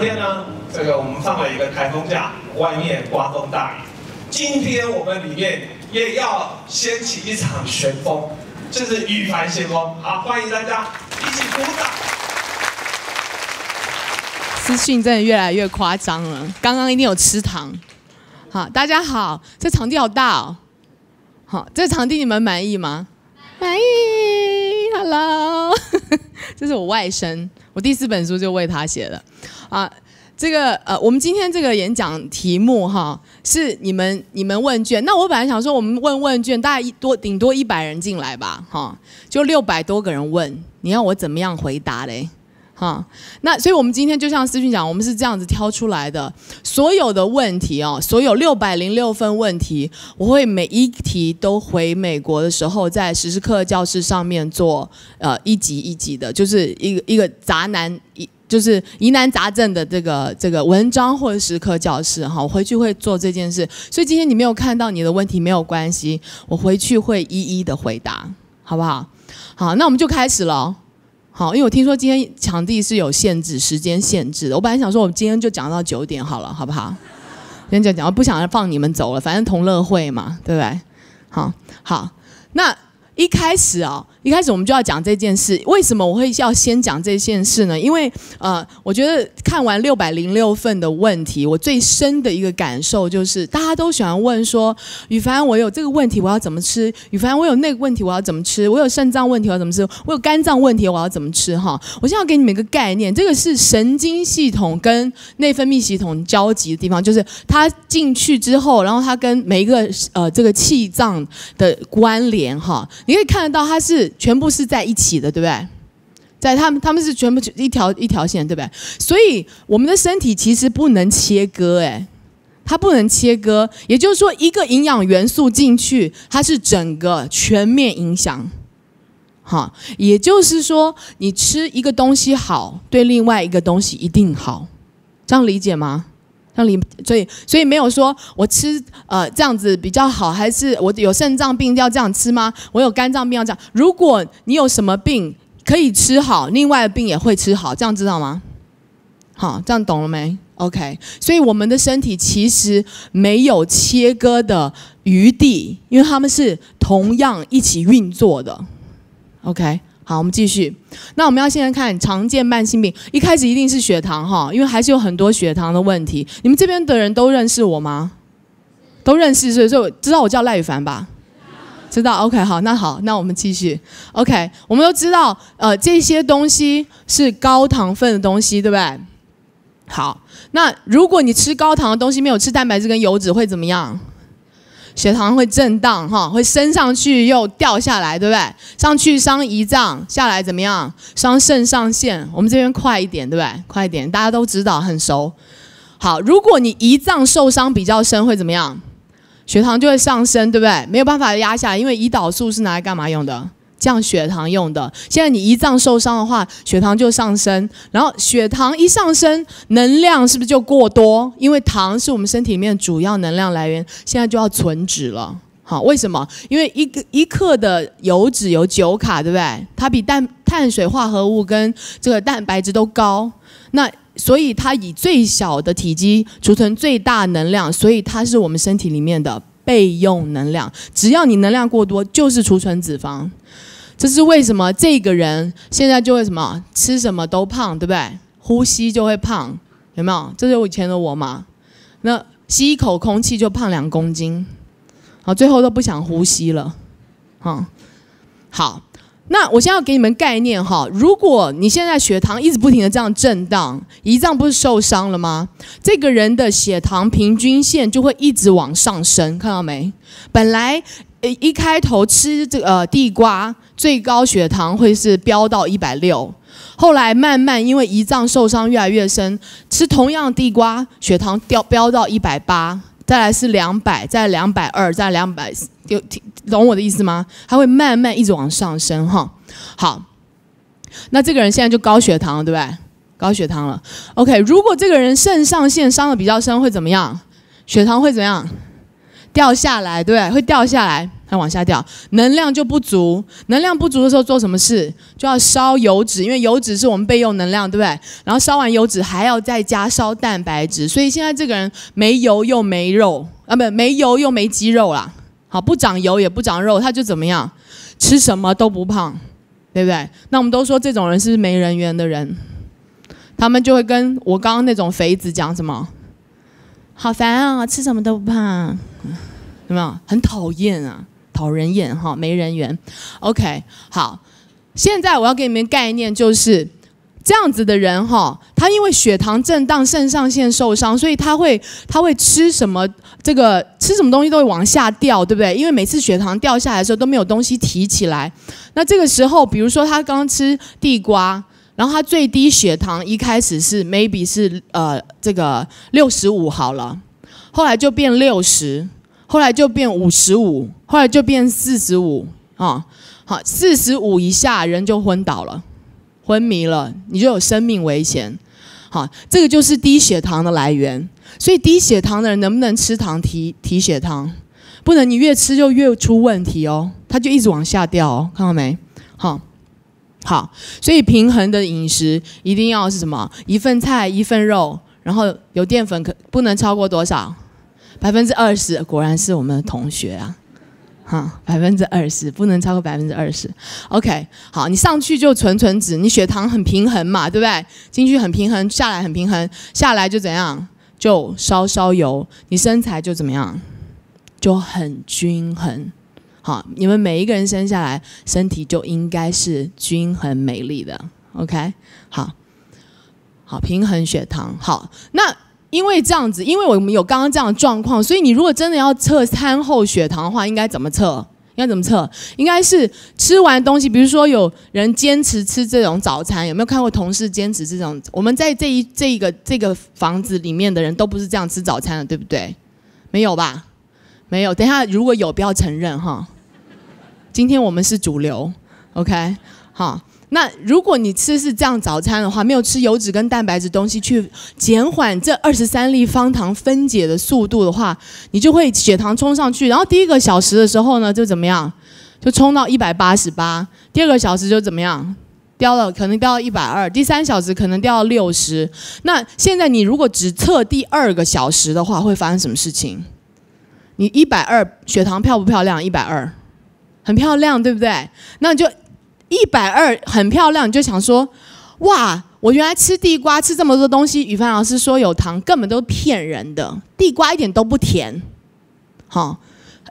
天呢，这个我们放了一个台风假，外面刮风大雨。今天我们里面也要掀起一场旋风，就是羽凡旋风。好，欢迎大家一起鼓掌。资讯真的越来越夸张了，刚刚一定有吃糖。好，大家好，这场地好大哦。好，这场地你们满意吗？满意。Hello，这是我外甥。我第四本书就为他写的，啊，这个呃，我们今天这个演讲题目哈是你们你们问卷，那我本来想说我们问问卷大概多顶多一百人进来吧，哈，就六百多个人问，你要我怎么样回答嘞？啊，那所以，我们今天就像思俊讲，我们是这样子挑出来的所有的问题哦，所有六百零六分问题，我会每一题都回美国的时候，在时时刻教室上面做，呃，一级一级的，就是一个一个杂难，一就是疑难杂症的这个这个文章或者时刻教室，哈，我回去会做这件事。所以今天你没有看到你的问题没有关系，我回去会一一的回答，好不好？好，那我们就开始了。好，因为我听说今天场地是有限制，时间限制的。我本来想说，我们今天就讲到九点好了，好不好？先讲讲，我不想放你们走了，反正同乐会嘛，对不对？好，好，那一开始哦。一开始我们就要讲这件事，为什么我会要先讲这件事呢？因为呃，我觉得看完六百零六份的问题，我最深的一个感受就是，大家都喜欢问说，宇凡我有这个问题我要怎么吃？宇凡我有那个问题我要怎么吃？我有肾脏问题我要怎么吃？我有肝脏问题我要怎么吃？哈，我现在要给你们一个概念，这个是神经系统跟内分泌系统交集的地方，就是它进去之后，然后它跟每一个呃这个气脏的关联哈，你可以看得到它是。全部是在一起的，对不对？在他们，他们是全部一条一条线，对不对？所以我们的身体其实不能切割，哎，它不能切割。也就是说，一个营养元素进去，它是整个全面影响，哈。也就是说，你吃一个东西好，对另外一个东西一定好，这样理解吗？那你所以所以没有说我吃呃这样子比较好，还是我有肾脏病要这样吃吗？我有肝脏病要这样？如果你有什么病可以吃好，另外的病也会吃好，这样知道吗？好，这样懂了没？OK，所以我们的身体其实没有切割的余地，因为他们是同样一起运作的，OK。好，我们继续。那我们要现在看常见慢性病，一开始一定是血糖哈，因为还是有很多血糖的问题。你们这边的人都认识我吗？都认识，所以知道我叫赖雨凡吧？知道，OK，好，那好，那我们继续。OK，我们都知道，呃，这些东西是高糖分的东西，对不对？好，那如果你吃高糖的东西，没有吃蛋白质跟油脂，会怎么样？血糖会震荡，哈，会升上去又掉下来，对不对？上去伤胰脏，下来怎么样？伤肾上腺。我们这边快一点，对不对？快一点，大家都知道，很熟。好，如果你胰脏受伤比较深，会怎么样？血糖就会上升，对不对？没有办法压下来，因为胰岛素是拿来干嘛用的？降血糖用的。现在你胰脏受伤的话，血糖就上升，然后血糖一上升，能量是不是就过多？因为糖是我们身体里面主要能量来源，现在就要存脂了。好，为什么？因为一个一克的油脂有九卡，对不对？它比碳碳水化合物跟这个蛋白质都高，那所以它以最小的体积储存最大能量，所以它是我们身体里面的。备用能量，只要你能量过多，就是储存脂肪。这是为什么？这个人现在就会什么？吃什么都胖，对不对？呼吸就会胖，有没有？这就是以前的我嘛。那吸一口空气就胖两公斤，啊，最后都不想呼吸了，嗯，好。那我先要给你们概念哈，如果你现在血糖一直不停的这样震荡，胰脏不是受伤了吗？这个人的血糖平均线就会一直往上升，看到没？本来一开头吃这个地瓜，最高血糖会是飙到一百六，后来慢慢因为胰脏受伤越来越深，吃同样地瓜，血糖掉飙到一百八。再来是两百，再两百二，再两百，有懂我的意思吗？它会慢慢一直往上升，哈。好，那这个人现在就高血糖，了，对不对？高血糖了。OK，如果这个人肾上腺伤的比较深，会怎么样？血糖会怎么样？掉下来，对，会掉下来。再往下掉，能量就不足。能量不足的时候做什么事，就要烧油脂，因为油脂是我们备用能量，对不对？然后烧完油脂，还要再加烧蛋白质。所以现在这个人没油又没肉啊，不，没油又没肌肉啦。好，不长油也不长肉，他就怎么样？吃什么都不胖，对不对？那我们都说这种人是没人缘的人，他们就会跟我刚刚那种肥子讲什么？好烦啊，吃什么都不胖，有没有？很讨厌啊。讨人厌哈，没人缘。OK，好，现在我要给你们概念，就是这样子的人哈，他因为血糖震荡，肾上腺受伤，所以他会，他会吃什么？这个吃什么东西都会往下掉，对不对？因为每次血糖掉下来的时候都没有东西提起来。那这个时候，比如说他刚吃地瓜，然后他最低血糖一开始是 maybe 是呃这个六十五好了，后来就变六十。后来就变五十五，后来就变四十五啊，好，四十五以下人就昏倒了，昏迷了，你就有生命危险。好，这个就是低血糖的来源。所以低血糖的人能不能吃糖提提血糖？不能，你越吃就越出问题哦，它就一直往下掉，看到没？好好，所以平衡的饮食一定要是什么？一份菜一份肉，然后有淀粉可不能超过多少？百分之二十果然是我们的同学啊，哈，百分之二十不能超过百分之二十，OK，好，你上去就纯纯脂，你血糖很平衡嘛，对不对？进去很平衡，下来很平衡，下来就怎样？就稍稍油，你身材就怎么样？就很均衡，好，你们每一个人生下来身体就应该是均衡美丽的，OK，好，好，平衡血糖，好，那。因为这样子，因为我们有刚刚这样的状况，所以你如果真的要测餐后血糖的话，应该怎么测？应该怎么测？应该是吃完东西，比如说有人坚持吃这种早餐，有没有看过同事坚持这种？我们在这一这一个这个房子里面的人都不是这样吃早餐的，对不对？没有吧？没有。等一下如果有，不要承认哈。今天我们是主流，OK？好。那如果你吃是这样早餐的话，没有吃油脂跟蛋白质东西去减缓这二十三立方糖分解的速度的话，你就会血糖冲上去，然后第一个小时的时候呢，就怎么样，就冲到一百八十八，第二个小时就怎么样，掉了，可能掉到一百二，第三小时可能掉到六十。那现在你如果只测第二个小时的话，会发生什么事情？你一百二血糖漂不漂亮？一百二，很漂亮，对不对？那你就。一百二很漂亮，你就想说，哇！我原来吃地瓜吃这么多东西，雨凡老师说有糖根本都骗人的，地瓜一点都不甜。好，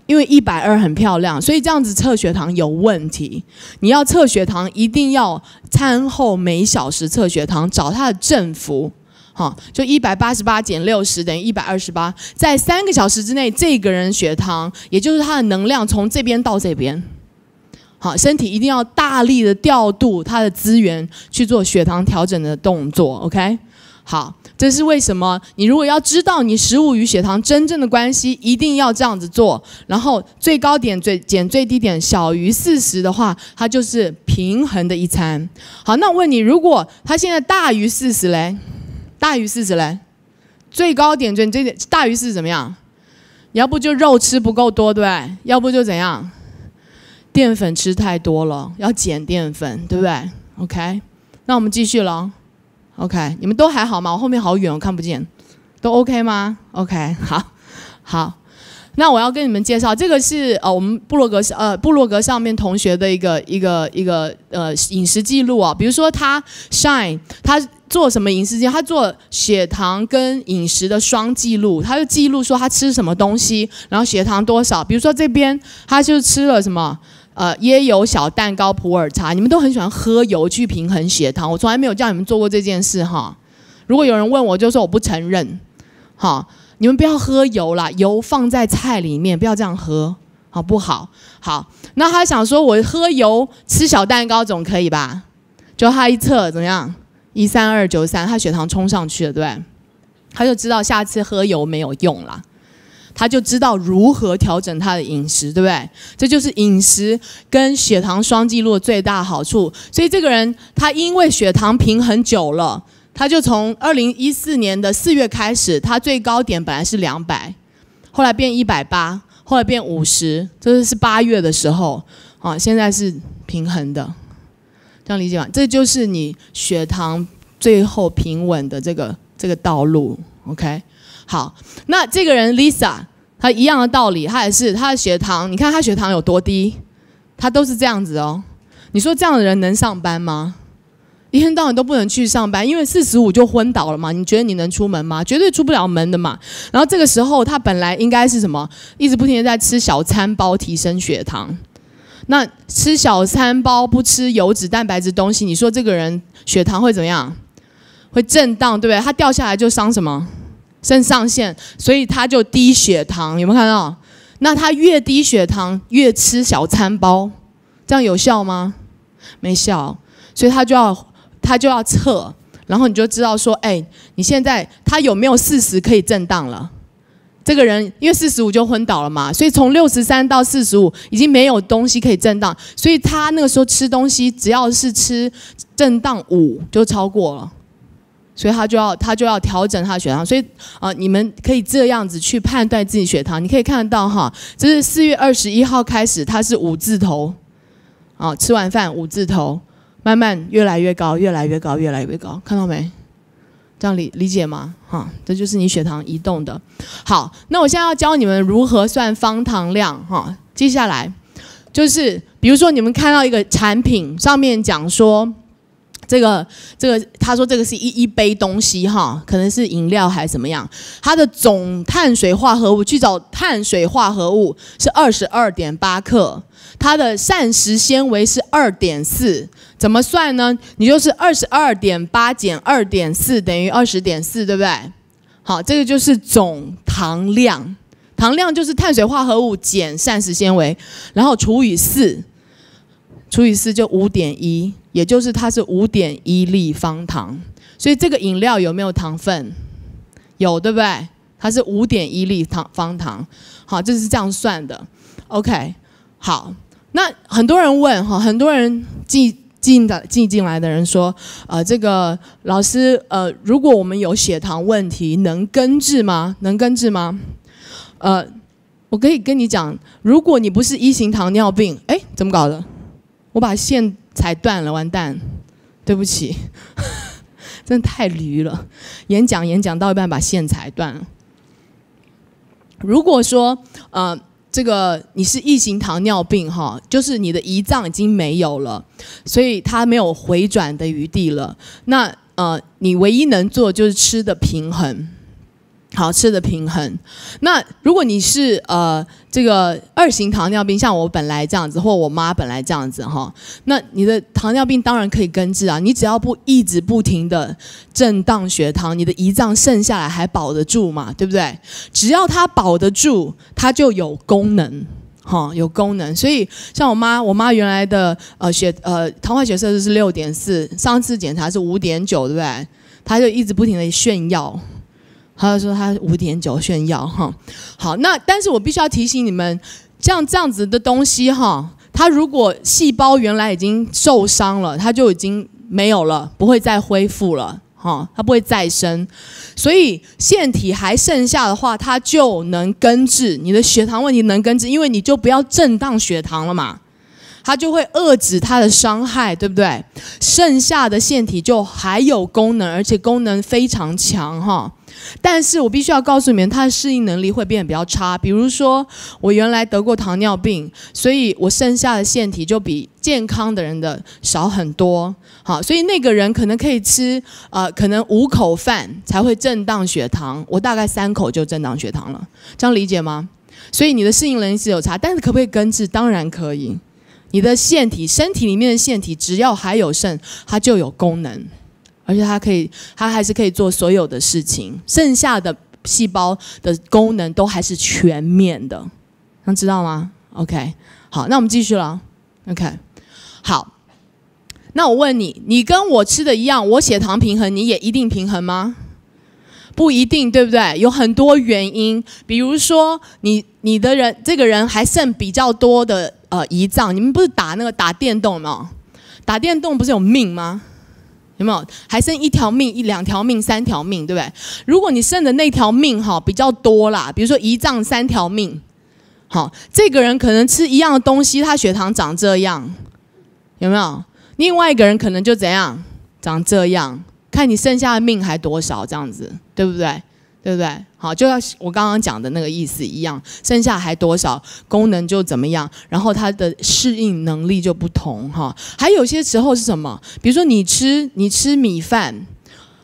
因为一百二很漂亮，所以这样子测血糖有问题。你要测血糖，一定要餐后每小时测血糖，找它的振幅。哈，就一百八十八减六十等于一百二十八，在三个小时之内，这个人血糖也就是他的能量从这边到这边。好，身体一定要大力的调度它的资源去做血糖调整的动作，OK？好，这是为什么？你如果要知道你食物与血糖真正的关系，一定要这样子做。然后最高点最减最低点小于四十的话，它就是平衡的一餐。好，那我问你，如果它现在大于四十嘞？大于四十嘞？最高点最低点大于四十怎么样？要不就肉吃不够多，对？要不就怎样？淀粉吃太多了，要减淀粉，对不对？OK，那我们继续了。OK，你们都还好吗？我后面好远，我看不见，都 OK 吗？OK，好，好，那我要跟你们介绍，这个是呃我们布洛格上呃布洛格上面同学的一个一个一个呃饮食记录啊。比如说他 Shine，他做什么饮食记？他做血糖跟饮食的双记录，他就记录说他吃什么东西，然后血糖多少。比如说这边他就吃了什么。呃，椰油小蛋糕、普洱茶，你们都很喜欢喝油去平衡血糖。我从来没有叫你们做过这件事哈。如果有人问我，就说我不承认。哈，你们不要喝油啦，油放在菜里面，不要这样喝，好不好？好，那他想说我喝油吃小蛋糕总可以吧？就他一测怎么样？一三二九三，他血糖冲上去了，对不对？他就知道下次喝油没有用了。他就知道如何调整他的饮食，对不对？这就是饮食跟血糖双录的最大好处。所以这个人，他因为血糖平衡久了，他就从二零一四年的四月开始，他最高点本来是两百，后来变一百八，后来变五十，这是八月的时候啊。现在是平衡的，这样理解吗？这就是你血糖最后平稳的这个这个道路，OK。好，那这个人 Lisa，她一样的道理，她也是她的血糖。你看她血糖有多低，她都是这样子哦。你说这样的人能上班吗？一天到晚都不能去上班，因为四十五就昏倒了嘛。你觉得你能出门吗？绝对出不了门的嘛。然后这个时候，他本来应该是什么，一直不停的在吃小餐包提升血糖。那吃小餐包不吃油脂蛋白质东西，你说这个人血糖会怎么样？会震荡，对不对？他掉下来就伤什么？肾上腺，所以他就低血糖，有没有看到？那他越低血糖，越吃小餐包，这样有效吗？没效，所以他就要他就要测，然后你就知道说，哎，你现在他有没有四十可以震荡了？这个人因为四十五就昏倒了嘛，所以从六十三到四十五已经没有东西可以震荡，所以他那个时候吃东西，只要是吃震荡五就超过了。所以他就要他就要调整他的血糖，所以啊，你们可以这样子去判断自己血糖。你可以看得到哈，这是四月二十一号开始，它是五字头，啊，吃完饭五字头，慢慢越来越高，越来越高，越来越高，看到没？这样理理解吗？哈，这就是你血糖移动的。好，那我现在要教你们如何算方糖量哈。接下来就是，比如说你们看到一个产品上面讲说。这个这个，他说这个是一一杯东西哈，可能是饮料还是怎么样？它的总碳水化合物，去找碳水化合物是二十二点八克，它的膳食纤维是二点四，怎么算呢？你就是二十二点八减二点四等于二十点四，对不对？好，这个就是总糖量，糖量就是碳水化合物减膳食纤维，然后除以四，除以四就五点一。也就是它是五点一立方糖，所以这个饮料有没有糖分？有，对不对？它是五点一立方糖。好，这是这样算的。OK，好。那很多人问哈，很多人进进的进进来的人说，呃，这个老师，呃，如果我们有血糖问题，能根治吗？能根治吗？呃，我可以跟你讲，如果你不是一型糖尿病，哎，怎么搞的？我把线。踩断了，完蛋！对不起，真的太驴了。演讲演讲到一半，把线踩断了。如果说，呃，这个你是异型糖尿病哈，就是你的胰脏已经没有了，所以它没有回转的余地了。那呃，你唯一能做就是吃的平衡。好吃的平衡。那如果你是呃这个二型糖尿病，像我本来这样子，或我妈本来这样子哈，那你的糖尿病当然可以根治啊。你只要不一直不停的震荡血糖，你的胰脏剩下来还保得住嘛，对不对？只要它保得住，它就有功能哈，有功能。所以像我妈，我妈原来的呃血呃糖化血色素是六点四，上次检查是五点九，对不对？她就一直不停的炫耀。他就说他五点九炫耀哈，好那但是我必须要提醒你们，像这样子的东西哈，它如果细胞原来已经受伤了，它就已经没有了，不会再恢复了哈，它不会再生。所以腺体还剩下的话，它就能根治你的血糖问题，能根治，因为你就不要震荡血糖了嘛，它就会遏止它的伤害，对不对？剩下的腺体就还有功能，而且功能非常强哈。但是我必须要告诉你们，他的适应能力会变得比较差。比如说，我原来得过糖尿病，所以我剩下的腺体就比健康的人的少很多。好，所以那个人可能可以吃呃，可能五口饭才会震荡血糖，我大概三口就震荡血糖了。这样理解吗？所以你的适应能力是有差，但是可不可以根治？当然可以。你的腺体，身体里面的腺体，只要还有肾，它就有功能。而且它可以，它还是可以做所有的事情，剩下的细胞的功能都还是全面的，能知道吗？OK，好，那我们继续了。OK，好，那我问你，你跟我吃的一样，我血糖平衡，你也一定平衡吗？不一定，对不对？有很多原因，比如说你你的人这个人还剩比较多的呃胰脏，你们不是打那个打电动吗？打电动不是有命吗？有没有还剩一条命、一两条命、三条命，对不对？如果你剩的那条命哈比较多啦，比如说一丈三条命，好，这个人可能吃一样的东西，他血糖长这样，有没有？另外一个人可能就怎样，长这样，看你剩下的命还多少，这样子，对不对？对不对？好，就要我刚刚讲的那个意思一样，剩下还多少功能就怎么样，然后它的适应能力就不同哈。还有些时候是什么？比如说你吃你吃米饭，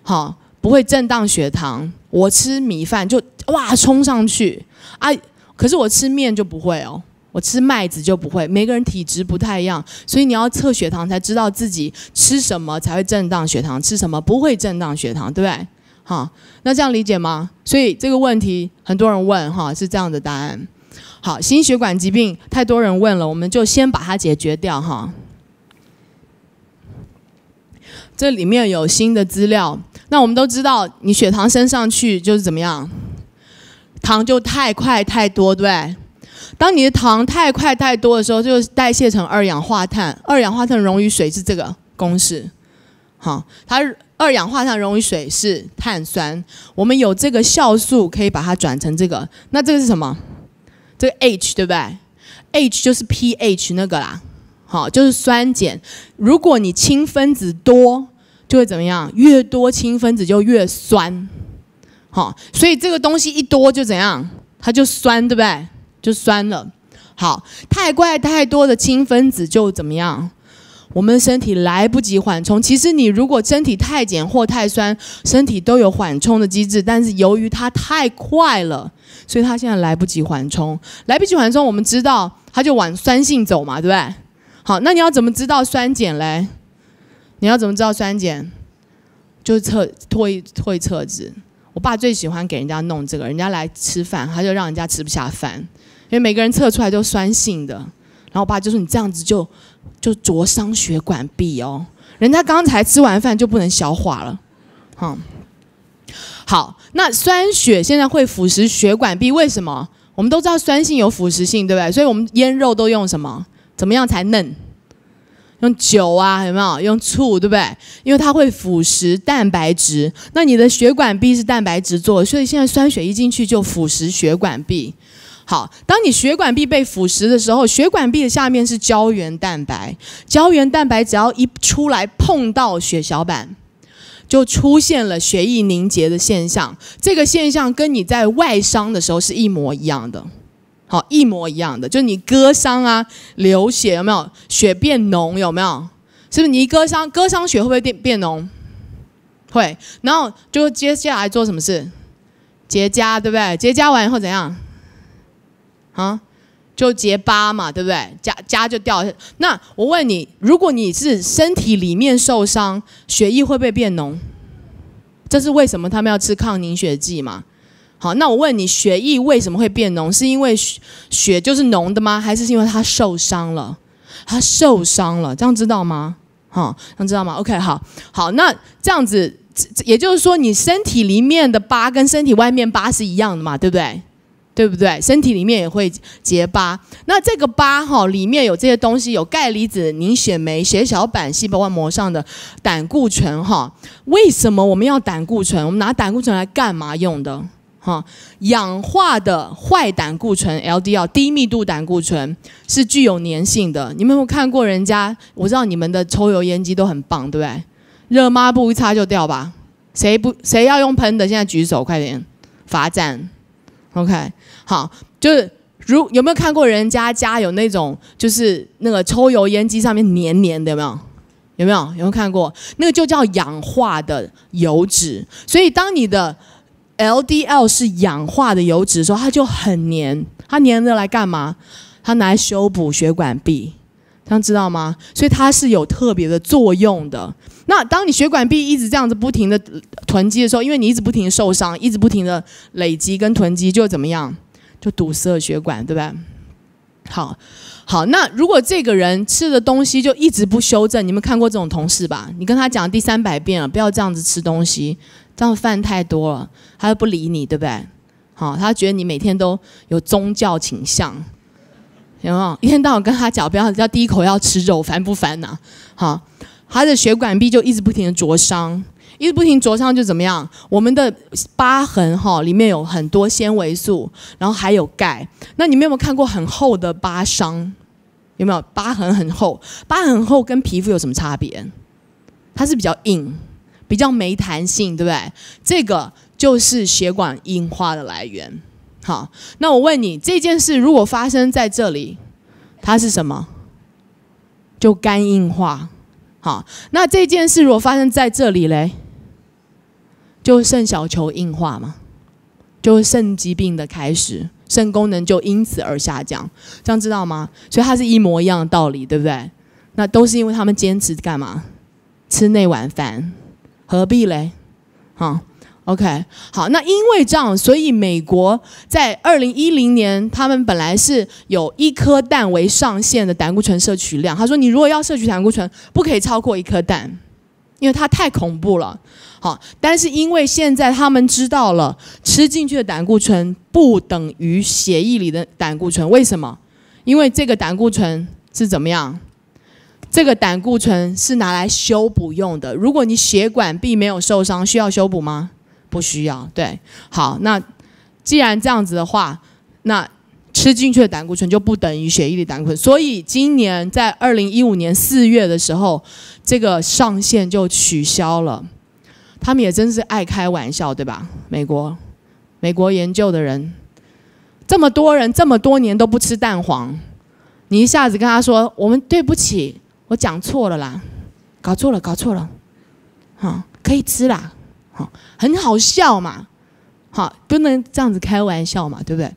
好不会震荡血糖；我吃米饭就哇冲上去啊，可是我吃面就不会哦，我吃麦子就不会。每个人体质不太一样，所以你要测血糖才知道自己吃什么才会震荡血糖，吃什么不会震荡血糖，对不对？哈，那这样理解吗？所以这个问题很多人问，哈，是这样的答案。好，心血管疾病太多人问了，我们就先把它解决掉，哈。这里面有新的资料，那我们都知道，你血糖升上去就是怎么样？糖就太快太多，对不对？当你的糖太快太多的时候，就代谢成二氧化碳，二氧化碳溶于水是这个公式，好，它。二氧化碳溶于水是碳酸，我们有这个酵素可以把它转成这个。那这个是什么？这个 H 对不对？H 就是 pH 那个啦。好，就是酸碱。如果你氢分子多，就会怎么样？越多氢分子就越酸。好，所以这个东西一多就怎样？它就酸，对不对？就酸了。好，太怪太多的氢分子就怎么样？我们的身体来不及缓冲。其实你如果身体太碱或太酸，身体都有缓冲的机制，但是由于它太快了，所以它现在来不及缓冲。来不及缓冲，我们知道它就往酸性走嘛，对不对？好，那你要怎么知道酸碱嘞？你要怎么知道酸碱？就测拖一拖一测纸。我爸最喜欢给人家弄这个，人家来吃饭，他就让人家吃不下饭，因为每个人测出来都酸性的。然后我爸就说：“你这样子就……”就灼伤血管壁哦，人家刚才吃完饭就不能消化了，哈。好，那酸血现在会腐蚀血管壁，为什么？我们都知道酸性有腐蚀性，对不对？所以我们腌肉都用什么？怎么样才嫩？用酒啊，有没有？用醋，对不对？因为它会腐蚀蛋白质。那你的血管壁是蛋白质做，所以现在酸血一进去就腐蚀血管壁。好，当你血管壁被腐蚀的时候，血管壁的下面是胶原蛋白。胶原蛋白只要一出来碰到血小板，就出现了血液凝结的现象。这个现象跟你在外伤的时候是一模一样的。好，一模一样的，就是你割伤啊，流血有没有？血变浓有没有？是不是你一割伤，割伤血会不会变变浓？会，然后就接下来做什么事？结痂，对不对？结痂完以后怎样？啊，就结疤嘛，对不对？痂痂就掉。那我问你，如果你是身体里面受伤，血液会不会变浓？这是为什么他们要吃抗凝血剂嘛？好，那我问你，血液为什么会变浓？是因为血就是浓的吗？还是因为他受伤了？他受伤了，这样知道吗？哈，能知道吗？OK，好，好，那这样子，也就是说，你身体里面的疤跟身体外面疤是一样的嘛，对不对？对不对？身体里面也会结疤，那这个疤哈里面有这些东西，有钙离子、凝血酶、血小板、细胞外膜上的胆固醇哈。为什么我们要胆固醇？我们拿胆固醇来干嘛用的？哈，氧化的坏胆固醇 （LDL，低密度胆固醇）是具有粘性的。你们有看过人家？我知道你们的抽油烟机都很棒，对不对？热抹布一擦就掉吧。谁不谁要用喷的？现在举手，快点，罚站。OK。好，就是如有没有看过人家家有那种，就是那个抽油烟机上面黏黏的，有没有？有没有？有没有看过？那个就叫氧化的油脂。所以当你的 L D L 是氧化的油脂的时候，它就很黏。它黏着来干嘛？它拿来修补血管壁，这样知道吗？所以它是有特别的作用的。那当你血管壁一直这样子不停的囤积的时候，因为你一直不停的受伤，一直不停的累积跟囤积，就怎么样？就堵塞血管，对吧？好，好，那如果这个人吃的东西就一直不修正，你们看过这种同事吧？你跟他讲第三百遍了，不要这样子吃东西，这样饭太多了，他就不理你，对不对？好，他觉得你每天都有宗教倾向，有没有？一天到晚跟他讲，不要要第一口要吃肉，烦不烦呐？好，他的血管壁就一直不停的灼伤。一直不停灼伤就怎么样？我们的疤痕哈里面有很多纤维素，然后还有钙。那你们有没有看过很厚的疤痕？有没有疤痕很厚？疤痕厚跟皮肤有什么差别？它是比较硬，比较没弹性，对不对？这个就是血管硬化的来源。好，那我问你，这件事如果发生在这里，它是什么？就肝硬化。好，那这件事如果发生在这里嘞？就是肾小球硬化嘛，就是肾疾病的开始，肾功能就因此而下降，这样知道吗？所以它是一模一样的道理，对不对？那都是因为他们坚持干嘛？吃那碗饭，何必嘞？哈，OK，好，那因为这样，所以美国在二零一零年，他们本来是有一颗蛋为上限的胆固醇摄取量。他说，你如果要摄取胆固醇，不可以超过一颗蛋。因为它太恐怖了，好，但是因为现在他们知道了，吃进去的胆固醇不等于血液里的胆固醇，为什么？因为这个胆固醇是怎么样？这个胆固醇是拿来修补用的。如果你血管壁没有受伤，需要修补吗？不需要。对，好，那既然这样子的话，那吃进去的胆固醇就不等于血液里的胆固醇。所以今年在二零一五年四月的时候。这个上限就取消了，他们也真是爱开玩笑，对吧？美国，美国研究的人，这么多人这么多年都不吃蛋黄，你一下子跟他说，我们对不起，我讲错了啦，搞错了，搞错了，好，可以吃啦，好，很好笑嘛。好，不能这样子开玩笑嘛，对不对？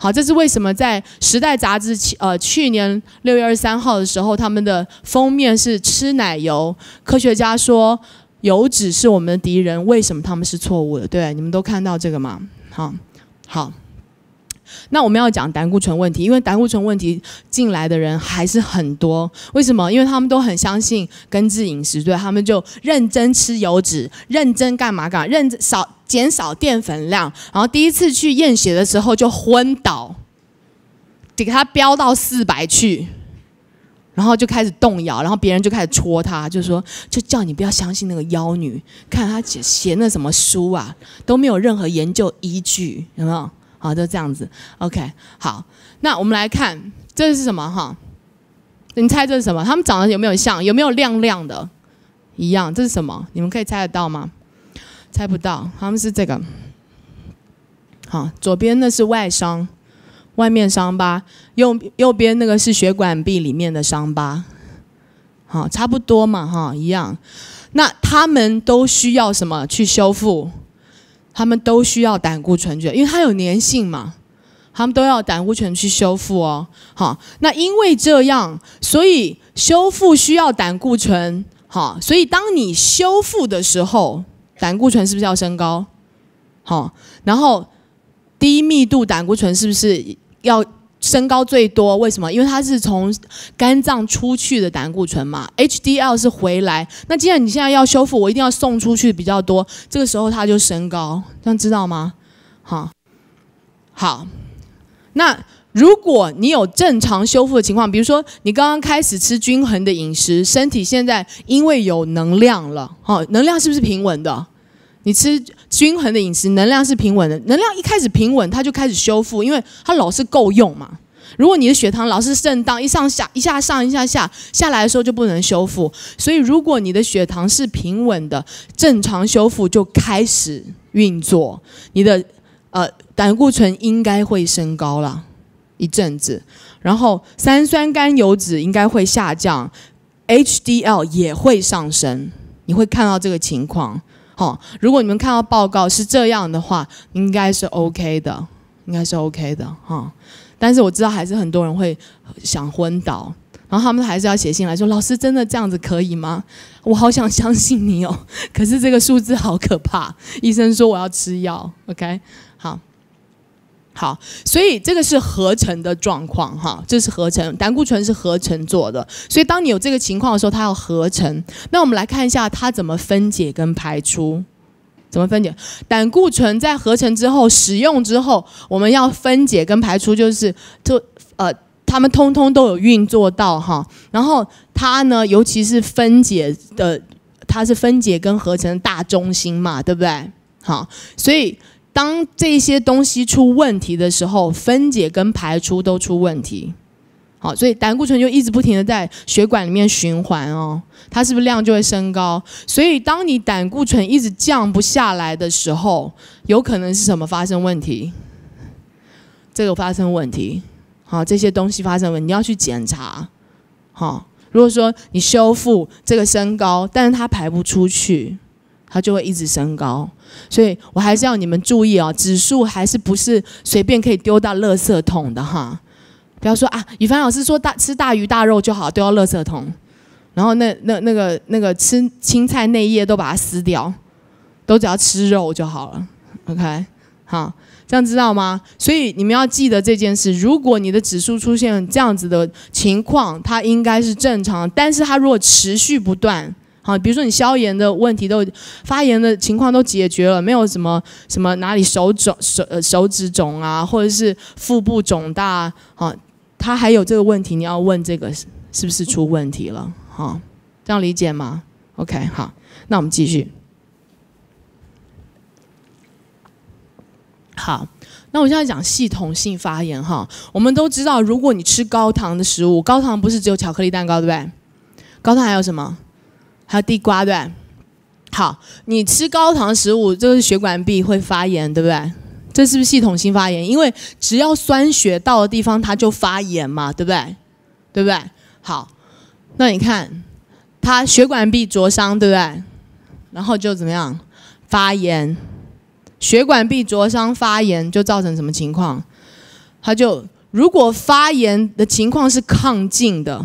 好，这是为什么在《时代》杂志呃去年六月二十三号的时候，他们的封面是吃奶油。科学家说油脂是我们的敌人，为什么他们是错误的？对，你们都看到这个吗？好，好。那我们要讲胆固醇问题，因为胆固醇问题进来的人还是很多。为什么？因为他们都很相信根治饮食，所以他们就认真吃油脂，认真干嘛干嘛，认真少。减少淀粉量，然后第一次去验血的时候就昏倒，得给他飙到四百去，然后就开始动摇，然后别人就开始戳他，就说就叫你不要相信那个妖女，看她写那什么书啊，都没有任何研究依据，有没有？好，就这样子。OK，好，那我们来看这是什么哈？你猜这是什么？他们长得有没有像？有没有亮亮的？一样？这是什么？你们可以猜得到吗？猜不到，他们是这个。好，左边那是外伤，外面伤疤；右右边那个是血管壁里面的伤疤。好，差不多嘛，哈，一样。那他们都需要什么去修复？他们都需要胆固醇去，因为它有粘性嘛。他们都要胆固醇去修复哦。好，那因为这样，所以修复需要胆固醇。好，所以当你修复的时候。胆固醇是不是要升高？好，然后低密度胆固醇是不是要升高最多？为什么？因为它是从肝脏出去的胆固醇嘛，HDL 是回来。那既然你现在要修复，我一定要送出去比较多，这个时候它就升高，这样知道吗？好，好，那。如果你有正常修复的情况，比如说你刚刚开始吃均衡的饮食，身体现在因为有能量了，哦，能量是不是平稳的？你吃均衡的饮食，能量是平稳的。能量一开始平稳，它就开始修复，因为它老是够用嘛。如果你的血糖老是震荡，一上下一下上一下下下来的时候就不能修复。所以，如果你的血糖是平稳的，正常修复就开始运作，你的呃胆固醇应该会升高了。一阵子，然后三酸甘油脂应该会下降，HDL 也会上升，你会看到这个情况。好，如果你们看到报告是这样的话，应该是 OK 的，应该是 OK 的哈。但是我知道还是很多人会想昏倒，然后他们还是要写信来说，老师真的这样子可以吗？我好想相信你哦，可是这个数字好可怕。医生说我要吃药，OK？好。好，所以这个是合成的状况，哈，这是合成，胆固醇是合成做的，所以当你有这个情况的时候，它要合成。那我们来看一下它怎么分解跟排出，怎么分解？胆固醇在合成之后、使用之后，我们要分解跟排出，就是这呃，它们通通都有运作到哈。然后它呢，尤其是分解的，它是分解跟合成大中心嘛，对不对？好，所以。当这些东西出问题的时候，分解跟排出都出问题，好，所以胆固醇就一直不停的在血管里面循环哦，它是不是量就会升高？所以当你胆固醇一直降不下来的时候，有可能是什么发生问题？这个发生问题，好，这些东西发生问题，你要去检查，好，如果说你修复这个升高，但是它排不出去。它就会一直升高，所以我还是要你们注意哦，指数还是不是随便可以丢到垃圾桶的哈。不要说啊，宇凡老师说大吃大鱼大肉就好，丢到垃圾桶，然后那那那个那个吃青菜内叶都把它撕掉，都只要吃肉就好了。OK，好，这样知道吗？所以你们要记得这件事，如果你的指数出现这样子的情况，它应该是正常，但是它如果持续不断。啊，比如说你消炎的问题都发炎的情况都解决了，没有什么什么哪里手肿、手呃、手指肿啊，或者是腹部肿大啊，他还有这个问题，你要问这个是不是出问题了？哈，这样理解吗？OK，好，那我们继续。好，那我现在讲系统性发炎哈。我们都知道，如果你吃高糖的食物，高糖不是只有巧克力蛋糕，对不对？高糖还有什么？还有地瓜，对好，你吃高糖食物，就是血管壁会发炎，对不对？这是不是系统性发炎？因为只要酸血到的地方，它就发炎嘛，对不对？对不对？好，那你看，它血管壁灼伤，对不对？然后就怎么样发炎？血管壁灼伤发炎，就造成什么情况？它就如果发炎的情况是亢进的，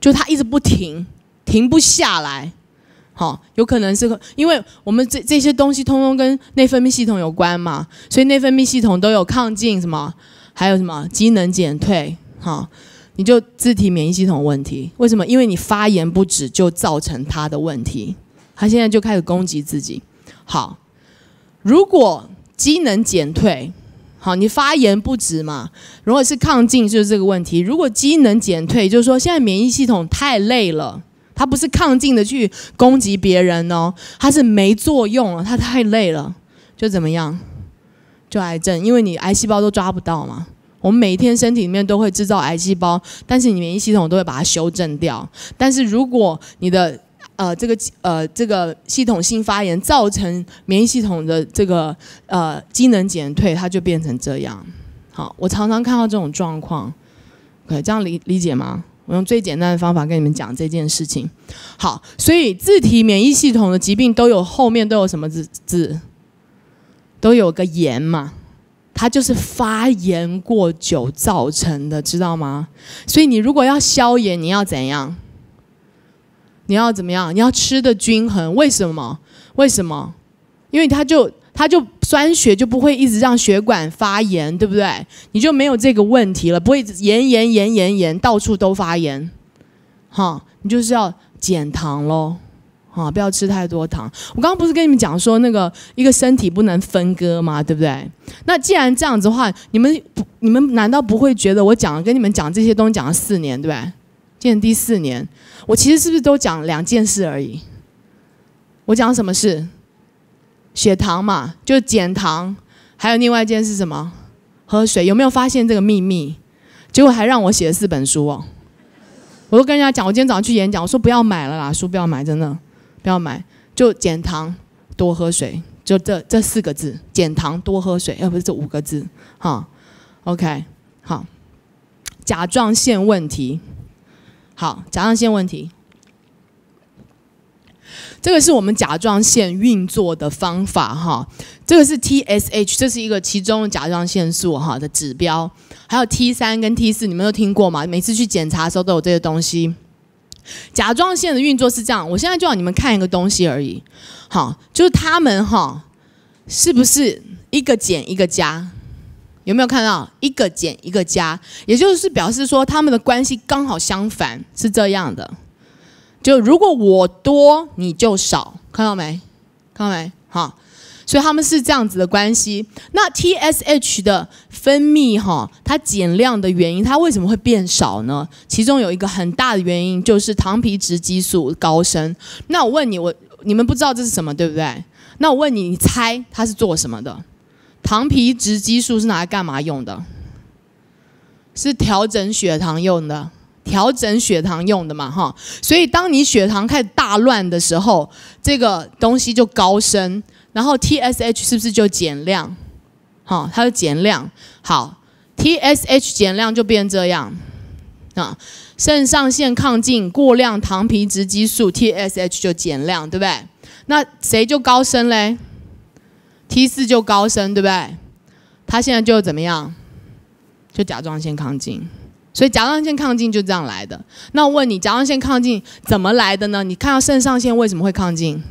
就它一直不停。停不下来，好，有可能是，因为我们这这些东西通通跟内分泌系统有关嘛，所以内分泌系统都有亢进什么，还有什么机能减退，好，你就自体免疫系统问题，为什么？因为你发炎不止，就造成他的问题，他现在就开始攻击自己。好，如果机能减退，好，你发炎不止嘛，如果是亢进就是这个问题，如果机能减退，就是说现在免疫系统太累了。它不是抗劲的去攻击别人哦，它是没作用了，他太累了，就怎么样，就癌症，因为你癌细胞都抓不到嘛。我们每天身体里面都会制造癌细胞，但是你免疫系统都会把它修正掉。但是如果你的呃这个呃这个系统性发炎造成免疫系统的这个呃机能减退，它就变成这样。好，我常常看到这种状况，OK，这样理理解吗？我用最简单的方法跟你们讲这件事情。好，所以自体免疫系统的疾病都有后面都有什么字字，都有个炎嘛，它就是发炎过久造成的，知道吗？所以你如果要消炎，你要怎样？你要怎么样？你要吃的均衡，为什么？为什么？因为他就他就。酸血就不会一直让血管发炎，对不对？你就没有这个问题了，不会炎炎炎炎炎到处都发炎，哈！你就是要减糖喽，啊，不要吃太多糖。我刚刚不是跟你们讲说那个一个身体不能分割吗？对不对？那既然这样子的话，你们不，你们难道不会觉得我讲跟你们讲这些东西讲了四年，对不对？今年第四年，我其实是不是都讲两件事而已？我讲什么事？血糖嘛，就减糖，还有另外一件是什么？喝水，有没有发现这个秘密？结果还让我写了四本书哦。我都跟人家讲，我今天早上去演讲，我说不要买了啦，书不要买，真的，不要买，就减糖，多喝水，就这这四个字，减糖多喝水，哎，不是这五个字，哈，OK，好，甲状腺问题，好，甲状腺问题。这个是我们甲状腺运作的方法哈，这个是 TSH，这是一个其中的甲状腺素哈的指标，还有 T3 跟 T4，你们都听过吗？每次去检查的时候都有这些东西。甲状腺的运作是这样，我现在就让你们看一个东西而已，好，就是它们哈，是不是一个减一个加？有没有看到一个减一个加？也就是表示说他们的关系刚好相反，是这样的。就如果我多，你就少，看到没？看到没？好，所以他们是这样子的关系。那 TSH 的分泌哈，它减量的原因，它为什么会变少呢？其中有一个很大的原因就是糖皮质激素高升。那我问你，我你们不知道这是什么，对不对？那我问你，你猜它是做什么的？糖皮质激素是拿来干嘛用的？是调整血糖用的。调整血糖用的嘛，哈，所以当你血糖开始大乱的时候，这个东西就高升，然后 TSH 是不是就减量？好，它就减量。好，TSH 减量就变这样，啊，肾上腺亢进过量糖皮质激素，TSH 就减量，对不对？那谁就高升嘞？T4 就高升，对不对？它现在就怎么样？就甲状腺亢进。所以甲状腺亢进就这样来的。那我问你，甲状腺亢进怎么来的呢？你看到肾上腺为什么会亢进？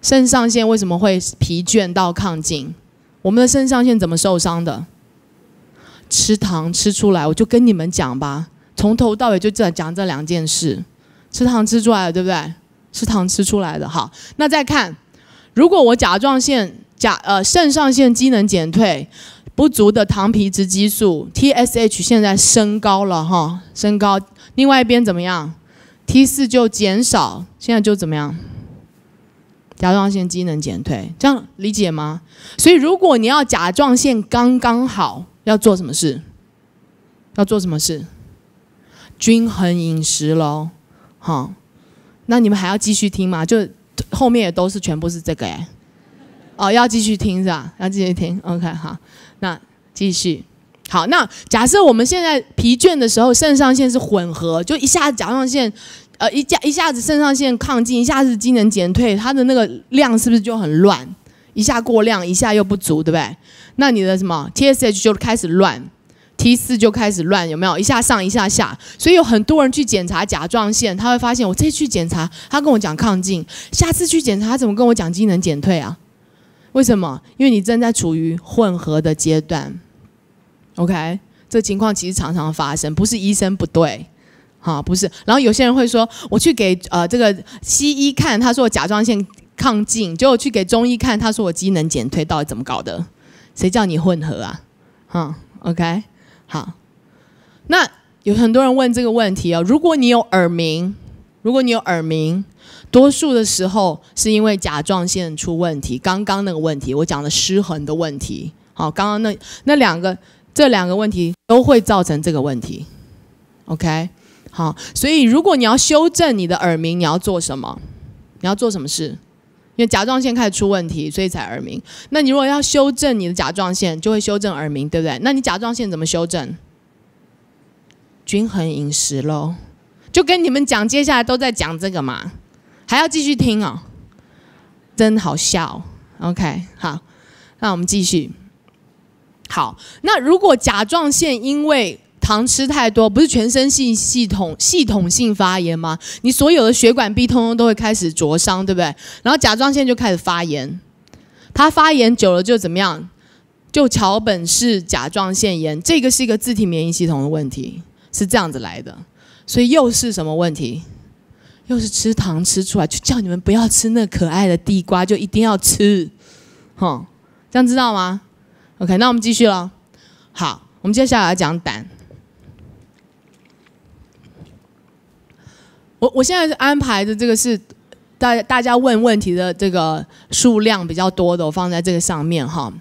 肾上腺为什么会疲倦到亢进？我们的肾上腺怎么受伤的？吃糖吃出来。我就跟你们讲吧，从头到尾就讲讲这两件事：吃糖吃出来的，对不对？吃糖吃出来的。好，那再看，如果我甲状腺甲呃肾上腺机能减退。不足的糖皮质激素 TSH 现在升高了哈，升高。另外一边怎么样？T 四就减少，现在就怎么样？甲状腺机能减退，这样理解吗？所以如果你要甲状腺刚刚好，要做什么事？要做什么事？均衡饮食喽，好。那你们还要继续听吗？就后面也都是全部是这个哎。哦，要继续听是吧？要继续听，OK 好。那继续，好，那假设我们现在疲倦的时候，肾上腺是混合，就一下子甲状腺，呃，一下一下子肾上腺亢进，一下子机能减退，它的那个量是不是就很乱？一下过量，一下又不足，对不对？那你的什么 TSH 就开始乱，T4 就开始乱，有没有？一下上，一下下，所以有很多人去检查甲状腺，他会发现我这去检查，他跟我讲亢进，下次去检查，他怎么跟我讲机能减退啊？为什么？因为你正在处于混合的阶段，OK？这情况其实常常发生，不是医生不对，哈，不是。然后有些人会说，我去给呃这个西医看，他说我甲状腺亢进；，结果去给中医看，他说我机能减退，到底怎么搞的？谁叫你混合啊？嗯，OK，好。那有很多人问这个问题哦，如果你有耳鸣，如果你有耳鸣。多数的时候是因为甲状腺出问题，刚刚那个问题我讲的失衡的问题，好，刚刚那那两个这两个问题都会造成这个问题，OK，好，所以如果你要修正你的耳鸣，你要做什么？你要做什么事？因为甲状腺开始出问题，所以才耳鸣。那你如果要修正你的甲状腺，就会修正耳鸣，对不对？那你甲状腺怎么修正？均衡饮食喽，就跟你们讲，接下来都在讲这个嘛。还要继续听哦，真好笑。OK，好，那我们继续。好，那如果甲状腺因为糖吃太多，不是全身性系统系统性发炎吗？你所有的血管壁通通都会开始灼伤，对不对？然后甲状腺就开始发炎，它发炎久了就怎么样？就桥本氏甲状腺炎，这个是一个自体免疫系统的问题，是这样子来的。所以又是什么问题？又是吃糖吃出来，就叫你们不要吃那可爱的地瓜，就一定要吃，哼，这样知道吗？OK，那我们继续了。好，我们接下来讲胆。我我现在安排的这个是大大家问问题的这个数量比较多的，我放在这个上面哈。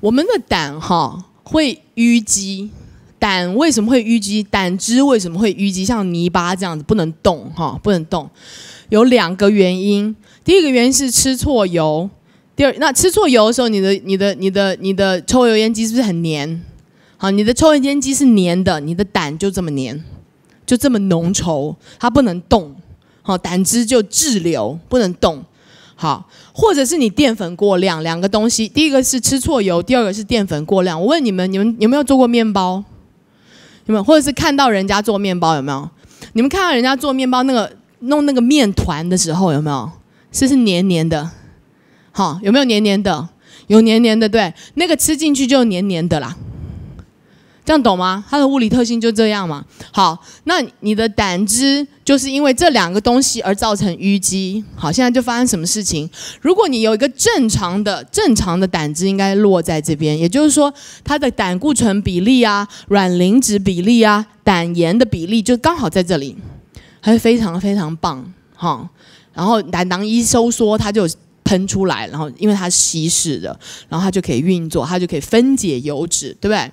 我们的胆哈会淤积。胆为什么会淤积？胆汁为什么会淤积，像泥巴这样子不能动哈，不能动。有两个原因，第一个原因是吃错油，第二那吃错油的时候，你的你的你的你的抽油烟机是不是很黏？好，你的抽油烟机是黏的，你的胆就这么黏，就这么浓稠，它不能动，好，胆汁就滞留不能动，好，或者是你淀粉过量，两个东西，第一个是吃错油，第二个是淀粉过量。我问你们，你们有没有做过面包？有没有？或者是看到人家做面包有没有？你们看到人家做面包那个弄那个面团的时候有没有？是是黏黏的，好有没有黏黏的？有黏黏的对，那个吃进去就黏黏的啦。这样懂吗？它的物理特性就这样嘛。好，那你的胆汁就是因为这两个东西而造成淤积。好，现在就发生什么事情？如果你有一个正常的正常的胆汁，应该落在这边，也就是说它的胆固醇比例啊、软磷脂比例啊、胆盐的比例就刚好在这里，还是非常非常棒哈。然后胆囊一收缩，它就喷出来，然后因为它稀释的，然后它就可以运作，它就可以分解油脂，对不对？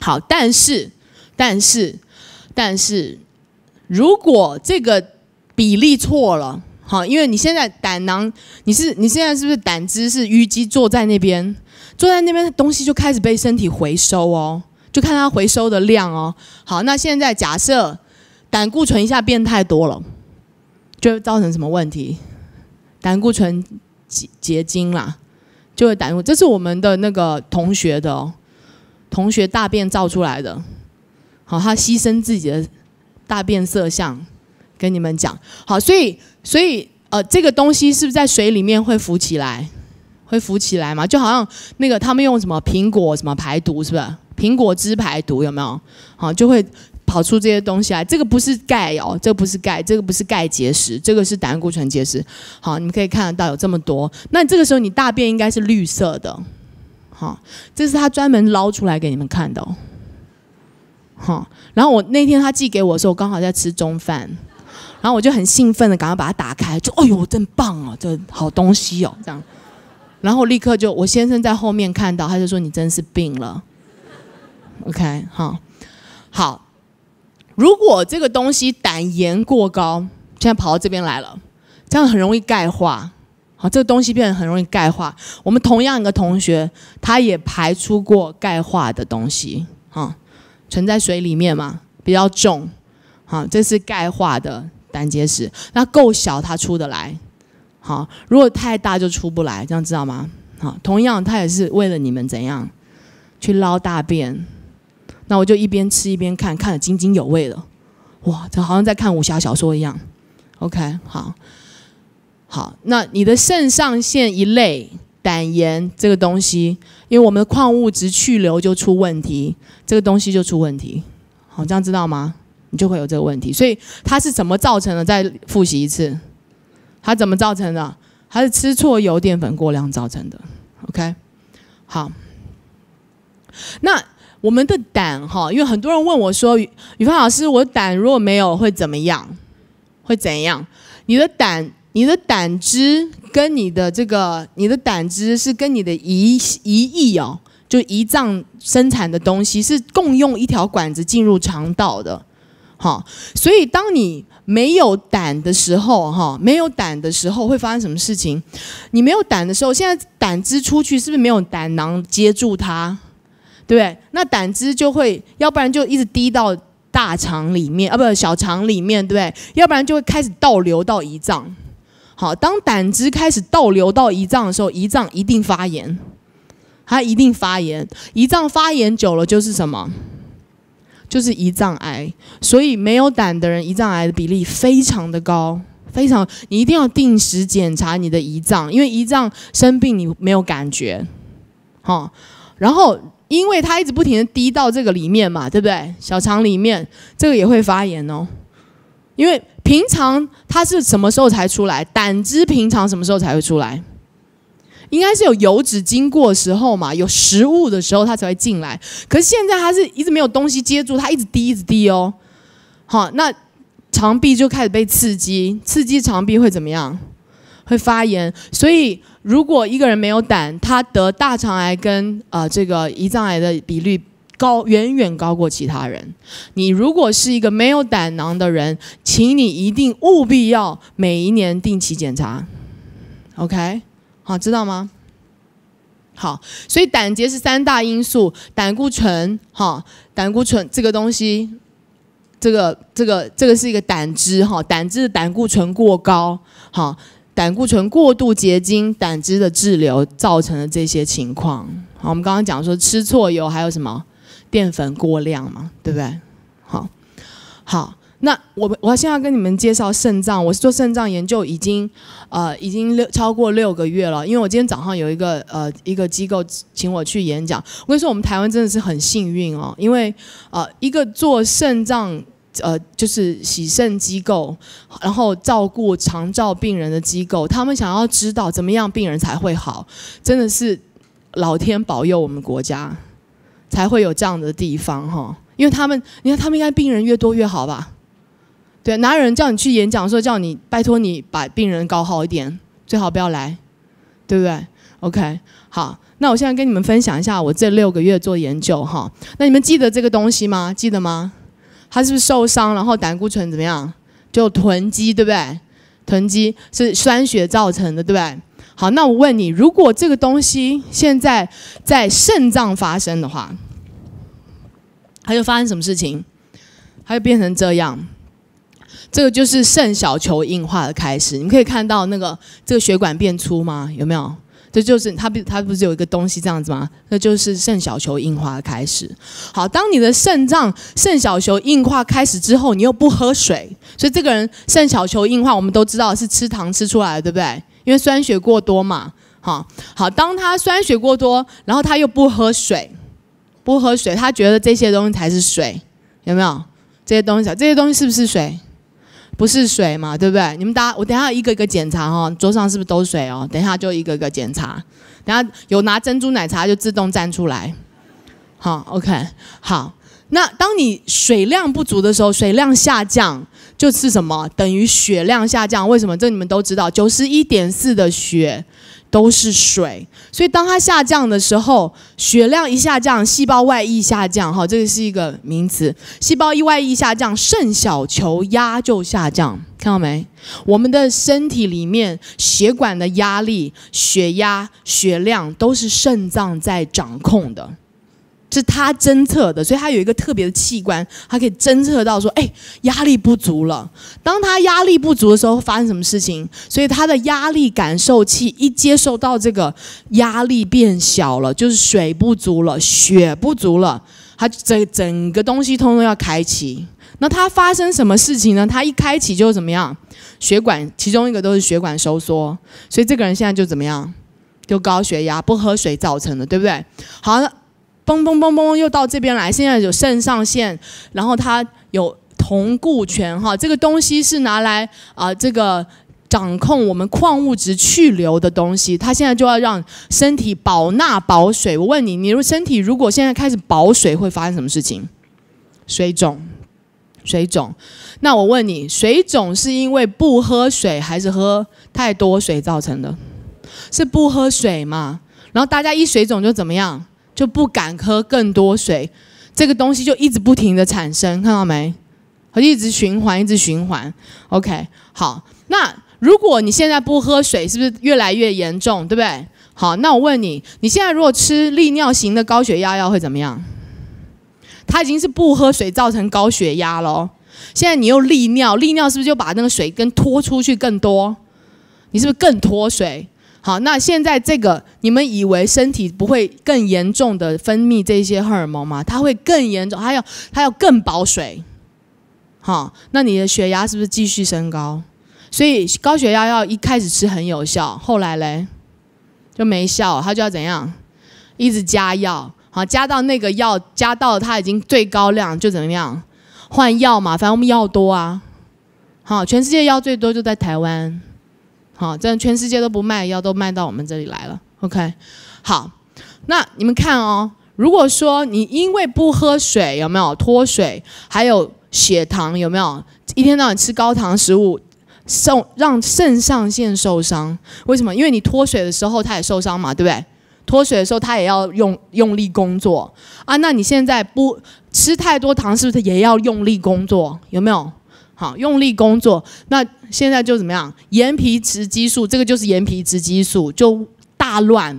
好，但是，但是，但是如果这个比例错了，好，因为你现在胆囊，你是你现在是不是胆汁是淤积坐在那边，坐在那边的东西就开始被身体回收哦，就看它回收的量哦。好，那现在假设胆固醇一下变太多了，就会造成什么问题？胆固醇结结晶啦，就会胆固这是我们的那个同学的哦。同学大便造出来的，好，他牺牲自己的大便色相跟你们讲，好，所以所以呃，这个东西是不是在水里面会浮起来，会浮起来吗？就好像那个他们用什么苹果什么排毒，是不是？苹果汁排毒有没有？好，就会跑出这些东西来。这个不是钙哦，这不是钙，这个不是钙结石，这个是胆固醇结石。好，你们可以看得到有这么多。那这个时候你大便应该是绿色的。好，这是他专门捞出来给你们看的。好，然后我那天他寄给我的时候，我刚好在吃中饭，然后我就很兴奋的赶快把它打开，就哎呦真棒哦，这好东西哦这样，然后立刻就我先生在后面看到，他就说你真是病了。OK，好，好，如果这个东西胆盐过高，现在跑到这边来了，这样很容易钙化。好，这个东西变得很容易钙化。我们同样一个同学，他也排出过钙化的东西，哈，存在水里面嘛，比较重。好，这是钙化的胆结石，那够小它出得来。好，如果太大就出不来，这样知道吗？好，同样他也是为了你们怎样去捞大便。那我就一边吃一边看，看得津津有味了。哇，这好像在看武侠小说一样。OK，好。好，那你的肾上腺一类胆盐这个东西，因为我们的矿物质去留就出问题，这个东西就出问题。好，这样知道吗？你就会有这个问题。所以它是怎么造成的？再复习一次，它怎么造成的？它是吃错油淀粉过量造成的。OK，好。那我们的胆哈，因为很多人问我说：“雨芳老师，我胆如果没有会怎么样？会怎样？”你的胆。你的胆汁跟你的这个，你的胆汁是跟你的胰胰液哦，就胰脏生产的东西是共用一条管子进入肠道的。好，所以当你没有胆的时候，哈，没有胆的时候会发生什么事情？你没有胆的时候，现在胆汁出去是不是没有胆囊接住它？对不对？那胆汁就会，要不然就一直滴到大肠里面啊，不小肠里面，对不对？要不然就会开始倒流到胰脏。好，当胆汁开始倒流到胰脏的时候，胰脏一定发炎，它一定发炎。胰脏发炎久了就是什么？就是胰脏癌。所以没有胆的人，胰脏癌的比例非常的高，非常。你一定要定时检查你的胰脏，因为胰脏生病你没有感觉。好，然后因为它一直不停的滴到这个里面嘛，对不对？小肠里面这个也会发炎哦，因为。平常它是什么时候才出来？胆汁平常什么时候才会出来？应该是有油脂经过的时候嘛，有食物的时候它才会进来。可是现在它是一直没有东西接住，它一直滴一直滴哦。好，那肠壁就开始被刺激，刺激肠壁会怎么样？会发炎。所以如果一个人没有胆，他得大肠癌跟呃这个胰脏癌的比率。高远远高过其他人。你如果是一个没有胆囊的人，请你一定务必要每一年定期检查。OK，好，知道吗？好，所以胆结石三大因素：胆固醇，哈，胆固醇这个东西，这个这个这个是一个胆汁，哈，胆汁胆固醇过高，哈，胆固醇过度结晶，胆汁的滞留造成的这些情况。好，我们刚刚讲说吃错油，还有什么？淀粉过量嘛，对不对？好，好，那我我现在要跟你们介绍肾脏。我是做肾脏研究，已经呃已经六超过六个月了。因为我今天早上有一个呃一个机构请我去演讲。我跟你说，我们台湾真的是很幸运哦，因为呃一个做肾脏呃就是洗肾机构，然后照顾长照病人的机构，他们想要知道怎么样病人才会好，真的是老天保佑我们国家。才会有这样的地方哈，因为他们，你看他们应该病人越多越好吧？对，哪有人叫你去演讲说叫你拜托你把病人搞好一点，最好不要来，对不对？OK，好，那我现在跟你们分享一下我这六个月做研究哈。那你们记得这个东西吗？记得吗？他是不是受伤然后胆固醇怎么样就囤积，对不对？囤积是酸血造成的，对不对？好，那我问你，如果这个东西现在在肾脏发生的话，它就发生什么事情？它就变成这样。这个就是肾小球硬化的开始。你可以看到那个这个血管变粗吗？有没有？这就是它它不是有一个东西这样子吗？那就是肾小球硬化的开始。好，当你的肾脏肾小球硬化开始之后，你又不喝水，所以这个人肾小球硬化，我们都知道是吃糖吃出来的，对不对？因为酸血过多嘛，哈好，当他酸血过多，然后他又不喝水，不喝水，他觉得这些东西才是水，有没有？这些东西，这些东西是不是水？不是水嘛，对不对？你们大家，我等下一个一个检查哈，桌上是不是都水哦？等下就一个一个检查，等下有拿珍珠奶茶就自动站出来，好，OK，好，那当你水量不足的时候，水量下降。就是什么等于血量下降？为什么？这你们都知道，九十一点四的血都是水，所以当它下降的时候，血量一下降，细胞外溢下降。哈，这个是一个名词，细胞意外溢下降，肾小球压就下降。看到没？我们的身体里面血管的压力、血压、血量都是肾脏在掌控的。是它侦测的，所以它有一个特别的器官，它可以侦测到说，哎，压力不足了。当他压力不足的时候，发生什么事情？所以他的压力感受器一接受到这个压力变小了，就是水不足了，血不足了，他整整个东西通通要开启。那他发生什么事情呢？他一开启就怎么样？血管其中一个都是血管收缩，所以这个人现在就怎么样？就高血压，不喝水造成的，对不对？好嘣嘣嘣嘣，又到这边来。现在有肾上腺，然后它有同固醛哈，这个东西是拿来啊，这个掌控我们矿物质去留的东西。它现在就要让身体保钠保水。我问你，你如身体如果现在开始保水，会发生什么事情？水肿，水肿。那我问你，水肿是因为不喝水还是喝太多水造成的？是不喝水嘛？然后大家一水肿就怎么样？就不敢喝更多水，这个东西就一直不停的产生，看到没？它一直循环，一直循环。OK，好，那如果你现在不喝水，是不是越来越严重，对不对？好，那我问你，你现在如果吃利尿型的高血压药会怎么样？它已经是不喝水造成高血压了，现在你又利尿，利尿是不是就把那个水跟拖出去更多？你是不是更脱水？好，那现在这个你们以为身体不会更严重的分泌这些荷尔蒙吗？它会更严重，还要它要更保水。好，那你的血压是不是继续升高？所以高血压要一开始吃很有效，后来嘞就没效，它就要怎样？一直加药，好，加到那个药加到它已经最高量就怎么样？换药嘛，反正我们药多啊。好，全世界药最多就在台湾。好，这样全世界都不卖药，都卖到我们这里来了。OK，好，那你们看哦，如果说你因为不喝水，有没有脱水？还有血糖有没有？一天到晚吃高糖食物，受让肾上腺受伤？为什么？因为你脱水的时候它也受伤嘛，对不对？脱水的时候它也要用用力工作啊。那你现在不吃太多糖，是不是也要用力工作？有没有？好，用力工作那。现在就怎么样？盐皮质激素，这个就是盐皮质激素，就大乱。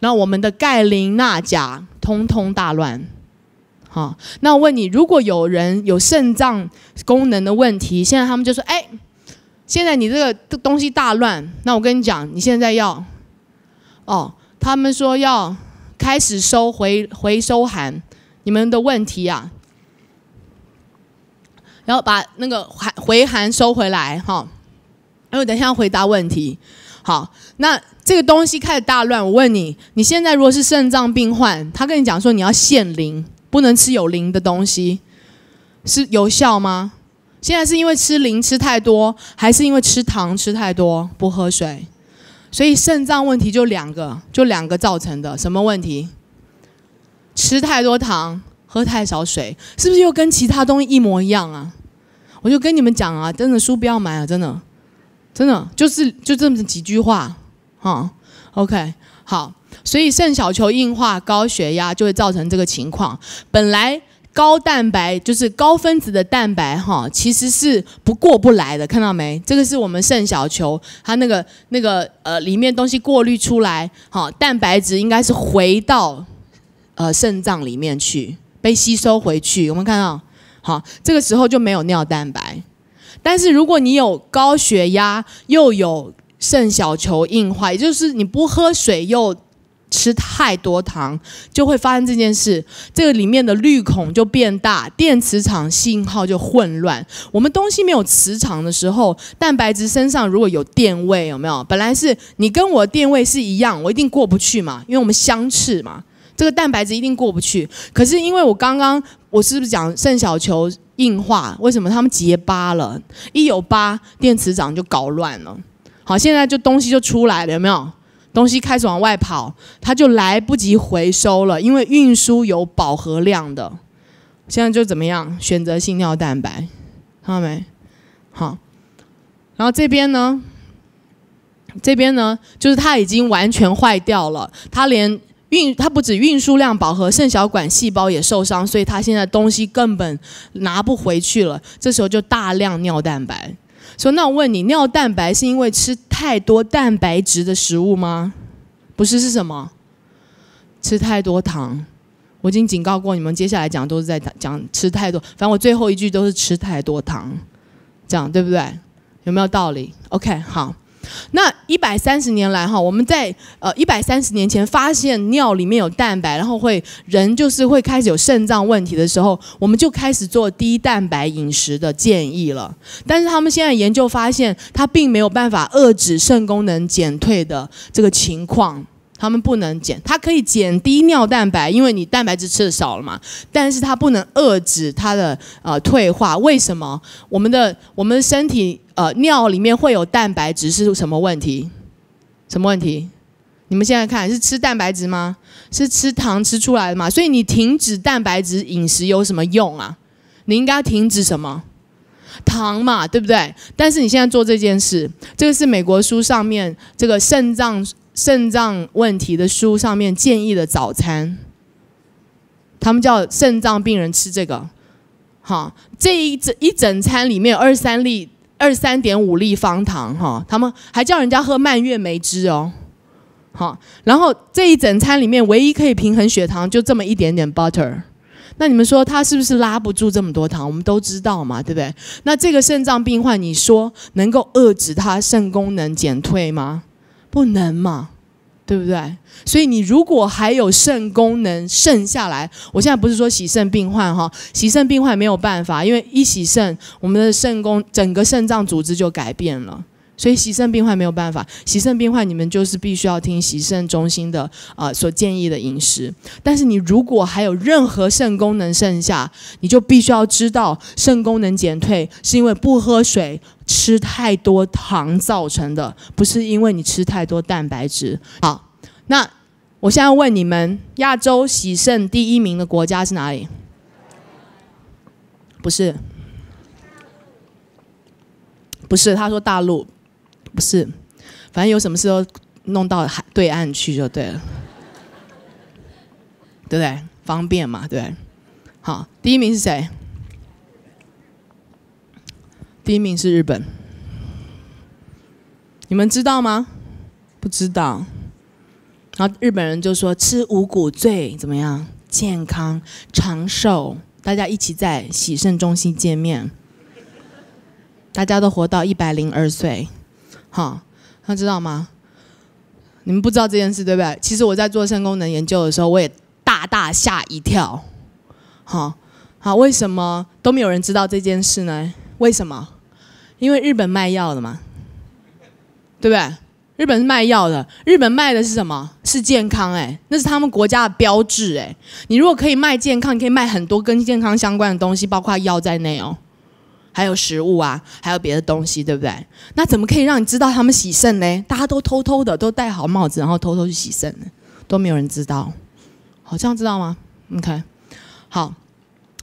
那我们的钙、磷、钠、钾，通通大乱。好，那我问你，如果有人有肾脏功能的问题，现在他们就说：哎，现在你这个东西大乱。那我跟你讲，你现在要哦，他们说要开始收回回收函，你们的问题呀。然后把那个函回函收回来哈，因为等一下回答问题。好，那这个东西开始大乱。我问你，你现在如果是肾脏病患，他跟你讲说你要限零，不能吃有磷的东西，是有效吗？现在是因为吃磷吃太多，还是因为吃糖吃太多不喝水？所以肾脏问题就两个，就两个造成的什么问题？吃太多糖。喝太少水，是不是又跟其他东西一模一样啊？我就跟你们讲啊，真的书不要买了，真的，真的就是就这么几句话，哈，OK，好，所以肾小球硬化、高血压就会造成这个情况。本来高蛋白就是高分子的蛋白，哈，其实是不过不来的，看到没？这个是我们肾小球它那个那个呃里面东西过滤出来，哈，蛋白质应该是回到呃肾脏里面去。被吸收回去，我们看到好，这个时候就没有尿蛋白。但是如果你有高血压，又有肾小球硬化，也就是你不喝水又吃太多糖，就会发生这件事。这个里面的滤孔就变大，电磁场信号就混乱。我们东西没有磁场的时候，蛋白质身上如果有电位，有没有？本来是你跟我电位是一样，我一定过不去嘛，因为我们相斥嘛。这个蛋白质一定过不去。可是因为我刚刚，我是不是讲肾小球硬化？为什么他们结疤了？一有疤，电磁场就搞乱了。好，现在就东西就出来了，有没有？东西开始往外跑，它就来不及回收了，因为运输有饱和量的。现在就怎么样？选择性尿蛋白，看到没？好。然后这边呢，这边呢，就是它已经完全坏掉了，它连。运它不止运输量饱和，肾小管细胞也受伤，所以它现在东西根本拿不回去了。这时候就大量尿蛋白。说那我问你，尿蛋白是因为吃太多蛋白质的食物吗？不是，是什么？吃太多糖。我已经警告过你们，接下来讲都是在讲吃太多。反正我最后一句都是吃太多糖，这样对不对？有没有道理？OK，好。那一百三十年来，哈，我们在呃一百三十年前发现尿里面有蛋白，然后会人就是会开始有肾脏问题的时候，我们就开始做低蛋白饮食的建议了。但是他们现在研究发现，它并没有办法遏制肾功能减退的这个情况，他们不能减，它可以减低尿蛋白，因为你蛋白质吃的少了嘛。但是它不能遏制它的呃退化，为什么？我们的我们的身体。呃，尿里面会有蛋白质，是什么问题？什么问题？你们现在看是吃蛋白质吗？是吃糖吃出来的嘛？所以你停止蛋白质饮食有什么用啊？你应该停止什么？糖嘛，对不对？但是你现在做这件事，这个是美国书上面这个肾脏肾脏问题的书上面建议的早餐。他们叫肾脏病人吃这个。好，这一整一整餐里面有二三粒。二三点五立方糖，哈，他们还叫人家喝蔓越莓汁哦，好，然后这一整餐里面唯一可以平衡血糖，就这么一点点 butter，那你们说他是不是拉不住这么多糖？我们都知道嘛，对不对？那这个肾脏病患，你说能够遏制他肾功能减退吗？不能嘛。对不对？所以你如果还有肾功能剩下来，我现在不是说洗肾病患哈，洗肾病患没有办法，因为一洗肾，我们的肾功整个肾脏组织就改变了，所以洗肾病患没有办法。洗肾病患你们就是必须要听洗肾中心的啊所建议的饮食，但是你如果还有任何肾功能剩下，你就必须要知道肾功能减退是因为不喝水。吃太多糖造成的，不是因为你吃太多蛋白质。好，那我现在问你们，亚洲喜盛第一名的国家是哪里？不是，不是，他说大陆，不是，反正有什么事都弄到海对岸去就对了，对不对？方便嘛，对。好，第一名是谁？第一名是日本，你们知道吗？不知道。然后日本人就说吃五谷最怎么样健康长寿，大家一起在喜肾中心见面，大家都活到一百零二岁。好，他知道吗？你们不知道这件事对不对？其实我在做肾功能研究的时候，我也大大吓一跳。好，好，为什么都没有人知道这件事呢？为什么？因为日本卖药的嘛，对不对？日本是卖药的，日本卖的是什么？是健康，哎，那是他们国家的标志，哎。你如果可以卖健康，你可以卖很多跟健康相关的东西，包括药在内哦，还有食物啊，还有别的东西，对不对？那怎么可以让你知道他们洗肾呢？大家都偷偷的，都戴好帽子，然后偷偷去洗肾，都没有人知道，好这样知道吗？OK，好。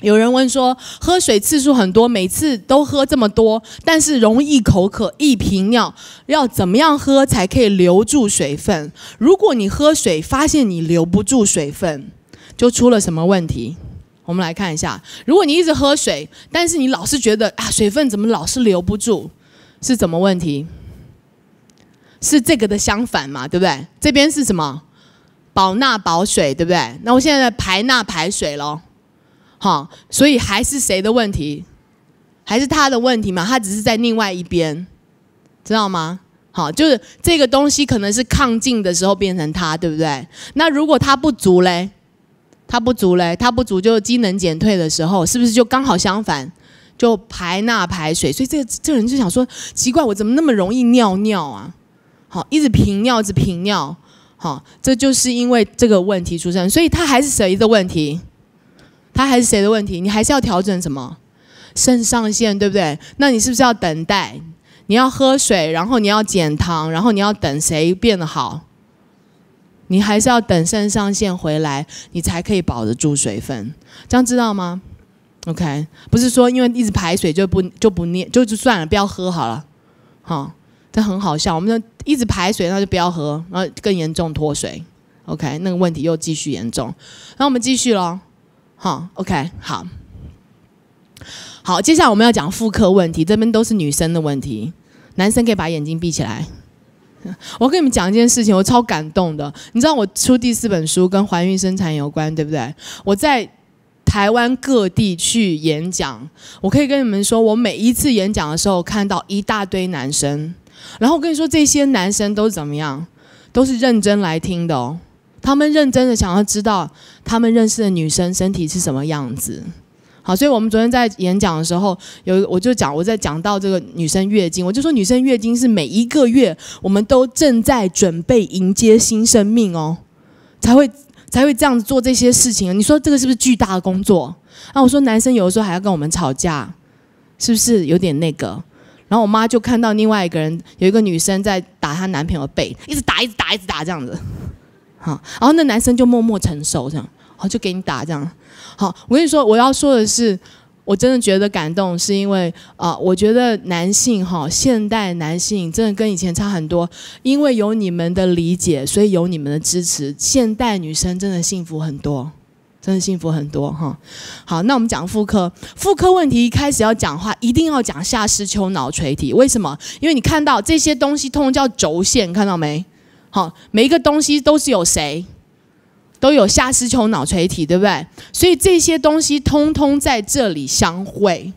有人问说，喝水次数很多，每次都喝这么多，但是容易口渴，一瓶尿，要怎么样喝才可以留住水分？如果你喝水发现你留不住水分，就出了什么问题？我们来看一下，如果你一直喝水，但是你老是觉得啊，水分怎么老是留不住，是什么问题？是这个的相反嘛，对不对？这边是什么？保钠保水，对不对？那我现在排钠排水喽。好，所以还是谁的问题？还是他的问题吗？他只是在另外一边，知道吗？好，就是这个东西可能是亢进的时候变成他，对不对？那如果他不足嘞，他不足嘞，他不足就机能减退的时候，是不是就刚好相反，就排钠排水？所以这这人就想说，奇怪，我怎么那么容易尿尿啊？好，一直频尿，一直频尿。好，这就是因为这个问题出生，所以他还是谁的问题？它还是谁的问题？你还是要调整什么？肾上腺，对不对？那你是不是要等待？你要喝水，然后你要减糖，然后你要等谁变得好？你还是要等肾上腺回来，你才可以保得住水分。这样知道吗？OK，不是说因为一直排水就不就不念，就就算了，不要喝好了。好，这很好笑。我们说一直排水，那就不要喝，然后更严重脱水。OK，那个问题又继续严重。那我们继续喽。好，OK，好，好，接下来我们要讲妇科问题，这边都是女生的问题，男生可以把眼睛闭起来。我跟你们讲一件事情，我超感动的。你知道我出第四本书跟怀孕生产有关，对不对？我在台湾各地去演讲，我可以跟你们说，我每一次演讲的时候，看到一大堆男生，然后我跟你说，这些男生都是怎么样？都是认真来听的哦。他们认真的想要知道他们认识的女生身体是什么样子，好，所以我们昨天在演讲的时候，有我就讲我在讲到这个女生月经，我就说女生月经是每一个月我们都正在准备迎接新生命哦，才会才会这样子做这些事情。你说这个是不是巨大的工作？啊，我说男生有的时候还要跟我们吵架，是不是有点那个？然后我妈就看到另外一个人有一个女生在打她男朋友背，一直打，一直打，一直打这样子。好，然后那男生就默默承受这样，好就给你打这样。好，我跟你说，我要说的是，我真的觉得感动，是因为啊，我觉得男性哈，现代男性真的跟以前差很多。因为有你们的理解，所以有你们的支持，现代女生真的幸福很多，真的幸福很多哈。好，那我们讲妇科，妇科问题一开始要讲话，一定要讲下视丘脑垂体，为什么？因为你看到这些东西通通叫轴线，看到没？好，每一个东西都是有谁，都有下丝球脑垂体，对不对？所以这些东西通通在这里相会，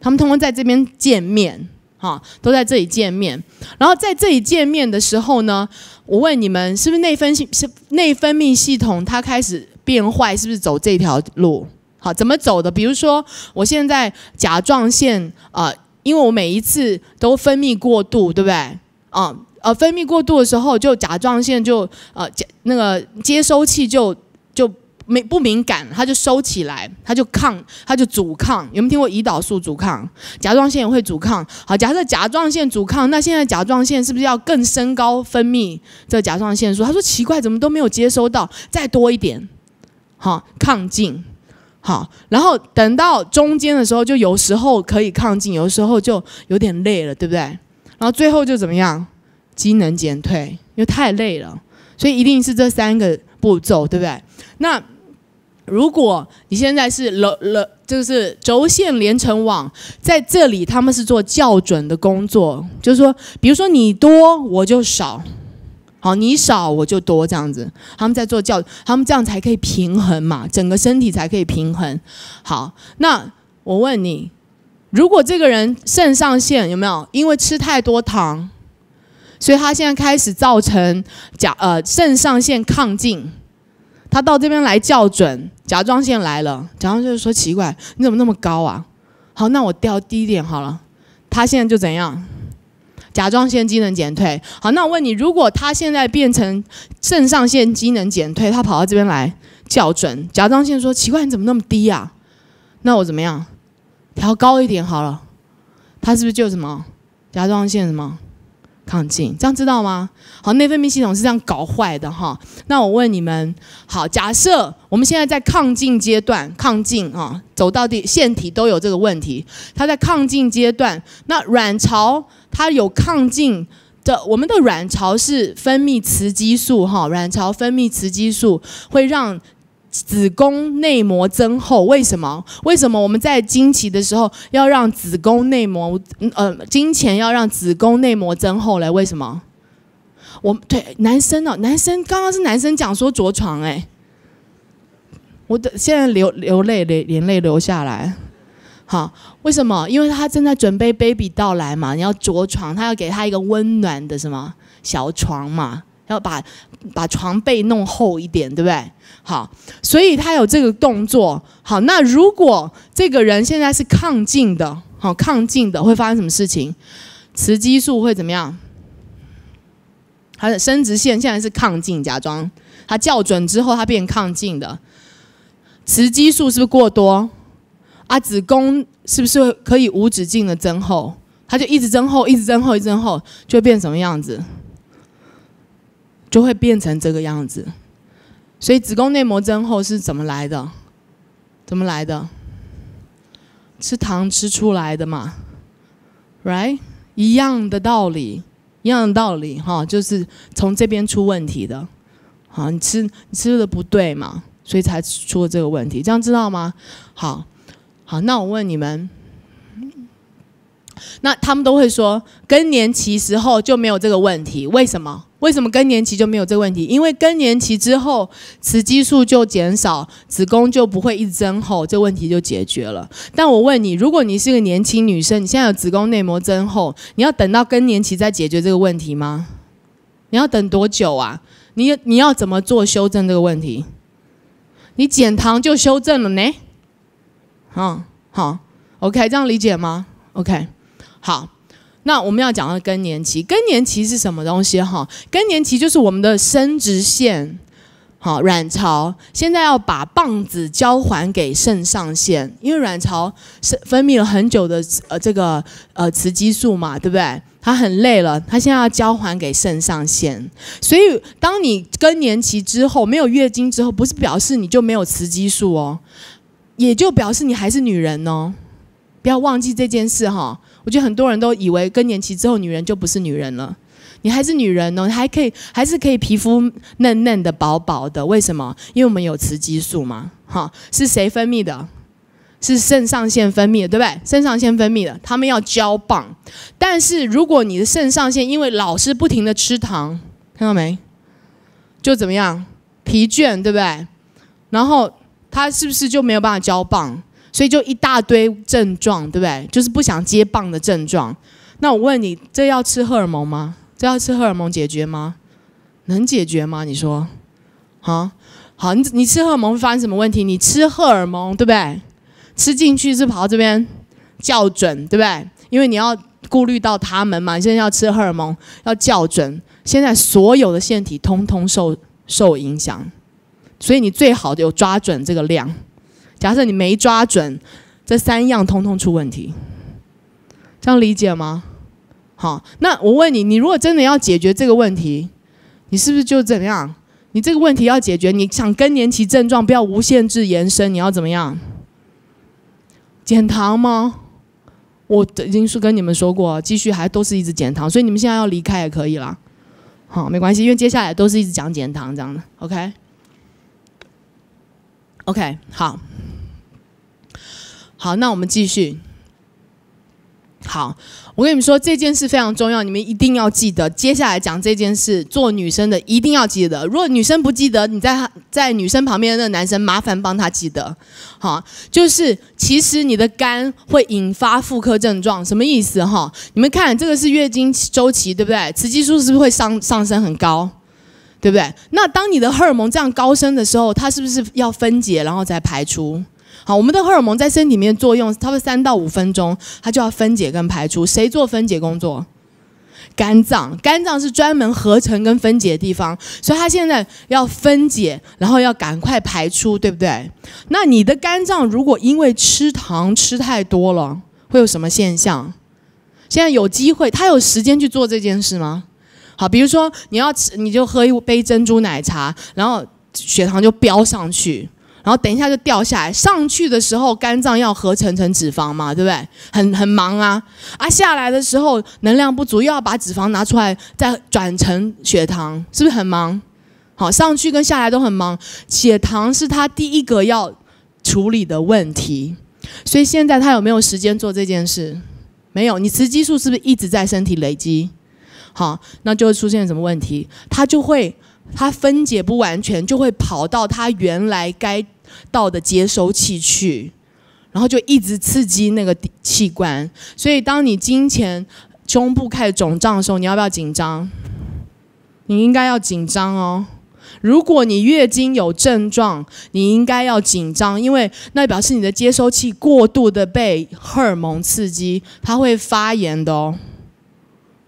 他们通通在这边见面，哈，都在这里见面。然后在这里见面的时候呢，我问你们，是不是内分泌内分泌系统它开始变坏？是不是走这条路？好，怎么走的？比如说，我现在甲状腺啊，因为我每一次都分泌过度，对不对？啊。呃，分泌过度的时候，就甲状腺就呃那个接收器就就没不敏感，它就收起来，它就抗，它就阻抗。有没有听过胰岛素阻抗？甲状腺也会阻抗。好，假设甲状腺阻抗，那现在甲状腺是不是要更升高分泌这甲状腺素？他说奇怪，怎么都没有接收到？再多一点，好抗进，好，然后等到中间的时候，就有时候可以抗进，有时候就有点累了，对不对？然后最后就怎么样？机能减退，因为太累了，所以一定是这三个步骤，对不对？那如果你现在是了了，就是轴线连成网，在这里他们是做校准的工作，就是说，比如说你多我就少，好，你少我就多这样子，他们在做校，他们这样才可以平衡嘛，整个身体才可以平衡。好，那我问你，如果这个人肾上腺有没有因为吃太多糖？所以，他现在开始造成甲呃肾上腺亢进，他到这边来校准甲状腺来了，甲状腺说奇怪，你怎么那么高啊？好，那我调低一点好了。他现在就怎样？甲状腺机能减退。好，那我问你，如果他现在变成肾上腺机能减退，他跑到这边来校准甲状腺，说奇怪，你怎么那么低啊？那我怎么样？调高一点好了。他是不是就什么？甲状腺什么？亢进，这样知道吗？好，内分泌系统是这样搞坏的哈。那我问你们，好，假设我们现在在亢进阶段，亢进啊，走到底腺体都有这个问题。它在亢进阶段，那卵巢它有亢进的，我们的卵巢是分泌雌激素哈，卵巢分泌雌激素会让。子宫内膜增厚，为什么？为什么我们在经期的时候要让子宫内膜，呃，经前要让子宫内膜增厚嘞？为什么？我对男生哦，男生刚刚是男生讲说着床，哎，我的现在流流泪，眼泪流下来。好，为什么？因为他正在准备 baby 到来嘛，你要着床，他要给他一个温暖的什么小床嘛，要把。把床被弄厚一点，对不对？好，所以他有这个动作。好，那如果这个人现在是亢进的，好，亢进的会发生什么事情？雌激素会怎么样？他的生殖腺现在是亢进，假装他校准之后，他变亢进的，雌激素是不是过多？啊，子宫是不是可以无止境的增厚？它就一直增厚，一直增厚，一直增厚，就会变什么样子？就会变成这个样子，所以子宫内膜增厚是怎么来的？怎么来的？吃糖吃出来的嘛，right？一样的道理，一样的道理哈，就是从这边出问题的。好，你吃你吃的不对嘛，所以才出了这个问题，这样知道吗？好，好，那我问你们，那他们都会说更年期时候就没有这个问题，为什么？为什么更年期就没有这个问题？因为更年期之后雌激素就减少，子宫就不会一增厚，这问题就解决了。但我问你，如果你是个年轻女生，你现在有子宫内膜增厚，你要等到更年期再解决这个问题吗？你要等多久啊？你你要怎么做修正这个问题？你减糖就修正了呢？嗯，好，OK，这样理解吗？OK，好。那我们要讲到更年期，更年期是什么东西？哈，更年期就是我们的生殖腺，好，卵巢现在要把棒子交还给肾上腺，因为卵巢是分泌了很久的呃这个呃雌激素嘛，对不对？它很累了，它现在要交还给肾上腺。所以，当你更年期之后没有月经之后，不是表示你就没有雌激素哦，也就表示你还是女人哦，不要忘记这件事哈。我觉得很多人都以为更年期之后女人就不是女人了，你还是女人哦，你还可以，还是可以皮肤嫩嫩的、薄薄的。为什么？因为我们有雌激素嘛，哈，是谁分泌的？是肾上腺分泌的，对不对？肾上腺分泌的，他们要交棒。但是如果你的肾上腺因为老是不停的吃糖，看到没？就怎么样？疲倦，对不对？然后他是不是就没有办法交棒？所以就一大堆症状，对不对？就是不想接棒的症状。那我问你，这要吃荷尔蒙吗？这要吃荷尔蒙解决吗？能解决吗？你说，啊，好，你你吃荷尔蒙会发生什么问题？你吃荷尔蒙，对不对？吃进去是跑到这边校准，对不对？因为你要顾虑到他们嘛。现在要吃荷尔蒙，要校准，现在所有的腺体通通受受影响，所以你最好有抓准这个量。假设你没抓准，这三样通通出问题，这样理解吗？好，那我问你，你如果真的要解决这个问题，你是不是就怎样？你这个问题要解决，你想更年期症状不要无限制延伸，你要怎么样？减糖吗？我已经是跟你们说过，继续还都是一直减糖，所以你们现在要离开也可以啦。好，没关系，因为接下来都是一直讲减糖这样的。OK，OK，好。好，那我们继续。好，我跟你们说这件事非常重要，你们一定要记得。接下来讲这件事，做女生的一定要记得。如果女生不记得，你在在女生旁边的那个男生，麻烦帮他记得。好，就是其实你的肝会引发妇科症状，什么意思哈？你们看这个是月经周期，对不对？雌激素是不是会上上升很高？对不对？那当你的荷尔蒙这样高升的时候，它是不是要分解然后再排出？好，我们的荷尔蒙在身体里面作用，差不多三到五分钟，它就要分解跟排出。谁做分解工作？肝脏，肝脏是专门合成跟分解的地方，所以它现在要分解，然后要赶快排出，对不对？那你的肝脏如果因为吃糖吃太多了，会有什么现象？现在有机会，它有时间去做这件事吗？好，比如说你要吃，你就喝一杯珍珠奶茶，然后血糖就飙上去。然后等一下就掉下来，上去的时候肝脏要合成成脂肪嘛，对不对？很很忙啊啊！下来的时候能量不足，又要把脂肪拿出来再转成血糖，是不是很忙？好，上去跟下来都很忙，血糖是他第一个要处理的问题，所以现在他有没有时间做这件事？没有，你雌激素是不是一直在身体累积？好，那就会出现什么问题？他就会它分解不完全，就会跑到它原来该。到的接收器去，然后就一直刺激那个器官。所以，当你经前胸部开始肿胀的时候，你要不要紧张？你应该要紧张哦。如果你月经有症状，你应该要紧张，因为那表示你的接收器过度的被荷尔蒙刺激，它会发炎的哦。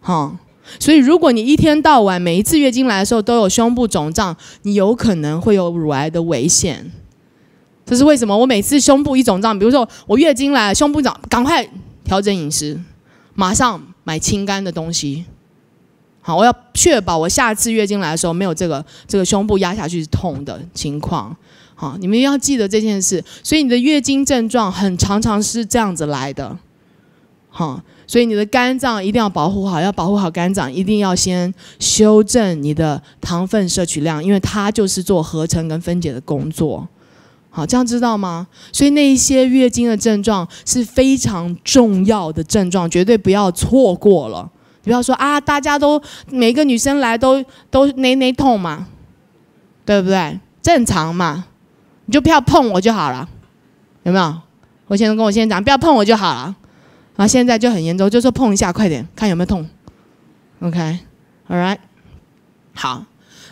好，所以如果你一天到晚每一次月经来的时候都有胸部肿胀，你有可能会有乳癌的危险。这是为什么？我每次胸部一肿胀，比如说我月经来，胸部涨，赶快调整饮食，马上买清肝的东西。好，我要确保我下次月经来的时候没有这个这个胸部压下去痛的情况。好，你们要记得这件事。所以你的月经症状很常常是这样子来的。好，所以你的肝脏一定要保护好，要保护好肝脏，一定要先修正你的糖分摄取量，因为它就是做合成跟分解的工作。好，这样知道吗？所以那一些月经的症状是非常重要的症状，绝对不要错过了。不要说啊，大家都每个女生来都都那那痛嘛，对不对？正常嘛，你就不要碰我就好了，有没有？我先前跟我先生讲，不要碰我就好了。啊，现在就很严重，就说碰一下，快点看有没有痛。OK，All right，好。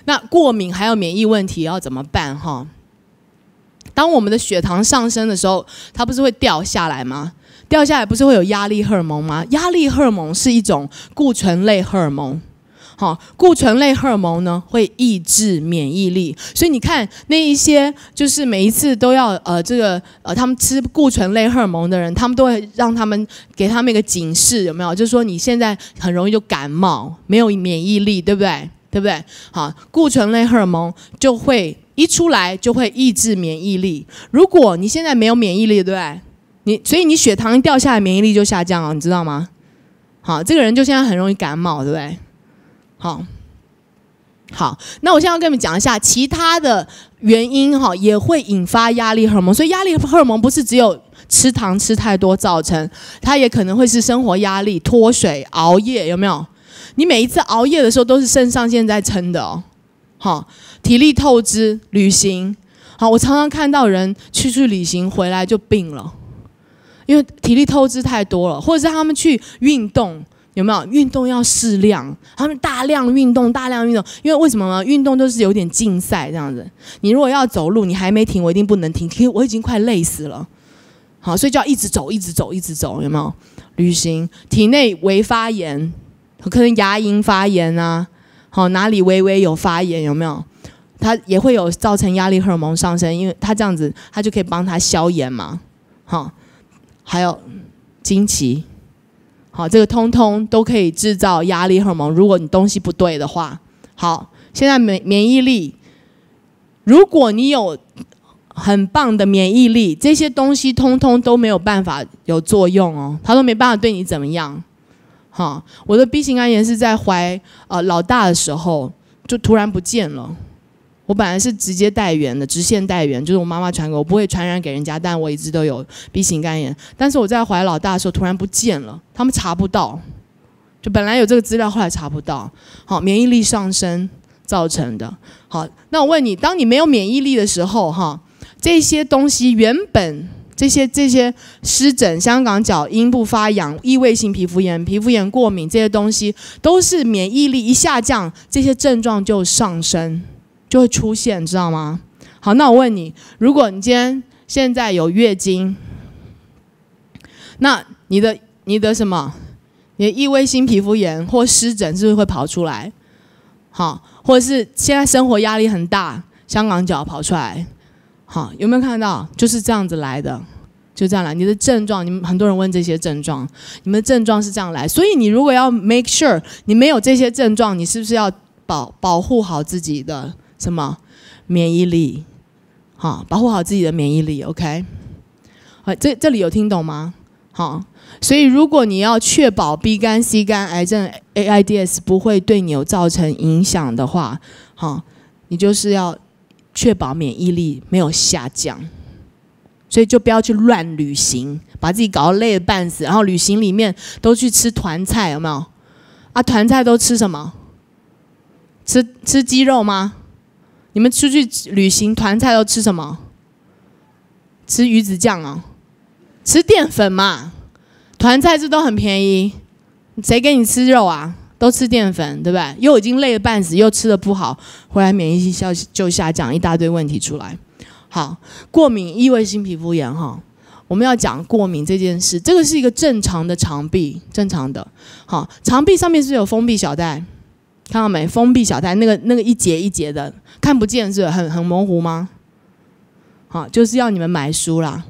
那过敏还有免疫问题要怎么办哈？当我们的血糖上升的时候，它不是会掉下来吗？掉下来不是会有压力荷尔蒙吗？压力荷尔蒙是一种固醇类荷尔蒙。好，固醇类荷尔蒙呢，会抑制免疫力。所以你看那一些，就是每一次都要呃，这个呃，他们吃固醇类荷尔蒙的人，他们都会让他们给他们一个警示，有没有？就是说你现在很容易就感冒，没有免疫力，对不对？对不对？好，固醇类荷尔蒙就会。一出来就会抑制免疫力。如果你现在没有免疫力，对不对？你所以你血糖一掉下来，免疫力就下降了，你知道吗？好，这个人就现在很容易感冒，对不对？好，好，那我现在要跟你们讲一下其他的原因哈，也会引发压力荷尔蒙。所以压力荷尔蒙不是只有吃糖吃太多造成，它也可能会是生活压力、脱水、熬夜，有没有？你每一次熬夜的时候，都是肾上腺在撑的哦。好。体力透支，旅行，好，我常常看到人去去旅行回来就病了，因为体力透支太多了，或者是他们去运动，有没有？运动要适量，他们大量运动，大量运动，因为为什么呢？运动都是有点竞赛这样子，你如果要走路，你还没停，我一定不能停，其实我已经快累死了，好，所以就要一直走，一直走，一直走，有没有？旅行体内微发炎，可能牙龈发炎啊，好，哪里微微有发炎，有没有？它也会有造成压力荷尔蒙上升，因为它这样子，它就可以帮它消炎嘛，哈。还有，经期，好，这个通通都可以制造压力荷尔蒙。如果你东西不对的话，好，现在免免疫力，如果你有很棒的免疫力，这些东西通通都没有办法有作用哦，它都没办法对你怎么样。好，我的 B 型肝炎是在怀呃老大的时候就突然不见了。我本来是直接带源的，直线带源，就是我妈妈传给我，不会传染给人家。但我一直都有 B 型肝炎，但是我在怀老大的时候突然不见了，他们查不到，就本来有这个资料，后来查不到。好，免疫力上升造成的。好，那我问你，当你没有免疫力的时候，哈，这些东西原本这些这些湿疹、香港脚、阴部发痒、异位性皮肤炎、皮肤炎过敏这些东西，都是免疫力一下降，这些症状就上升。就会出现，知道吗？好，那我问你，如果你今天现在有月经，那你的你的什么？你的异位性皮肤炎或湿疹是不是会跑出来？好，或者是现在生活压力很大，香港脚跑出来？好，有没有看到？就是这样子来的，就这样来。你的症状，你们很多人问这些症状，你们的症状是这样来。所以你如果要 make sure 你没有这些症状，你是不是要保保护好自己的？什么免疫力？好，保护好自己的免疫力。OK，好，这这里有听懂吗？好，所以如果你要确保 B 肝、C 肝、癌症、AIDS 不会对你有造成影响的话，好，你就是要确保免疫力没有下降。所以就不要去乱旅行，把自己搞得累得半死，然后旅行里面都去吃团菜，有没有？啊，团菜都吃什么？吃吃鸡肉吗？你们出去旅行团菜都吃什么？吃鱼子酱啊？吃淀粉嘛？团菜这都很便宜，谁给你吃肉啊？都吃淀粉，对不对？又已经累得半死，又吃的不好，回来免疫力效就下降，一大堆问题出来。好，过敏、异位性皮肤炎，哈，我们要讲过敏这件事。这个是一个正常的肠壁，正常的。好，肠壁上面是有封闭小袋，看到没？封闭小袋，那个那个一节一节的。看不见是很很模糊吗？好，就是要你们买书啦。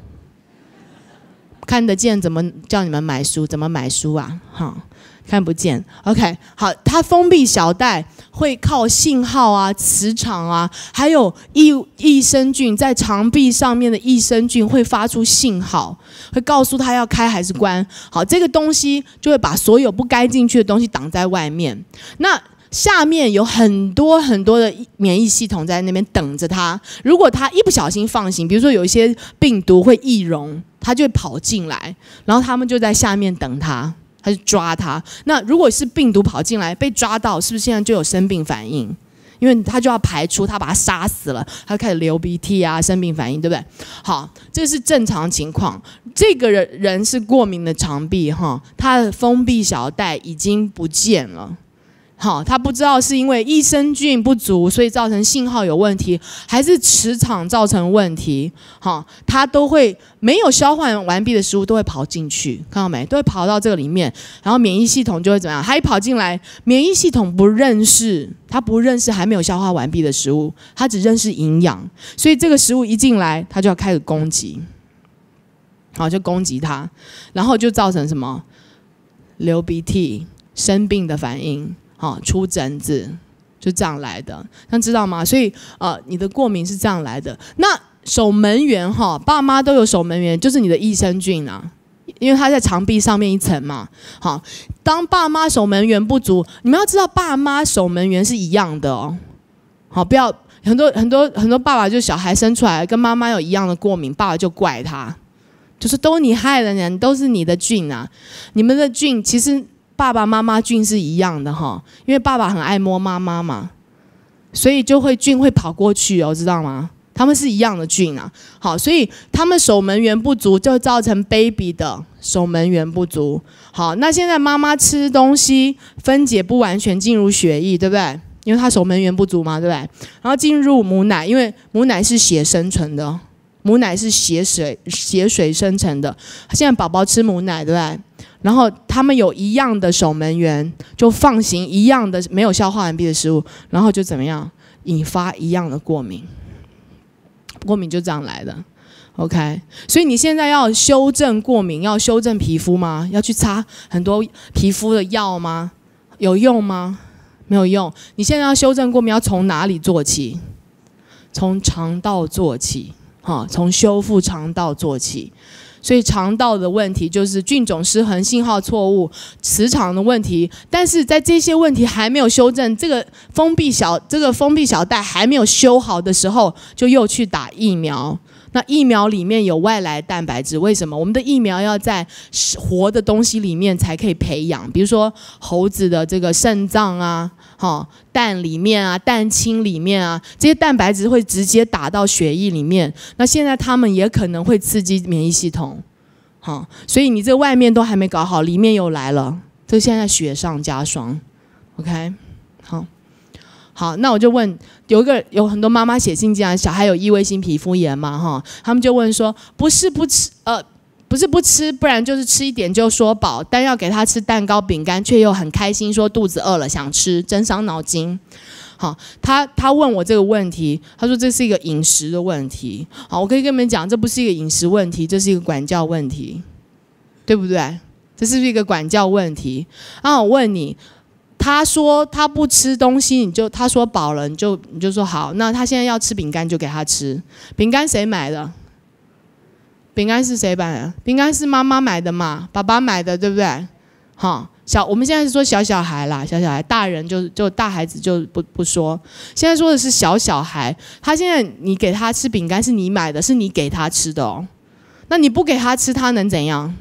看得见怎么叫你们买书？怎么买书啊？好，看不见。OK，好，它封闭小袋会靠信号啊、磁场啊，还有益益生菌在肠壁上面的益生菌会发出信号，会告诉他要开还是关。好，这个东西就会把所有不该进去的东西挡在外面。那。下面有很多很多的免疫系统在那边等着他。如果他一不小心放行，比如说有一些病毒会易容，他就跑进来，然后他们就在下面等他，他就抓他。那如果是病毒跑进来被抓到，是不是现在就有生病反应？因为他就要排出，他把他杀死了，他开始流鼻涕啊，生病反应，对不对？好，这是正常情况。这个人人是过敏的肠壁哈，他的封闭小袋已经不见了。好，他不知道是因为益生菌不足，所以造成信号有问题，还是磁场造成问题？好，他都会没有消化完毕的食物都会跑进去，看到没？都会跑到这个里面，然后免疫系统就会怎么样？一跑进来，免疫系统不认识，它不认识还没有消化完毕的食物，它只认识营养，所以这个食物一进来，它就要开始攻击，好，就攻击它，然后就造成什么流鼻涕、生病的反应。好，出疹子就这样来的，那知道吗？所以呃，你的过敏是这样来的。那守门员哈，爸妈都有守门员，就是你的益生菌啊，因为他在肠壁上面一层嘛。好，当爸妈守门员不足，你们要知道，爸妈守门员是一样的哦。好，不要很多很多很多爸爸就小孩生出来跟妈妈有一样的过敏，爸爸就怪他，就是都你害的，人都是你的菌啊，你们的菌其实。爸爸妈妈菌是一样的哈，因为爸爸很爱摸妈妈嘛，所以就会菌会跑过去哦，知道吗？他们是一样的菌啊。好，所以他们守门员不足，就会造成 baby 的守门员不足。好，那现在妈妈吃东西分解不完全进入血液，对不对？因为她守门员不足嘛，对不对？然后进入母奶，因为母奶是血生成的，母奶是血水血水生成的。现在宝宝吃母奶，对不对？然后他们有一样的守门员，就放行一样的没有消化完毕的食物，然后就怎么样引发一样的过敏？过敏就这样来的。OK，所以你现在要修正过敏，要修正皮肤吗？要去擦很多皮肤的药吗？有用吗？没有用。你现在要修正过敏，要从哪里做起？从肠道做起，哈，从修复肠道做起。所以肠道的问题就是菌种失衡、信号错误、磁场的问题。但是在这些问题还没有修正，这个封闭小这个封闭小袋还没有修好的时候，就又去打疫苗。那疫苗里面有外来蛋白质，为什么我们的疫苗要在活的东西里面才可以培养？比如说猴子的这个肾脏啊。好蛋里面啊，蛋清里面啊，这些蛋白质会直接打到血液里面。那现在他们也可能会刺激免疫系统，好，所以你这外面都还没搞好，里面又来了，这现在雪上加霜。OK，好，好，那我就问，有一个有很多妈妈写信样，小孩有异位性皮肤炎嘛？哈，他们就问说，不是不吃呃。不是不吃，不然就是吃一点就说饱。但要给他吃蛋糕、饼干，却又很开心说肚子饿了想吃，真伤脑筋。好，他他问我这个问题，他说这是一个饮食的问题。好，我可以跟你们讲，这不是一个饮食问题，这是一个管教问题，对不对？这是一个管教问题。那我问你，他说他不吃东西，你就他说饱了，你就你就说好。那他现在要吃饼干，就给他吃。饼干谁买的？饼干是谁买的？饼干是妈妈买的嘛？爸爸买的，对不对？好，小我们现在是说小小孩啦，小小孩，大人就就大孩子就不不说。现在说的是小小孩，他现在你给他吃饼干是你买的，是你给他吃的哦。那你不给他吃，他能怎样？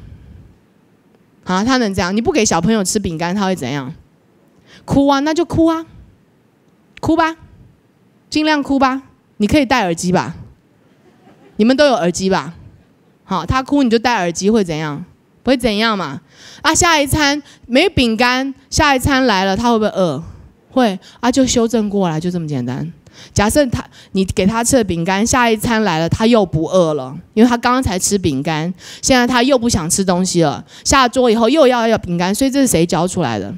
啊，他能怎样？你不给小朋友吃饼干，他会怎样？哭啊，那就哭啊，哭吧，尽量哭吧。你可以戴耳机吧，你们都有耳机吧？好，他哭你就戴耳机会怎样？不会怎样嘛？啊，下一餐没饼干，下一餐来了他会不会饿？会啊，就修正过来，就这么简单。假设他你给他吃的饼干，下一餐来了他又不饿了，因为他刚刚才吃饼干，现在他又不想吃东西了。下桌以后又要要饼干，所以这是谁教出来的？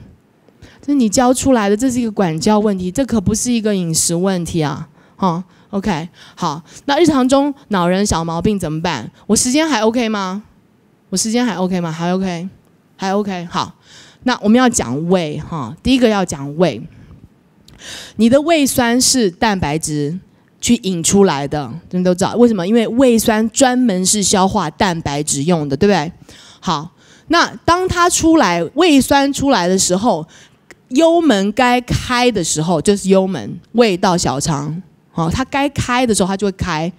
这是你教出来的，这是一个管教问题，这可不是一个饮食问题啊！哈。OK，好，那日常中恼人小毛病怎么办？我时间还 OK 吗？我时间还 OK 吗？还 OK，还 OK。好，那我们要讲胃哈，第一个要讲胃。你的胃酸是蛋白质去引出来的，你们都知道为什么？因为胃酸专门是消化蛋白质用的，对不对？好，那当它出来，胃酸出来的时候，幽门该开的时候就是幽门，胃到小肠。哦，它该开的时候它就会开，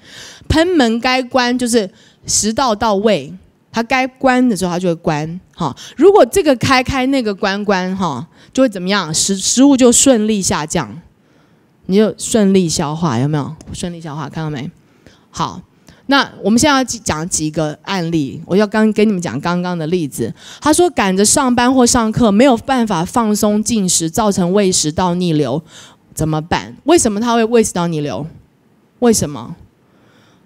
喷门该关就是食道到位，它该关的时候它就会关。哈，如果这个开开那个关关，哈，就会怎么样？食食物就顺利下降，你就顺利消化，有没有？顺利消化，看到没？好，那我们现在要讲几个案例。我要刚跟你们讲刚刚的例子，他说赶着上班或上课没有办法放松进食，造成胃食道逆流。怎么办？为什么他会威胁到你流？为什么？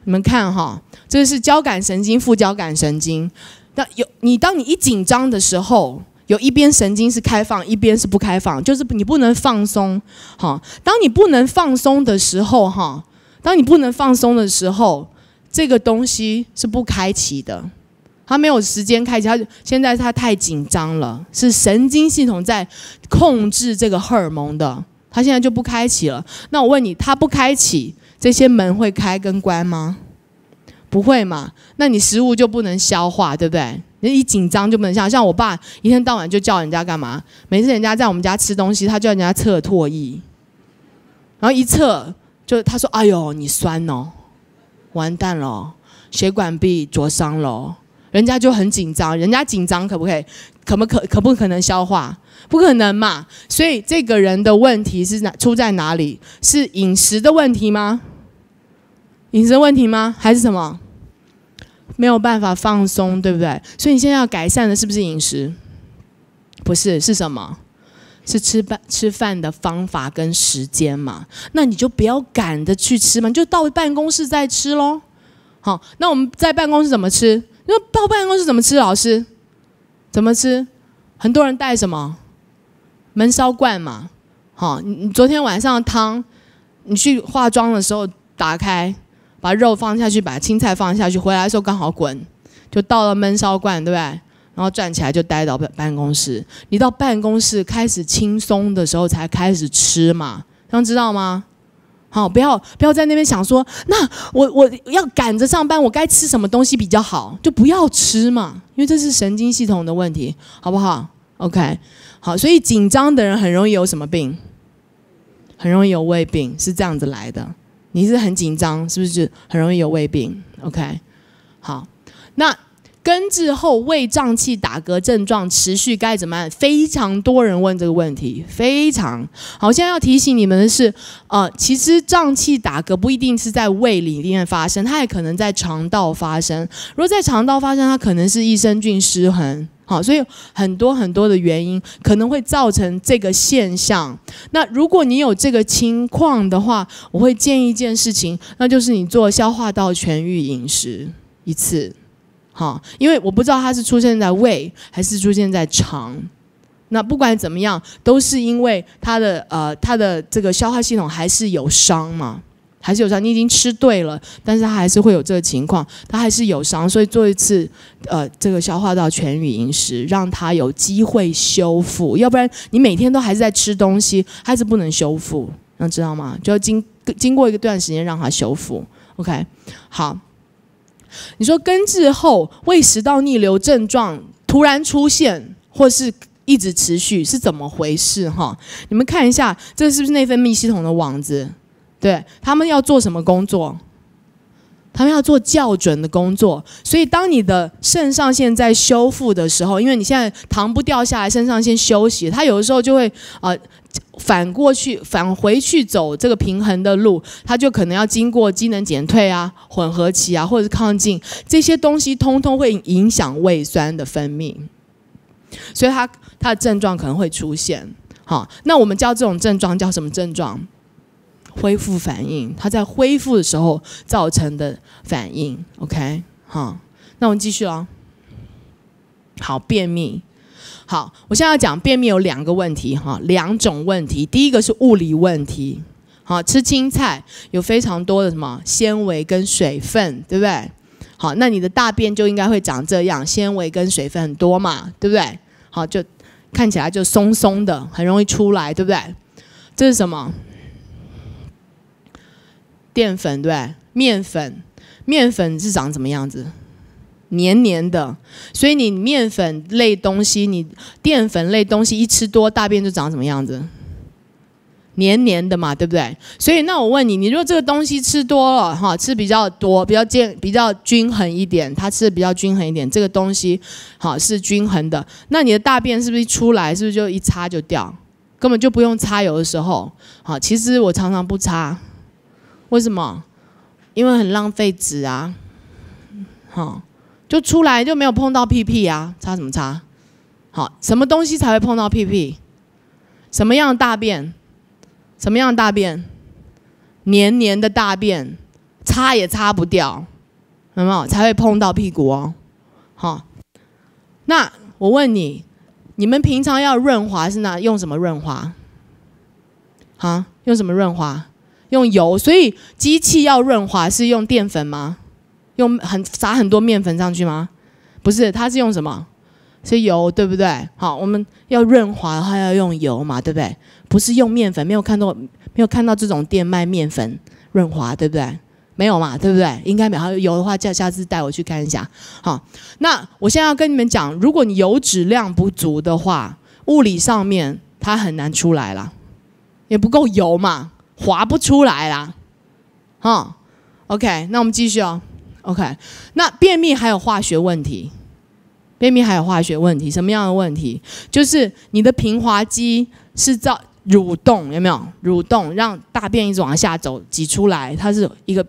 你们看哈，这是交感神经、副交感神经。那有你，当你一紧张的时候，有一边神经是开放，一边是不开放，就是你不能放松。哈，当你不能放松的时候，哈，当你不能放松的时候，这个东西是不开启的，它没有时间开启。它现在它太紧张了，是神经系统在控制这个荷尔蒙的。他现在就不开启了。那我问你，他不开启这些门会开跟关吗？不会嘛？那你食物就不能消化，对不对？你一紧张就不能像像我爸一天到晚就叫人家干嘛？每次人家在我们家吃东西，他叫人家测唾液，然后一测就他说：“哎呦，你酸哦，完蛋了，血管壁灼伤了。”人家就很紧张，人家紧张可不可以？可不可可不可能消化？不可能嘛！所以这个人的问题是哪出在哪里？是饮食的问题吗？饮食问题吗？还是什么？没有办法放松，对不对？所以你现在要改善的是不是饮食？不是，是什么？是吃饭吃饭的方法跟时间嘛？那你就不要赶着去吃嘛，就到办公室再吃喽。好，那我们在办公室怎么吃？那到办公室怎么吃？老师怎么吃？很多人带什么？焖烧罐嘛，好，你你昨天晚上汤，你去化妆的时候打开，把肉放下去，把青菜放下去，回来的时候刚好滚，就到了焖烧罐，对不对？然后站起来就待到办办公室，你到办公室开始轻松的时候才开始吃嘛，知道吗？好，不要不要在那边想说，那我我要赶着上班，我该吃什么东西比较好？就不要吃嘛，因为这是神经系统的问题，好不好？OK，好，所以紧张的人很容易有什么病，很容易有胃病，是这样子来的。你是很紧张，是不是很容易有胃病？OK，好，那根治后胃胀气、打嗝症状持续该怎么办？非常多人问这个问题，非常好。现在要提醒你们的是，呃，其实胀气、打嗝不一定是在胃里一定发生，它也可能在肠道发生。如果在肠道发生，它可能是益生菌失衡。好，所以很多很多的原因可能会造成这个现象。那如果你有这个情况的话，我会建议一件事情，那就是你做消化道痊愈饮食一次，哈，因为我不知道它是出现在胃还是出现在肠。那不管怎么样，都是因为它的呃它的这个消化系统还是有伤嘛。还是有伤，你已经吃对了，但是他还是会有这个情况，他还是有伤，所以做一次，呃，这个消化道全语饮食，让他有机会修复，要不然你每天都还是在吃东西，还是不能修复，你知道吗？就要经经过一段时间让它修复。OK，好，你说根治后胃食道逆流症状突然出现或是一直持续是怎么回事？哈，你们看一下，这是不是内分泌系统的网子？对他们要做什么工作？他们要做校准的工作。所以，当你的肾上腺在修复的时候，因为你现在糖不掉下来，肾上腺休息，它有的时候就会啊，反过去，返回去走这个平衡的路，它就可能要经过机能减退啊、混合期啊，或者是亢进这些东西，通通会影响胃酸的分泌，所以它它的症状可能会出现。好，那我们叫这种症状叫什么症状？恢复反应，它在恢复的时候造成的反应，OK，哈，那我们继续哦。好，便秘，好，我现在要讲便秘有两个问题，哈，两种问题。第一个是物理问题，好吃青菜有非常多的什么纤维跟水分，对不对？好，那你的大便就应该会长这样，纤维跟水分很多嘛，对不对？好，就看起来就松松的，很容易出来，对不对？这是什么？淀粉对，面粉，面粉是长什么样子？黏黏的，所以你面粉类东西，你淀粉类东西一吃多，大便就长什么样子？黏黏的嘛，对不对？所以那我问你，你如果这个东西吃多了哈，吃比较多，比较健，比较均衡一点，它吃的比较均衡一点，这个东西好是均衡的，那你的大便是不是出来？是不是就一擦就掉？根本就不用擦油的时候，好，其实我常常不擦。为什么？因为很浪费纸啊！好，就出来就没有碰到屁屁啊，擦什么擦？好，什么东西才会碰到屁屁？什么样的大便？什么样的大便？黏黏的大便，擦也擦不掉，有没有？才会碰到屁股哦。好，那我问你，你们平常要润滑是拿用什么润滑？啊，用什么润滑？用油，所以机器要润滑是用淀粉吗？用很撒很多面粉上去吗？不是，它是用什么？是油，对不对？好，我们要润滑的话要用油嘛，对不对？不是用面粉，没有看到没有看到这种店卖面粉润滑，对不对？没有嘛，对不对？应该没有。油的话，下下次带我去看一下。好，那我现在要跟你们讲，如果你油质量不足的话，物理上面它很难出来了，也不够油嘛。滑不出来啦，哈，OK，那我们继续哦，OK，那便秘还有化学问题，便秘还有化学问题，什么样的问题？就是你的平滑肌是造蠕动，有没有蠕动让大便一直往下走挤出来？它是一个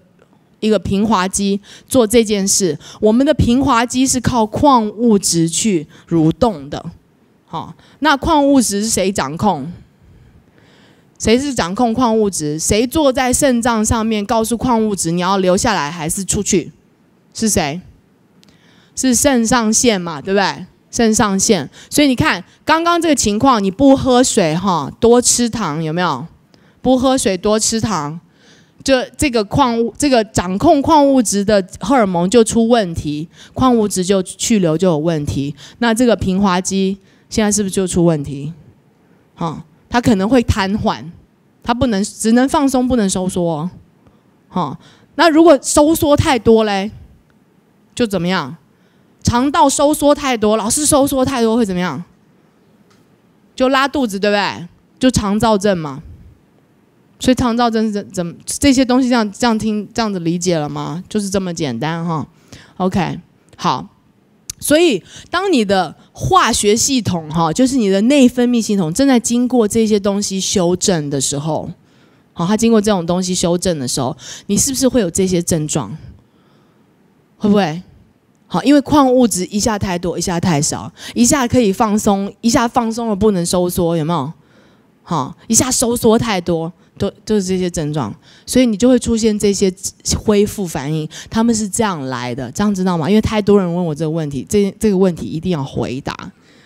一个平滑肌做这件事。我们的平滑肌是靠矿物质去蠕动的，好，那矿物质是谁掌控？谁是掌控矿物质？谁坐在肾脏上面，告诉矿物质你要留下来还是出去？是谁？是肾上腺嘛，对不对？肾上腺。所以你看刚刚这个情况，你不喝水哈，多吃糖有没有？不喝水多吃糖，就这个矿物这个掌控矿物质的荷尔蒙就出问题，矿物质就去留就有问题。那这个平滑肌现在是不是就出问题？好。它可能会瘫痪，它不能，只能放松，不能收缩。好，那如果收缩太多嘞，就怎么样？肠道收缩太多，老是收缩太多会怎么样？就拉肚子，对不对？就肠燥症嘛。所以肠燥症是怎怎么这些东西这样这样听这样子理解了吗？就是这么简单哈。OK，好。所以，当你的化学系统，哈，就是你的内分泌系统正在经过这些东西修正的时候，好，它经过这种东西修正的时候，你是不是会有这些症状？会不会？好，因为矿物质一下太多，一下太少，一下可以放松，一下放松了不能收缩，有没有？好，一下收缩太多。都就是这些症状，所以你就会出现这些恢复反应，他们是这样来的，这样知道吗？因为太多人问我这个问题，这这个问题一定要回答。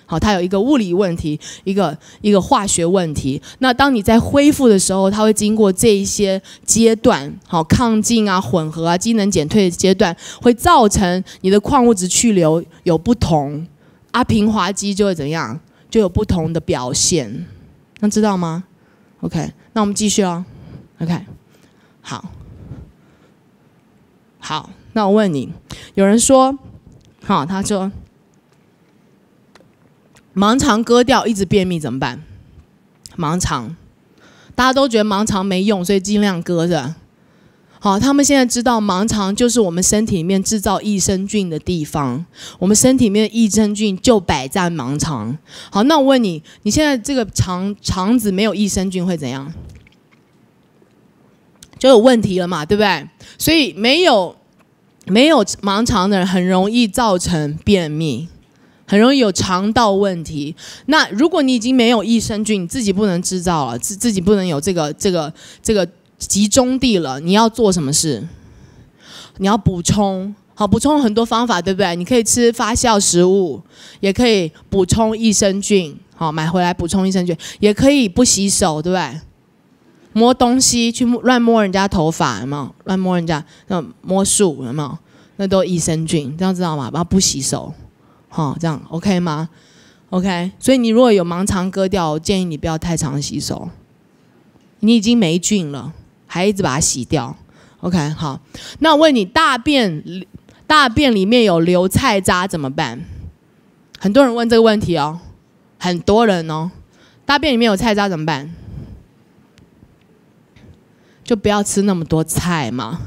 好，它有一个物理问题，一个一个化学问题。那当你在恢复的时候，它会经过这一些阶段，好，亢进啊、混合啊、机能减退的阶段，会造成你的矿物质去留有不同，啊，平滑肌就会怎样，就有不同的表现，那知道吗？OK，那我们继续哦。OK，好，好，那我问你，有人说，好，他说盲肠割掉一直便秘怎么办？盲肠，大家都觉得盲肠没用，所以尽量割着。好，他们现在知道盲肠就是我们身体里面制造益生菌的地方，我们身体里面益生菌就摆在盲肠。好，那我问你，你现在这个肠肠子没有益生菌会怎样？就有问题了嘛，对不对？所以没有没有盲肠的人，很容易造成便秘，很容易有肠道问题。那如果你已经没有益生菌，自己不能制造了，自自己不能有这个这个这个。集中地了，你要做什么事？你要补充，好补充很多方法，对不对？你可以吃发酵食物，也可以补充益生菌，好买回来补充益生菌，也可以不洗手，对不对？摸东西去乱摸人家头发有没有？乱摸人家那摸树有没有？那都益生菌，这样知道吗？然后不洗手，好这样 OK 吗？OK，所以你如果有盲肠割掉，建议你不要太常洗手，你已经没菌了。还一直把它洗掉，OK，好。那我问你大便大便里面有留菜渣怎么办？很多人问这个问题哦，很多人哦，大便里面有菜渣怎么办？就不要吃那么多菜嘛。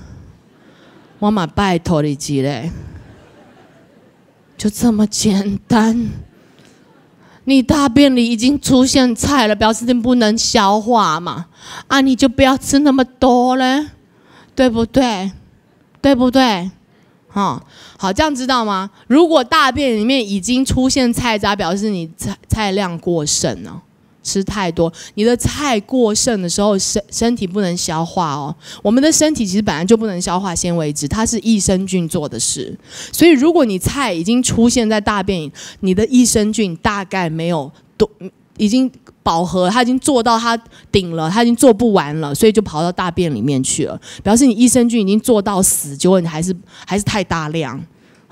我妈拜托你几嘞，就这么简单。你大便里已经出现菜了，表示你不能消化嘛？啊，你就不要吃那么多嘞，对不对？对不对？哈，好，这样知道吗？如果大便里面已经出现菜渣，表示你菜菜量过剩了。吃太多，你的菜过剩的时候，身身体不能消化哦。我们的身体其实本来就不能消化纤维质，它是益生菌做的事。所以，如果你菜已经出现在大便，你的益生菌大概没有多，已经饱和，它已经做到它顶了，它已经做不完了，所以就跑到大便里面去了。表示你益生菌已经做到死，结果你还是还是太大量。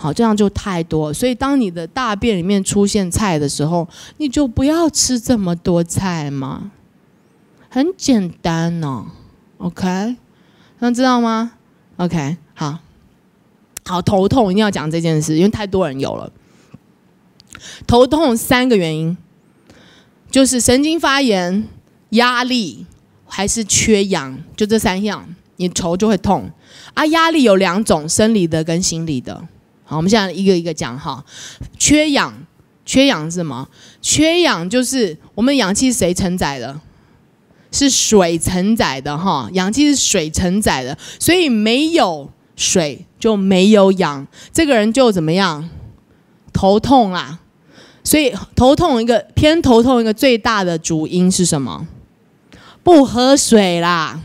好，这样就太多。所以，当你的大便里面出现菜的时候，你就不要吃这么多菜嘛，很简单哦。OK，那知道吗？OK，好，好头痛，一定要讲这件事，因为太多人有了头痛，三个原因就是神经发炎、压力还是缺氧，就这三样，你头就会痛。啊，压力有两种，生理的跟心理的。好，我们现在一个一个讲哈。缺氧，缺氧是什么？缺氧就是我们氧气是谁承载的？是水承载的哈。氧气是水承载的，所以没有水就没有氧，这个人就怎么样？头痛啊，所以头痛一个偏头痛一个最大的主因是什么？不喝水啦。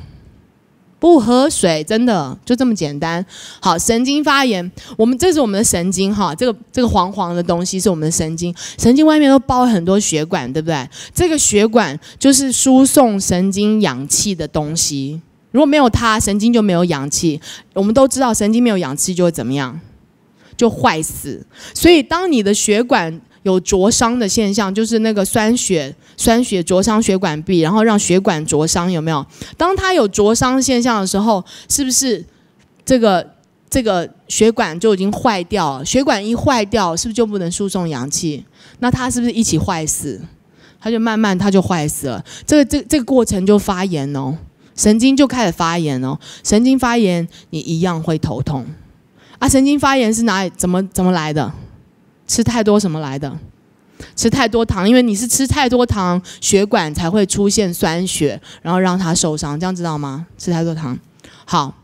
不喝水，真的就这么简单。好，神经发炎，我们这是我们的神经哈，这个这个黄黄的东西是我们的神经，神经外面都包很多血管，对不对？这个血管就是输送神经氧气的东西，如果没有它，神经就没有氧气。我们都知道，神经没有氧气就会怎么样？就坏死。所以当你的血管有灼伤的现象，就是那个酸血酸血灼伤血管壁，然后让血管灼伤，有没有？当它有灼伤现象的时候，是不是这个这个血管就已经坏掉？血管一坏掉，是不是就不能输送氧气？那它是不是一起坏死？它就慢慢它就坏死了，这个这这个过程就发炎哦，神经就开始发炎哦，神经发炎你一样会头痛啊！神经发炎是哪里怎么怎么来的？吃太多什么来的？吃太多糖，因为你是吃太多糖，血管才会出现酸血，然后让它受伤，这样知道吗？吃太多糖，好，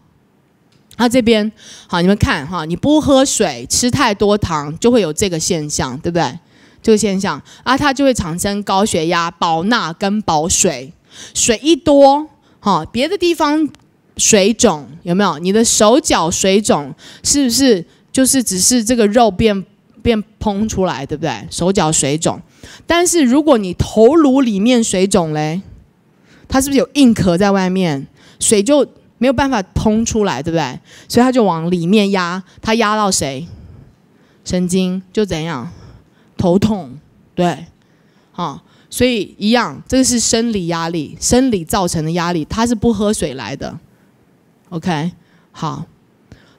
那这边好，你们看哈，你不喝水，吃太多糖就会有这个现象，对不对？这个现象啊，它就会产生高血压、保钠跟保水，水一多哈，别的地方水肿有没有？你的手脚水肿是不是就是只是这个肉变？变膨出来，对不对？手脚水肿，但是如果你头颅里面水肿嘞，它是不是有硬壳在外面，水就没有办法膨出来，对不对？所以它就往里面压，它压到谁？神经就怎样？头痛，对，好，所以一样，这个是生理压力，生理造成的压力，它是不喝水来的。OK，好，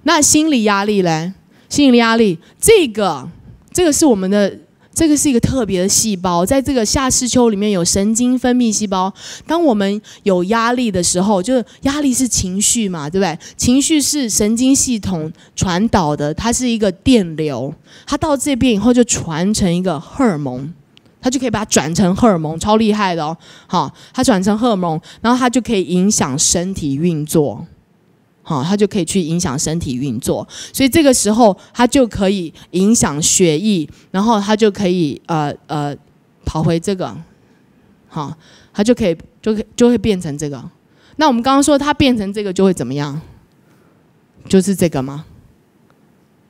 那心理压力嘞？吸引力压力，这个，这个是我们的，这个是一个特别的细胞，在这个下视丘里面有神经分泌细胞。当我们有压力的时候，就是压力是情绪嘛，对不对？情绪是神经系统传导的，它是一个电流，它到这边以后就传成一个荷尔蒙，它就可以把它转成荷尔蒙，超厉害的哦。好，它转成荷尔蒙，然后它就可以影响身体运作。好，它就可以去影响身体运作，所以这个时候它就可以影响血液，然后它就可以呃呃跑回这个，好，它就可以就就会变成这个。那我们刚刚说它变成这个就会怎么样？就是这个吗？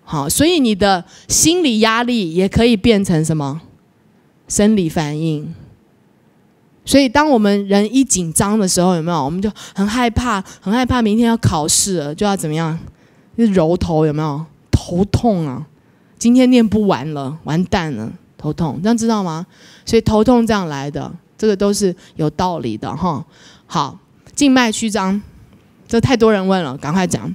好，所以你的心理压力也可以变成什么生理反应？所以，当我们人一紧张的时候，有没有？我们就很害怕，很害怕明天要考试，了，就要怎么样？就是、揉头，有没有？头痛啊！今天念不完了，完蛋了，头痛，这样知道吗？所以头痛这样来的，这个都是有道理的哈。好，静脉曲张，这太多人问了，赶快讲。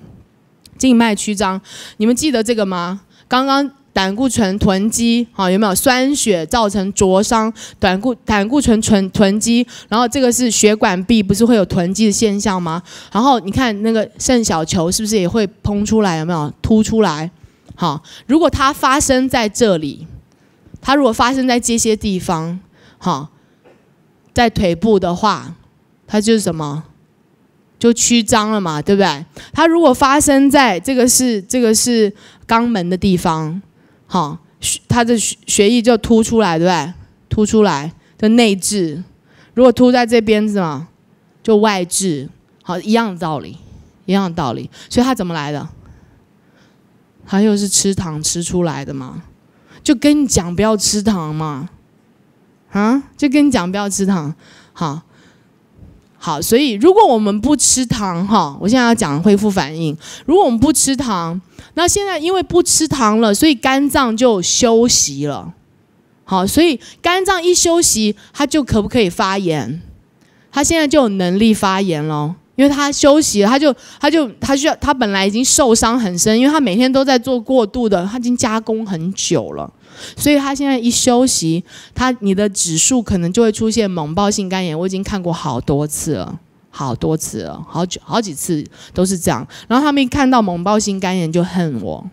静脉曲张，你们记得这个吗？刚刚。胆固醇囤积，哈，有没有酸血造成灼伤？胆固胆固醇存囤积，然后这个是血管壁，不是会有囤积的现象吗？然后你看那个肾小球是不是也会膨出来？有没有凸出来？好，如果它发生在这里，它如果发生在这些地方，好，在腿部的话，它就是什么，就曲张了嘛，对不对？它如果发生在这个是这个是肛门的地方。好，学他的学学艺就凸出来，对不对？凸出来的内置，如果凸在这边是吗？就外置，好，一样的道理，一样的道理。所以他怎么来的？他又是吃糖吃出来的嘛？就跟你讲不要吃糖嘛，啊？就跟你讲不要吃糖，好。好，所以如果我们不吃糖，哈，我现在要讲恢复反应。如果我们不吃糖，那现在因为不吃糖了，所以肝脏就休息了。好，所以肝脏一休息，它就可不可以发炎？它现在就有能力发炎了，因为它休息了，它就它就它需要它本来已经受伤很深，因为它每天都在做过度的，它已经加工很久了。所以他现在一休息，他你的指数可能就会出现猛暴性肝炎。我已经看过好多次了，好多次了，好久好几次都是这样。然后他们一看到猛暴性肝炎就恨我，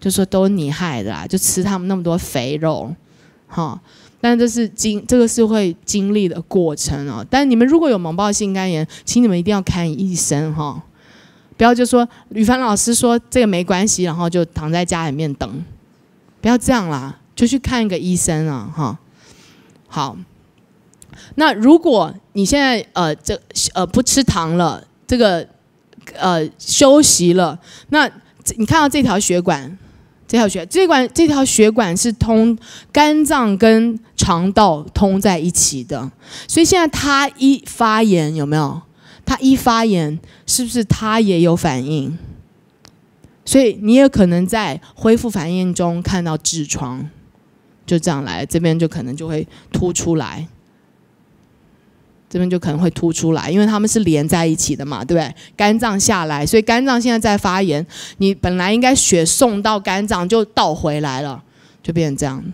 就说都你害的啦，就吃他们那么多肥肉。哈，但这是经这个是会经历的过程哦。但你们如果有猛暴性肝炎，请你们一定要看医生哈，不要就说羽凡老师说这个没关系，然后就躺在家里面等。不要这样啦，就去看一个医生啊，哈。好，那如果你现在呃这呃不吃糖了，这个呃休息了，那你看到这条血管，这条血，这管这条血管是通肝脏跟肠道通在一起的，所以现在它一发炎有没有？它一发炎是不是它也有反应？所以你也可能在恢复反应中看到痔疮，就这样来，这边就可能就会凸出来，这边就可能会凸出来，因为他们是连在一起的嘛，对不对？肝脏下来，所以肝脏现在在发炎，你本来应该血送到肝脏就倒回来了，就变成这样，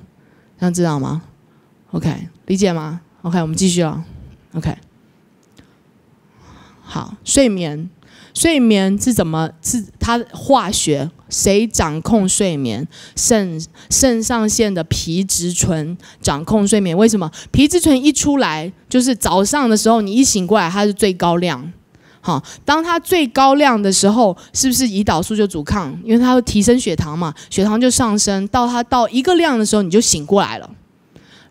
样知道吗？OK，理解吗？OK，我们继续了。OK，好，睡眠。睡眠是怎么？是它化学谁掌控睡眠？肾肾上腺的皮质醇掌控睡眠。为什么皮质醇一出来就是早上的时候你一醒过来它是最高量。好，当它最高量的时候，是不是胰岛素就阻抗？因为它会提升血糖嘛，血糖就上升到它到一个量的时候你就醒过来了。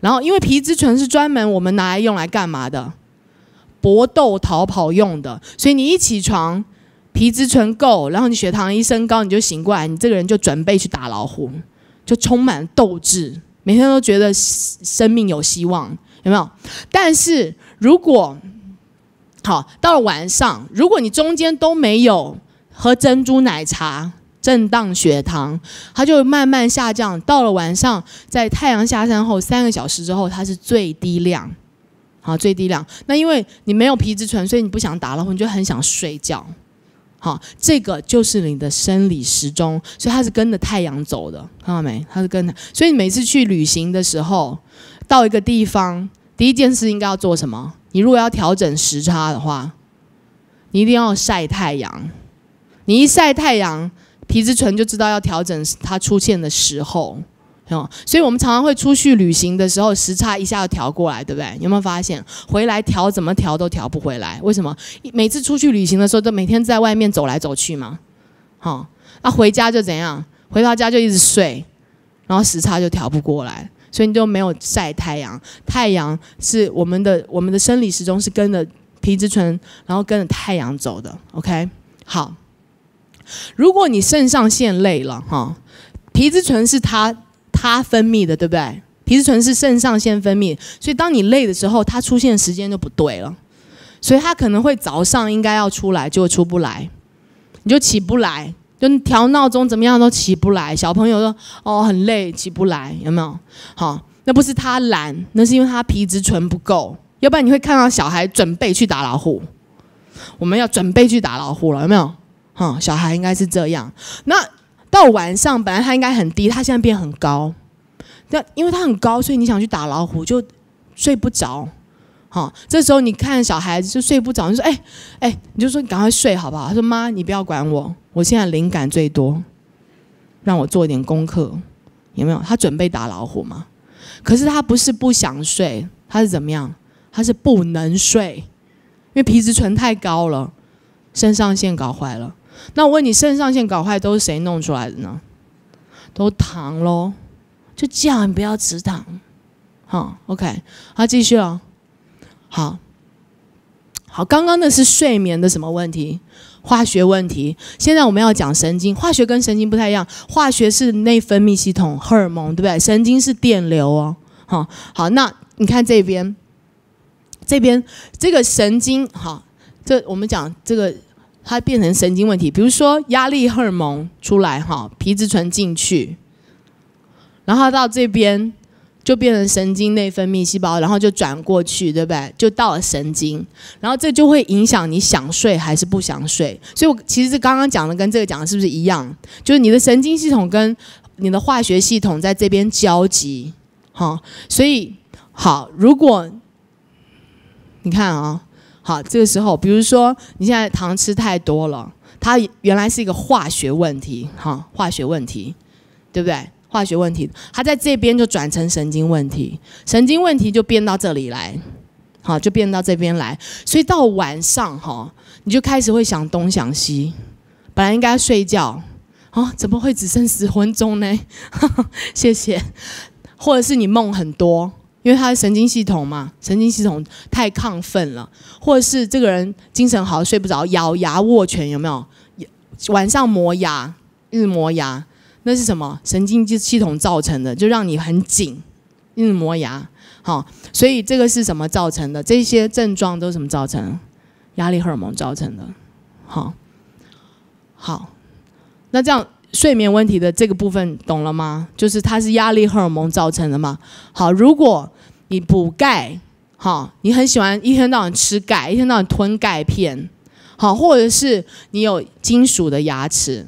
然后因为皮质醇是专门我们拿来用来干嘛的？搏斗逃跑用的。所以你一起床。皮质醇够，然后你血糖一升高，你就醒过来，你这个人就准备去打老虎，就充满斗志，每天都觉得生命有希望，有没有？但是如果好到了晚上，如果你中间都没有喝珍珠奶茶震荡血糖，它就慢慢下降。到了晚上，在太阳下山后三个小时之后，它是最低量，好最低量。那因为你没有皮质醇，所以你不想打老虎，你就很想睡觉。好，这个就是你的生理时钟，所以它是跟着太阳走的，看到没？它是跟着，所以每次去旅行的时候，到一个地方，第一件事应该要做什么？你如果要调整时差的话，你一定要晒太阳。你一晒太阳，皮质醇就知道要调整它出现的时候。哦，所以我们常常会出去旅行的时候，时差一下就调过来，对不对？有没有发现回来调怎么调都调不回来？为什么？每次出去旅行的时候，都每天在外面走来走去嘛，好，那回家就怎样？回到家就一直睡，然后时差就调不过来，所以你就没有晒太阳。太阳是我们的我们的生理时钟是跟着皮质醇，然后跟着太阳走的。OK，好，如果你肾上腺累了，哈，皮质醇是它。它分泌的对不对？皮质醇是肾上腺分泌，所以当你累的时候，它出现时间就不对了，所以它可能会早上应该要出来就出不来，你就起不来，就调闹钟怎么样都起不来。小朋友说：“哦，很累，起不来。”有没有？好，那不是他懒，那是因为他皮质醇不够。要不然你会看到小孩准备去打老虎，我们要准备去打老虎了，有没有？好，小孩应该是这样。那。到晚上本来他应该很低，他现在变很高。那因为他很高，所以你想去打老虎就睡不着。好，这时候你看小孩子就睡不着，你说：“哎哎，你就说你赶快睡好不好？”他说：“妈，你不要管我，我现在灵感最多，让我做点功课，有没有？他准备打老虎吗？可是他不是不想睡，他是怎么样？他是不能睡，因为皮质醇太高了，肾上腺搞坏了。”那我问你，肾上腺搞坏都是谁弄出来的呢？都糖喽，就叫你不要吃糖。好，OK，好，继续哦。好，好，刚刚那是睡眠的什么问题？化学问题。现在我们要讲神经，化学跟神经不太一样，化学是内分泌系统，荷尔蒙，对不对？神经是电流哦。好，好，那你看这边，这边这个神经，哈，这我们讲这个。它变成神经问题，比如说压力荷尔蒙出来哈，皮质醇进去，然后到这边就变成神经内分泌细胞，然后就转过去，对不对？就到了神经，然后这就会影响你想睡还是不想睡。所以，我其实刚刚讲的跟这个讲的是不是一样？就是你的神经系统跟你的化学系统在这边交集，哈。所以，好，如果你看啊。好，这个时候，比如说你现在糖吃太多了，它原来是一个化学问题，哈，化学问题，对不对？化学问题，它在这边就转成神经问题，神经问题就变到这里来，好，就变到这边来。所以到晚上，哈，你就开始会想东想西，本来应该睡觉，啊，怎么会只剩十分钟呢？谢谢，或者是你梦很多。因为他的神经系统嘛，神经系统太亢奋了，或者是这个人精神好睡不着，咬牙握拳有没有？晚上磨牙，日磨牙，那是什么？神经系统造成的，就让你很紧，日磨牙。好，所以这个是什么造成的？这些症状都是什么造成？压力荷尔蒙造成的。好，好，那这样。睡眠问题的这个部分懂了吗？就是它是压力荷尔蒙造成的吗？好，如果你补钙，哈，你很喜欢一天到晚吃钙，一天到晚吞钙片，好，或者是你有金属的牙齿，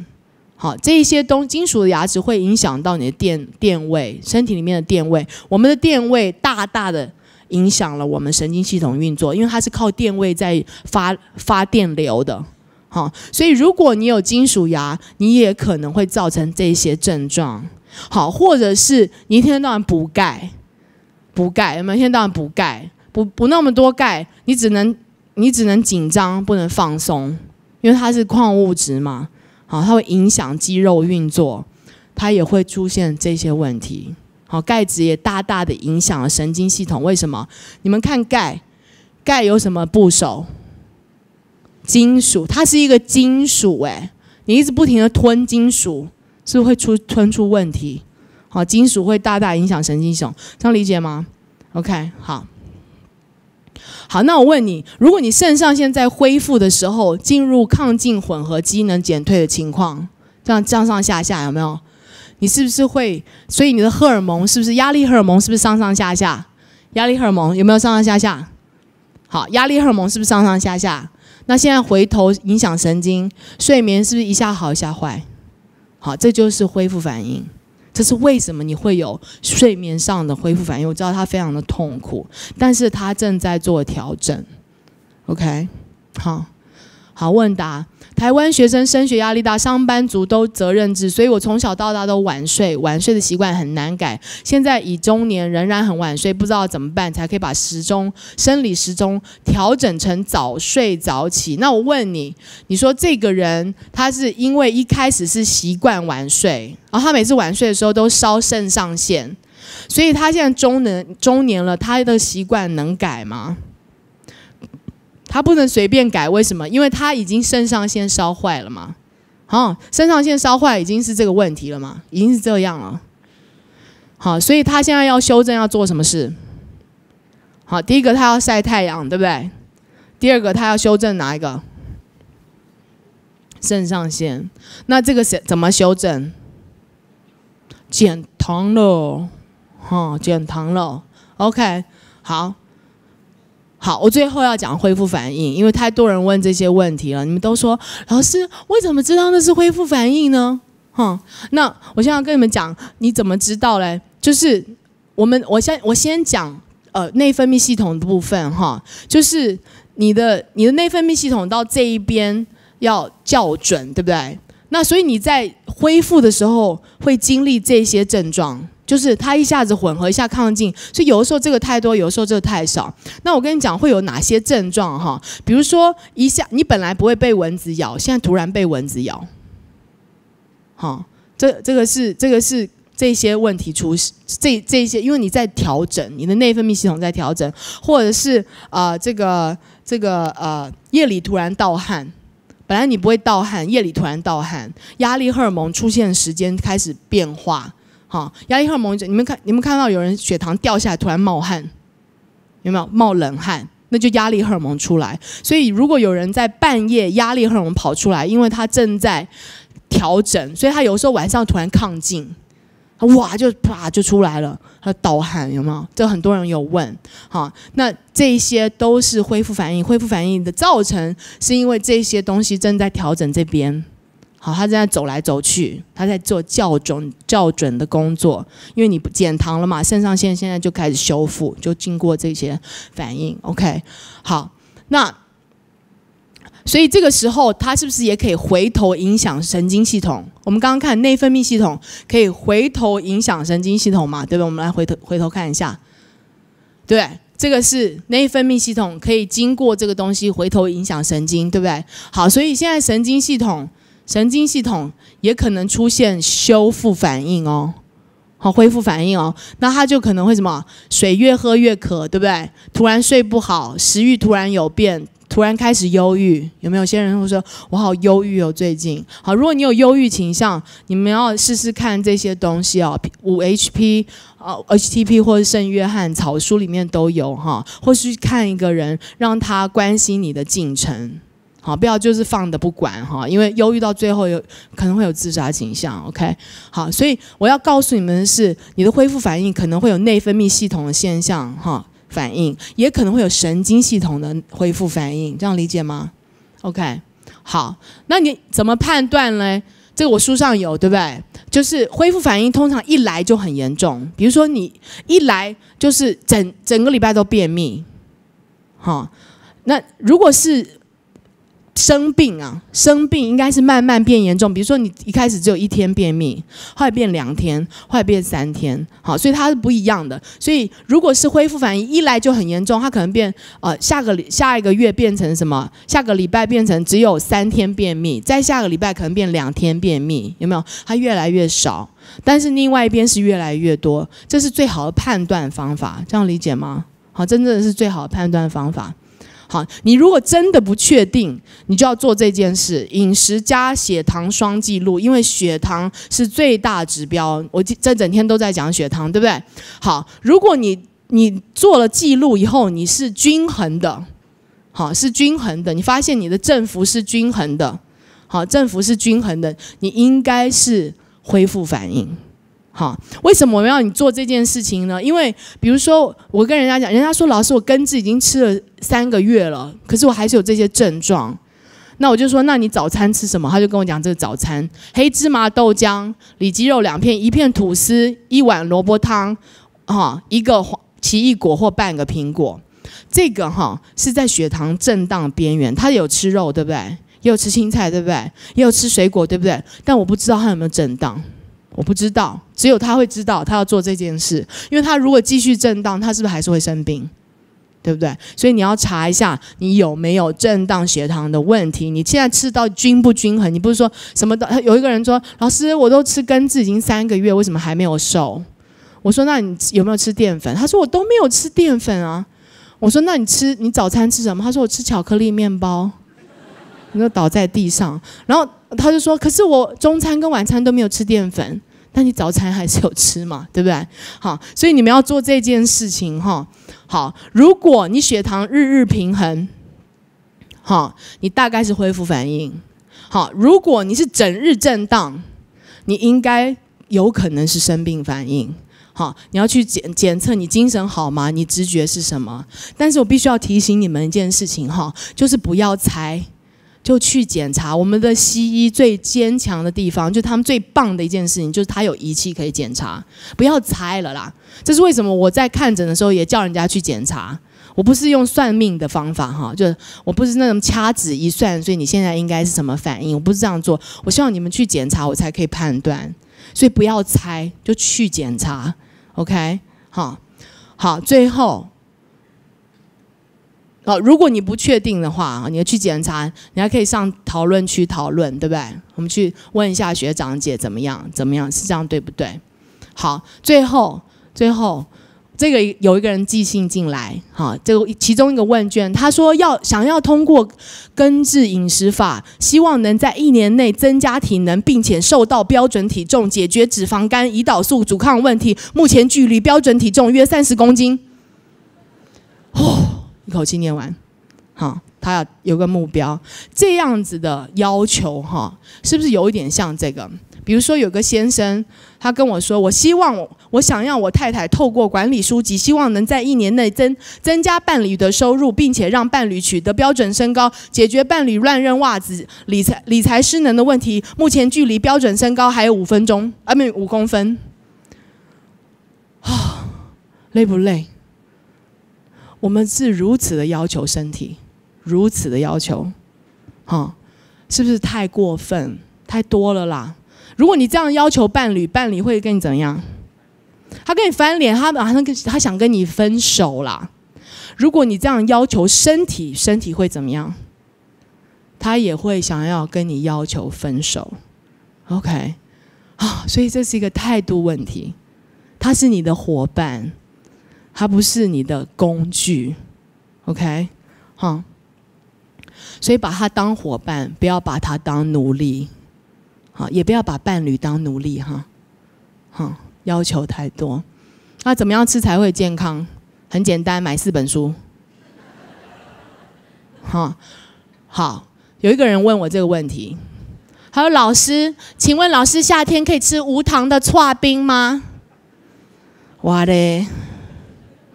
好，这一些东金属的牙齿会影响到你的电电位，身体里面的电位，我们的电位大大的影响了我们神经系统运作，因为它是靠电位在发发电流的。好，所以如果你有金属牙，你也可能会造成这些症状。好，或者是你一天到晚补钙，补钙有没有？一天到晚补钙，补补那么多钙，你只能你只能紧张，不能放松，因为它是矿物质嘛。好，它会影响肌肉运作，它也会出现这些问题。好，钙质也大大的影响了神经系统。为什么？你们看钙，钙有什么部首？金属，它是一个金属，哎，你一直不停的吞金属，是会出吞出问题，好，金属会大大影响神经系统，这样理解吗？OK，好，好，那我问你，如果你肾上腺在恢复的时候进入亢进混合机能减退的情况，这样上上下下有没有？你是不是会？所以你的荷尔蒙是不是压力荷尔蒙是不是上上下下？压力荷尔蒙有没有上上下下？好，压力荷尔蒙是不是上上下下？那现在回头影响神经睡眠是不是一下好一下坏？好，这就是恢复反应。这是为什么你会有睡眠上的恢复反应？我知道他非常的痛苦，但是他正在做调整。OK，好，好问答。台湾学生升学压力大，上班族都责任制，所以我从小到大都晚睡，晚睡的习惯很难改。现在已中年，仍然很晚睡，不知道怎么办才可以把时钟生理时钟调整成早睡早起。那我问你，你说这个人，他是因为一开始是习惯晚睡，然后他每次晚睡的时候都烧肾上腺，所以他现在中年中年了，他的习惯能改吗？他不能随便改，为什么？因为他已经肾上腺烧坏了嘛，哦，肾上腺烧坏已经是这个问题了嘛，已经是这样了，好，所以他现在要修正，要做什么事？好，第一个他要晒太阳，对不对？第二个他要修正哪一个？肾上腺，那这个是怎么修正？减糖了，哈，减糖了。o k 好。好，我最后要讲恢复反应，因为太多人问这些问题了。你们都说老师，我怎么知道那是恢复反应呢？哈，那我现在跟你们讲，你怎么知道嘞？就是我们，我先我先讲，呃，内分泌系统的部分哈，就是你的你的内分泌系统到这一边要校准，对不对？那所以你在恢复的时候会经历这些症状。就是它一下子混合一下抗进，所以有的时候这个太多，有的时候这个太少。那我跟你讲会有哪些症状哈？比如说一下，你本来不会被蚊子咬，现在突然被蚊子咬，好，这这个是这个是这些问题出，这这些因为你在调整你的内分泌系统在调整，或者是啊这个这个呃夜里突然盗汗，本来你不会盗汗，夜里突然盗汗，压力荷尔蒙出现时间开始变化。啊，压力荷尔蒙，你们看，你们看到有人血糖掉下来，突然冒汗，有没有冒冷汗？那就压力荷尔蒙出来。所以，如果有人在半夜压力荷尔蒙跑出来，因为他正在调整，所以他有时候晚上突然亢进，哇，就啪就出来了，他倒汗有没有？这很多人有问。好，那这些都是恢复反应，恢复反应的造成是因为这些东西正在调整这边。好，他在走来走去，他在做校准校准的工作。因为你不减糖了嘛，肾上腺现在就开始修复，就经过这些反应。OK，好，那所以这个时候，他是不是也可以回头影响神经系统？我们刚刚看内分泌系统可以回头影响神经系统嘛？对不对？我们来回头回头看一下，对，这个是内分泌系统可以经过这个东西回头影响神经，对不对？好，所以现在神经系统。神经系统也可能出现修复反应哦，好恢复反应哦，那它就可能会什么？水越喝越渴，对不对？突然睡不好，食欲突然有变，突然开始忧郁，有没有？有些人会说我好忧郁哦，最近。好，如果你有忧郁倾向，你们要试试看这些东西哦，五 HP 啊，HTP 或者圣约翰草书里面都有哈，或是看一个人让他关心你的进程。好，不要就是放的不管哈，因为忧郁到最后有可能会有自杀倾向。OK，好，所以我要告诉你们的是你的恢复反应可能会有内分泌系统的现象哈，反应也可能会有神经系统的恢复反应，这样理解吗？OK，好，那你怎么判断呢？这个我书上有，对不对？就是恢复反应通常一来就很严重，比如说你一来就是整整个礼拜都便秘，好，那如果是。生病啊，生病应该是慢慢变严重。比如说，你一开始只有一天便秘，后来变两天，后来变三天，好，所以它是不一样的。所以如果是恢复反应，一来就很严重，它可能变呃下个下一个月变成什么？下个礼拜变成只有三天便秘，再下个礼拜可能变两天便秘，有没有？它越来越少，但是另外一边是越来越多，这是最好的判断方法，这样理解吗？好，真正的是最好的判断方法。好，你如果真的不确定，你就要做这件事：饮食加血糖双记录，因为血糖是最大指标。我这整天都在讲血糖，对不对？好，如果你你做了记录以后，你是均衡的，好是均衡的，你发现你的振幅是均衡的，好振幅是均衡的，你应该是恢复反应。好，为什么我要你做这件事情呢？因为比如说，我跟人家讲，人家说老师，我根治已经吃了三个月了，可是我还是有这些症状。那我就说，那你早餐吃什么？他就跟我讲，这个早餐黑芝麻豆浆、里脊肉两片、一片吐司、一碗萝卜汤，哈，一个奇异果或半个苹果。这个哈是在血糖震荡边缘，他有吃肉，对不对？也有吃青菜，对不对？也有吃水果，对不对？但我不知道他有没有震荡。我不知道，只有他会知道他要做这件事，因为他如果继续震荡，他是不是还是会生病？对不对？所以你要查一下你有没有震荡血糖的问题。你现在吃到均不均衡？你不是说什么的？有一个人说：“老师，我都吃根治已经三个月，为什么还没有瘦？”我说：“那你有没有吃淀粉？”他说：“我都没有吃淀粉啊。”我说：“那你吃你早餐吃什么？”他说：“我吃巧克力面包。”你就倒在地上，然后他就说：“可是我中餐跟晚餐都没有吃淀粉。”那你早餐还是有吃嘛，对不对？好，所以你们要做这件事情哈。好，如果你血糖日日平衡，好，你大概是恢复反应。好，如果你是整日震荡，你应该有可能是生病反应。好，你要去检检测你精神好吗？你直觉是什么？但是我必须要提醒你们一件事情哈，就是不要猜。就去检查，我们的西医最坚强的地方，就他们最棒的一件事情，就是他有仪器可以检查，不要猜了啦。这是为什么？我在看诊的时候也叫人家去检查，我不是用算命的方法哈，就是我不是那种掐指一算，所以你现在应该是什么反应？我不是这样做，我希望你们去检查，我才可以判断。所以不要猜，就去检查，OK？好，好，最后。好，如果你不确定的话，你要去检查，你还可以上讨论区讨论，对不对？我们去问一下学长姐怎么样，怎么样？是这样对不对？好，最后，最后这个有一个人寄信进来，哈，这个其中一个问卷，他说要想要通过根治饮食法，希望能在一年内增加体能，并且瘦到标准体重，解决脂肪肝、胰岛素阻抗问题。目前距离标准体重约三十公斤。哦。一口气念完，哈，他要有个目标，这样子的要求哈，是不是有一点像这个？比如说有个先生，他跟我说，我希望我想要我太太透过管理书籍，希望能在一年内增增加伴侣的收入，并且让伴侣取得标准身高，解决伴侣乱扔袜子、理财理财失能的问题。目前距离标准身高还有五分钟，啊，没五公分，啊，累不累？我们是如此的要求身体，如此的要求，哈，是不是太过分、太多了啦？如果你这样要求伴侣，伴侣会跟你怎样？他跟你翻脸，他马上跟他想跟你分手啦。如果你这样要求身体，身体会怎么样？他也会想要跟你要求分手。OK，啊，所以这是一个态度问题。他是你的伙伴。他不是你的工具，OK，哈，所以把他当伙伴，不要把他当奴隶，好，也不要把伴侣当奴隶，哈，哈，要求太多。那怎么样吃才会健康？很简单，买四本书。哈，好，有一个人问我这个问题，还有老师，请问老师夏天可以吃无糖的搓冰吗？”哇嘞！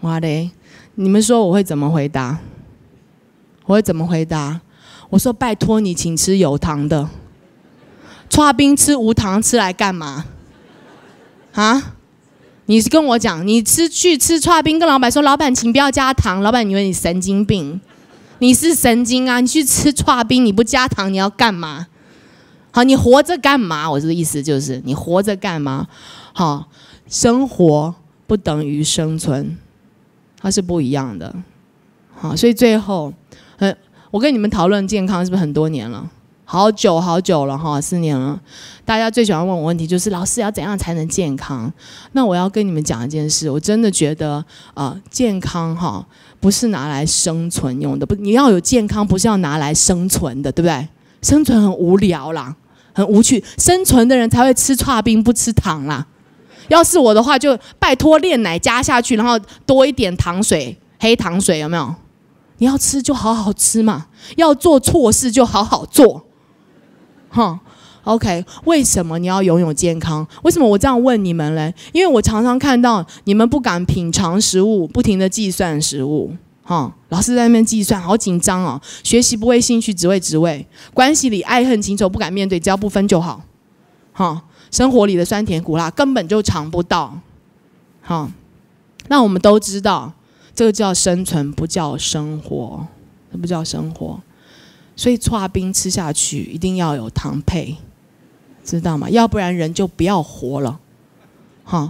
哇嘞！你们说我会怎么回答？我会怎么回答？我说：拜托你，请吃有糖的。刨冰吃无糖吃来干嘛？啊？你是跟我讲，你吃去吃刨冰，跟老板说，老板请不要加糖。老板以为你神经病，你是神经啊！你去吃刨冰，你不加糖，你要干嘛？好，你活着干嘛？我的意思就是，你活着干嘛？好，生活不等于生存。它是不一样的，好，所以最后，很我跟你们讨论健康是不是很多年了？好久好久了哈，四年了。大家最喜欢问我问题就是，老师要怎样才能健康？那我要跟你们讲一件事，我真的觉得啊，健康哈不是拿来生存用的，不，你要有健康，不是要拿来生存的，对不对？生存很无聊啦，很无趣，生存的人才会吃差冰不吃糖啦。要是我的话，就拜托炼奶加下去，然后多一点糖水，黑糖水有没有？你要吃就好好吃嘛，要做错事就好好做，哈。OK，为什么你要拥有健康？为什么我这样问你们嘞？因为我常常看到你们不敢品尝食物，不停的计算食物，哈，老是在那边计算，好紧张哦。学习不为兴趣，只为职位。关系里爱恨情仇不敢面对，只要不分就好，哈。生活里的酸甜苦辣根本就尝不到，好，那我们都知道，这个叫生存，不叫生活，这不叫生活，所以叉冰吃下去一定要有糖配，知道吗？要不然人就不要活了。哈，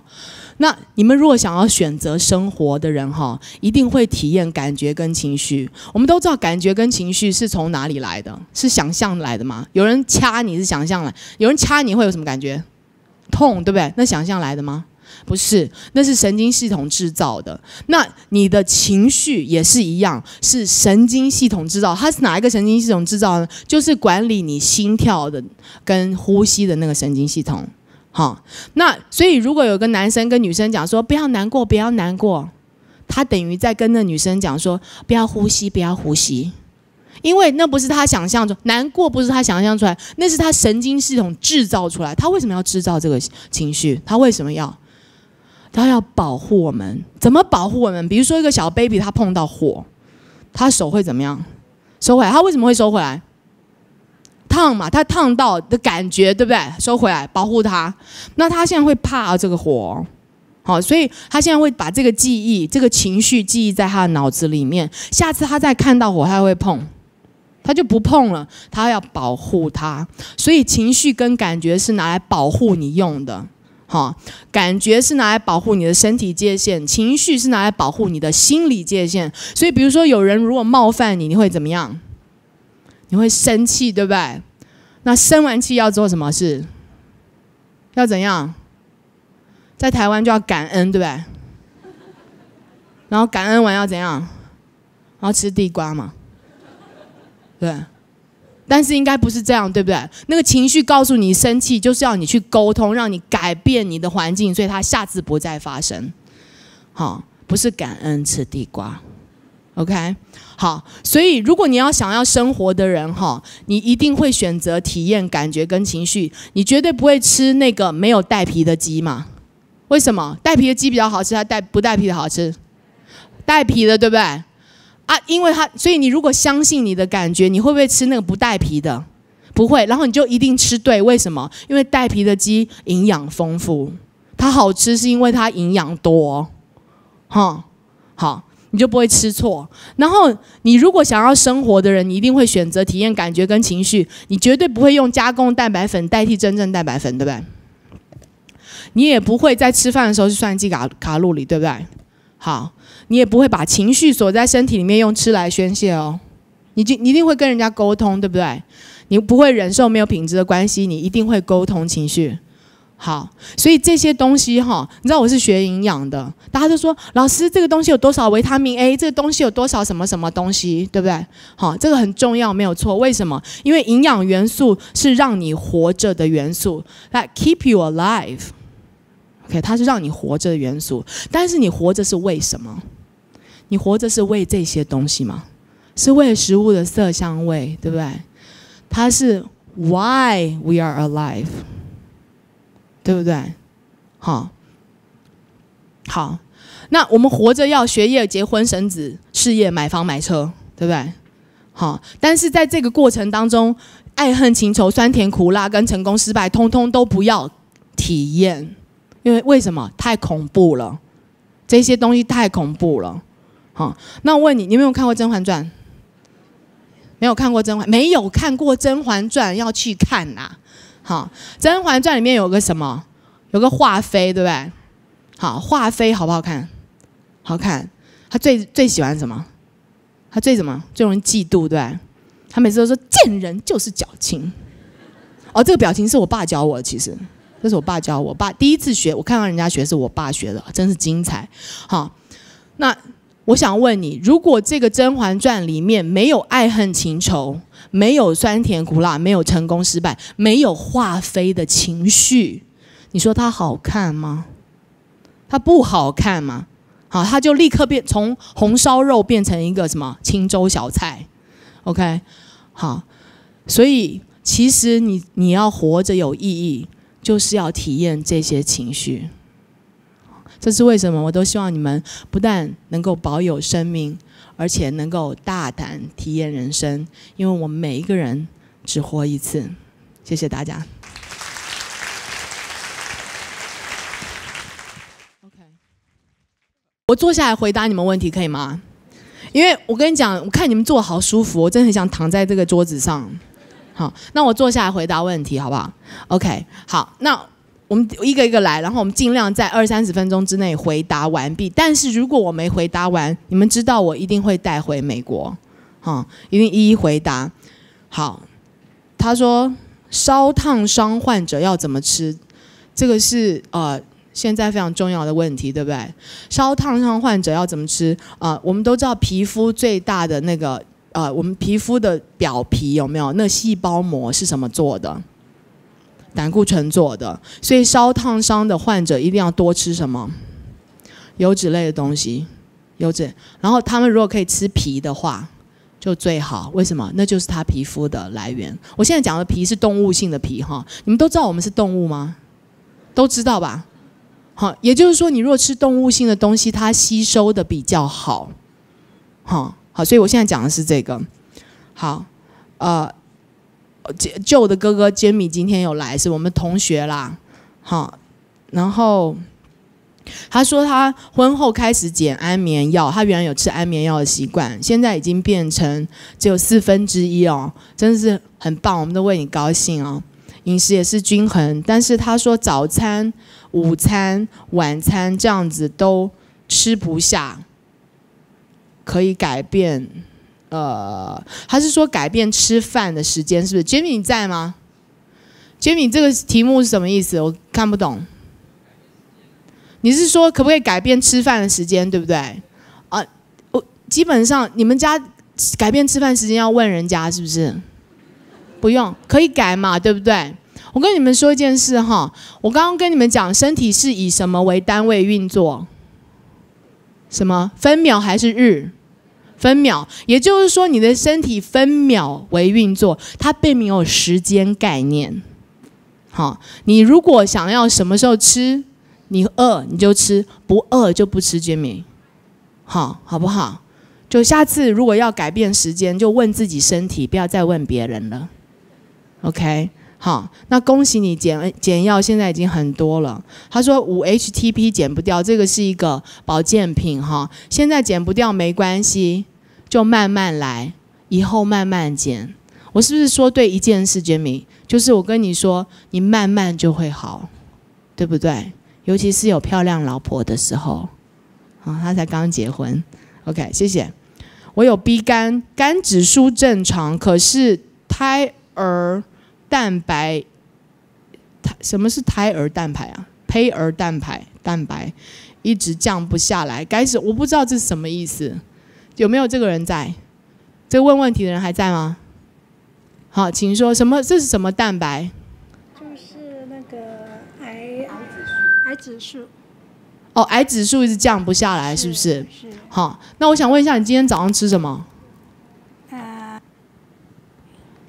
那你们如果想要选择生活的人哈，一定会体验感觉跟情绪。我们都知道感觉跟情绪是从哪里来的？是想象来的吗？有人掐你是想象来？有人掐你会有什么感觉？痛，对不对？那想象来的吗？不是，那是神经系统制造的。那你的情绪也是一样，是神经系统制造。它是哪一个神经系统制造呢？就是管理你心跳的跟呼吸的那个神经系统。好，那所以如果有个男生跟女生讲说不要难过，不要难过，他等于在跟那女生讲说不要呼吸，不要呼吸，因为那不是他想象中难过，不是他想象出来，那是他神经系统制造出来。他为什么要制造这个情绪？他为什么要？他要保护我们，怎么保护我们？比如说一个小 baby，他碰到火，他手会怎么样？收回来。他为什么会收回来？烫嘛，他烫到的感觉，对不对？收回来，保护他。那他现在会怕这个火，好，所以他现在会把这个记忆、这个情绪记忆在他的脑子里面。下次他再看到火，他会碰，他就不碰了。他要保护他，所以情绪跟感觉是拿来保护你用的。好，感觉是拿来保护你的身体界限，情绪是拿来保护你的心理界限。所以，比如说有人如果冒犯你，你会怎么样？你会生气，对不对？那生完气要做什么事？要怎样？在台湾就要感恩，对不对？然后感恩完要怎样？然后吃地瓜嘛？对。但是应该不是这样，对不对？那个情绪告诉你生气，就是要你去沟通，让你改变你的环境，所以它下次不再发生。好，不是感恩吃地瓜。OK。好，所以如果你要想要生活的人哈，你一定会选择体验感觉跟情绪，你绝对不会吃那个没有带皮的鸡嘛？为什么？带皮的鸡比较好吃，还带不带皮的好吃？带皮的，对不对？啊，因为它，所以你如果相信你的感觉，你会不会吃那个不带皮的？不会，然后你就一定吃对？为什么？因为带皮的鸡营养丰富，它好吃是因为它营养多，哈，好。你就不会吃错。然后，你如果想要生活的人，你一定会选择体验感觉跟情绪。你绝对不会用加工蛋白粉代替真正蛋白粉，对不对？你也不会在吃饭的时候去算计卡卡路里，对不对？好，你也不会把情绪锁在身体里面用吃来宣泄哦。你就你一定会跟人家沟通，对不对？你不会忍受没有品质的关系，你一定会沟通情绪。好，所以这些东西哈，你知道我是学营养的，大家就说老师这个东西有多少维他命 A，这个东西有多少什么什么东西，对不对？好，这个很重要，没有错。为什么？因为营养元素是让你活着的元素，来 keep you alive。OK，它是让你活着的元素。但是你活着是为什么？你活着是为这些东西吗？是为食物的色香味，对不对？它是 why we are alive。对不对？好，好，那我们活着要学业、结婚、生子、事业、买房、买车，对不对？好，但是在这个过程当中，爱恨情仇、酸甜苦辣跟成功失败，通通都不要体验，因为为什么？太恐怖了，这些东西太恐怖了。好，那我问你，你有没有看过《甄嬛传》？没有看过《甄嬛》，没有看过《甄嬛传》，要去看呐。好，《甄嬛传》里面有个什么？有个华妃，对不对？好，华妃好不好看？好看。她最最喜欢什么？她最什么？最容易嫉妒，对不对？她每次都说：“贱人就是矫情。”哦，这个表情是我爸教我，的，其实这是我爸教我。爸第一次学，我看到人家学，是我爸学的，真是精彩。好，那。我想问你，如果这个《甄嬛传》里面没有爱恨情仇，没有酸甜苦辣，没有成功失败，没有化妃的情绪，你说它好看吗？它不好看吗？好，它就立刻变从红烧肉变成一个什么清粥小菜，OK？好，所以其实你你要活着有意义，就是要体验这些情绪。这是为什么？我都希望你们不但能够保有生命，而且能够大胆体验人生，因为我们每一个人只活一次。谢谢大家。OK，我坐下来回答你们问题可以吗？因为我跟你讲，我看你们坐好舒服，我真的很想躺在这个桌子上。好，那我坐下来回答问题好不好？OK，好，那。我们一个一个来，然后我们尽量在二三十分钟之内回答完毕。但是如果我没回答完，你们知道我一定会带回美国，哈，一定一一回答。好，他说烧烫伤患者要怎么吃？这个是呃现在非常重要的问题，对不对？烧烫伤患者要怎么吃？啊，我们都知道皮肤最大的那个呃，我们皮肤的表皮有没有那细胞膜是什么做的？胆固醇做的，所以烧烫伤的患者一定要多吃什么？油脂类的东西，油脂。然后他们如果可以吃皮的话，就最好。为什么？那就是他皮肤的来源。我现在讲的皮是动物性的皮，哈，你们都知道我们是动物吗？都知道吧？好，也就是说，你如果吃动物性的东西，它吸收的比较好，哈。好，所以我现在讲的是这个。好，呃。旧的哥哥杰米今天有来，是我们同学啦，好，然后他说他婚后开始减安眠药，他原来有吃安眠药的习惯，现在已经变成只有四分之一哦，真的是很棒，我们都为你高兴哦。饮食也是均衡，但是他说早餐、午餐、晚餐这样子都吃不下，可以改变。呃，还是说改变吃饭的时间是不是？杰米你在吗？杰米，这个题目是什么意思？我看不懂。你是说可不可以改变吃饭的时间，对不对？啊，我基本上你们家改变吃饭时间要问人家是不是？不用，可以改嘛，对不对？我跟你们说一件事哈，我刚刚跟你们讲身体是以什么为单位运作？什么分秒还是日？分秒，也就是说，你的身体分秒为运作，它并没有时间概念。好，你如果想要什么时候吃，你饿你就吃，不饿就不吃煎饼。好好不好？就下次如果要改变时间，就问自己身体，不要再问别人了。OK，好，那恭喜你减减药现在已经很多了。他说五 H T P 减不掉，这个是一个保健品哈，现在减不掉没关系。就慢慢来，以后慢慢减。我是不是说对一件事，Jimmy？就是我跟你说，你慢慢就会好，对不对？尤其是有漂亮老婆的时候，啊，他才刚结婚。OK，谢谢。我有 B 肝，肝指数正常，可是胎儿蛋白，什么是胎儿蛋白啊？胚儿蛋白蛋白一直降不下来，该是我不知道这是什么意思。有没有这个人在？这问问题的人还在吗？好，请说什么？这是什么蛋白？就是那个癌癌指数。哦，癌指数一直降不下来，是不是？是。好，那我想问一下，你今天早上吃什么？呃，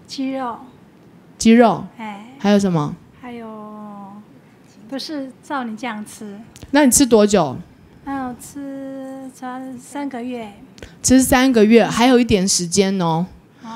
鸡肉。鸡肉。哎。还有什么？还有，不是照你这样吃。那你吃多久？还要吃。三三个月，吃三个月，还有一点时间哦，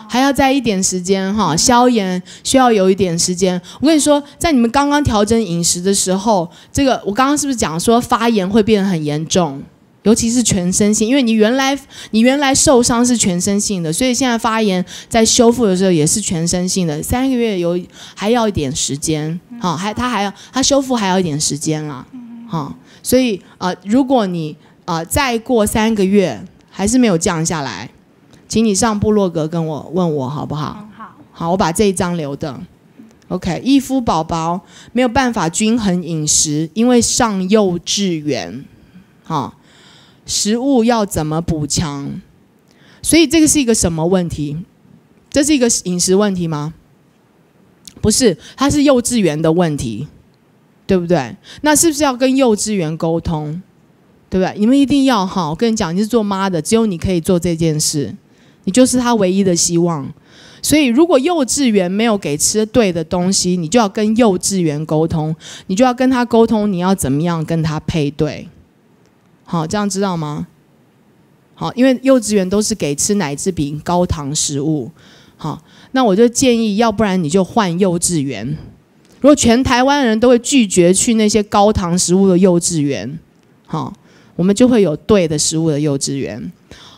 还要再一点时间哈。消炎需要有一点时间。我跟你说，在你们刚刚调整饮食的时候，这个我刚刚是不是讲说发炎会变得很严重，尤其是全身性，因为你原来你原来受伤是全身性的，所以现在发炎在修复的时候也是全身性的。三个月有还要一点时间，好，还它还要它修复还要一点时间啦，好，所以啊，如果你啊，再过三个月还是没有降下来，请你上部落格跟我问我好不好？好，好，我把这一张留的。OK，一夫宝宝没有办法均衡饮食，因为上幼稚园，哦，食物要怎么补强？所以这个是一个什么问题？这是一个饮食问题吗？不是，它是幼稚园的问题，对不对？那是不是要跟幼稚园沟通？对不对？你们一定要哈！我跟你讲，你是做妈的，只有你可以做这件事，你就是他唯一的希望。所以，如果幼稚园没有给吃对的东西，你就要跟幼稚园沟通，你就要跟他沟通，你要怎么样跟他配对？好，这样知道吗？好，因为幼稚园都是给吃奶制品、高糖食物。好，那我就建议，要不然你就换幼稚园。如果全台湾人都会拒绝去那些高糖食物的幼稚园，好。我们就会有对的食物的幼稚园，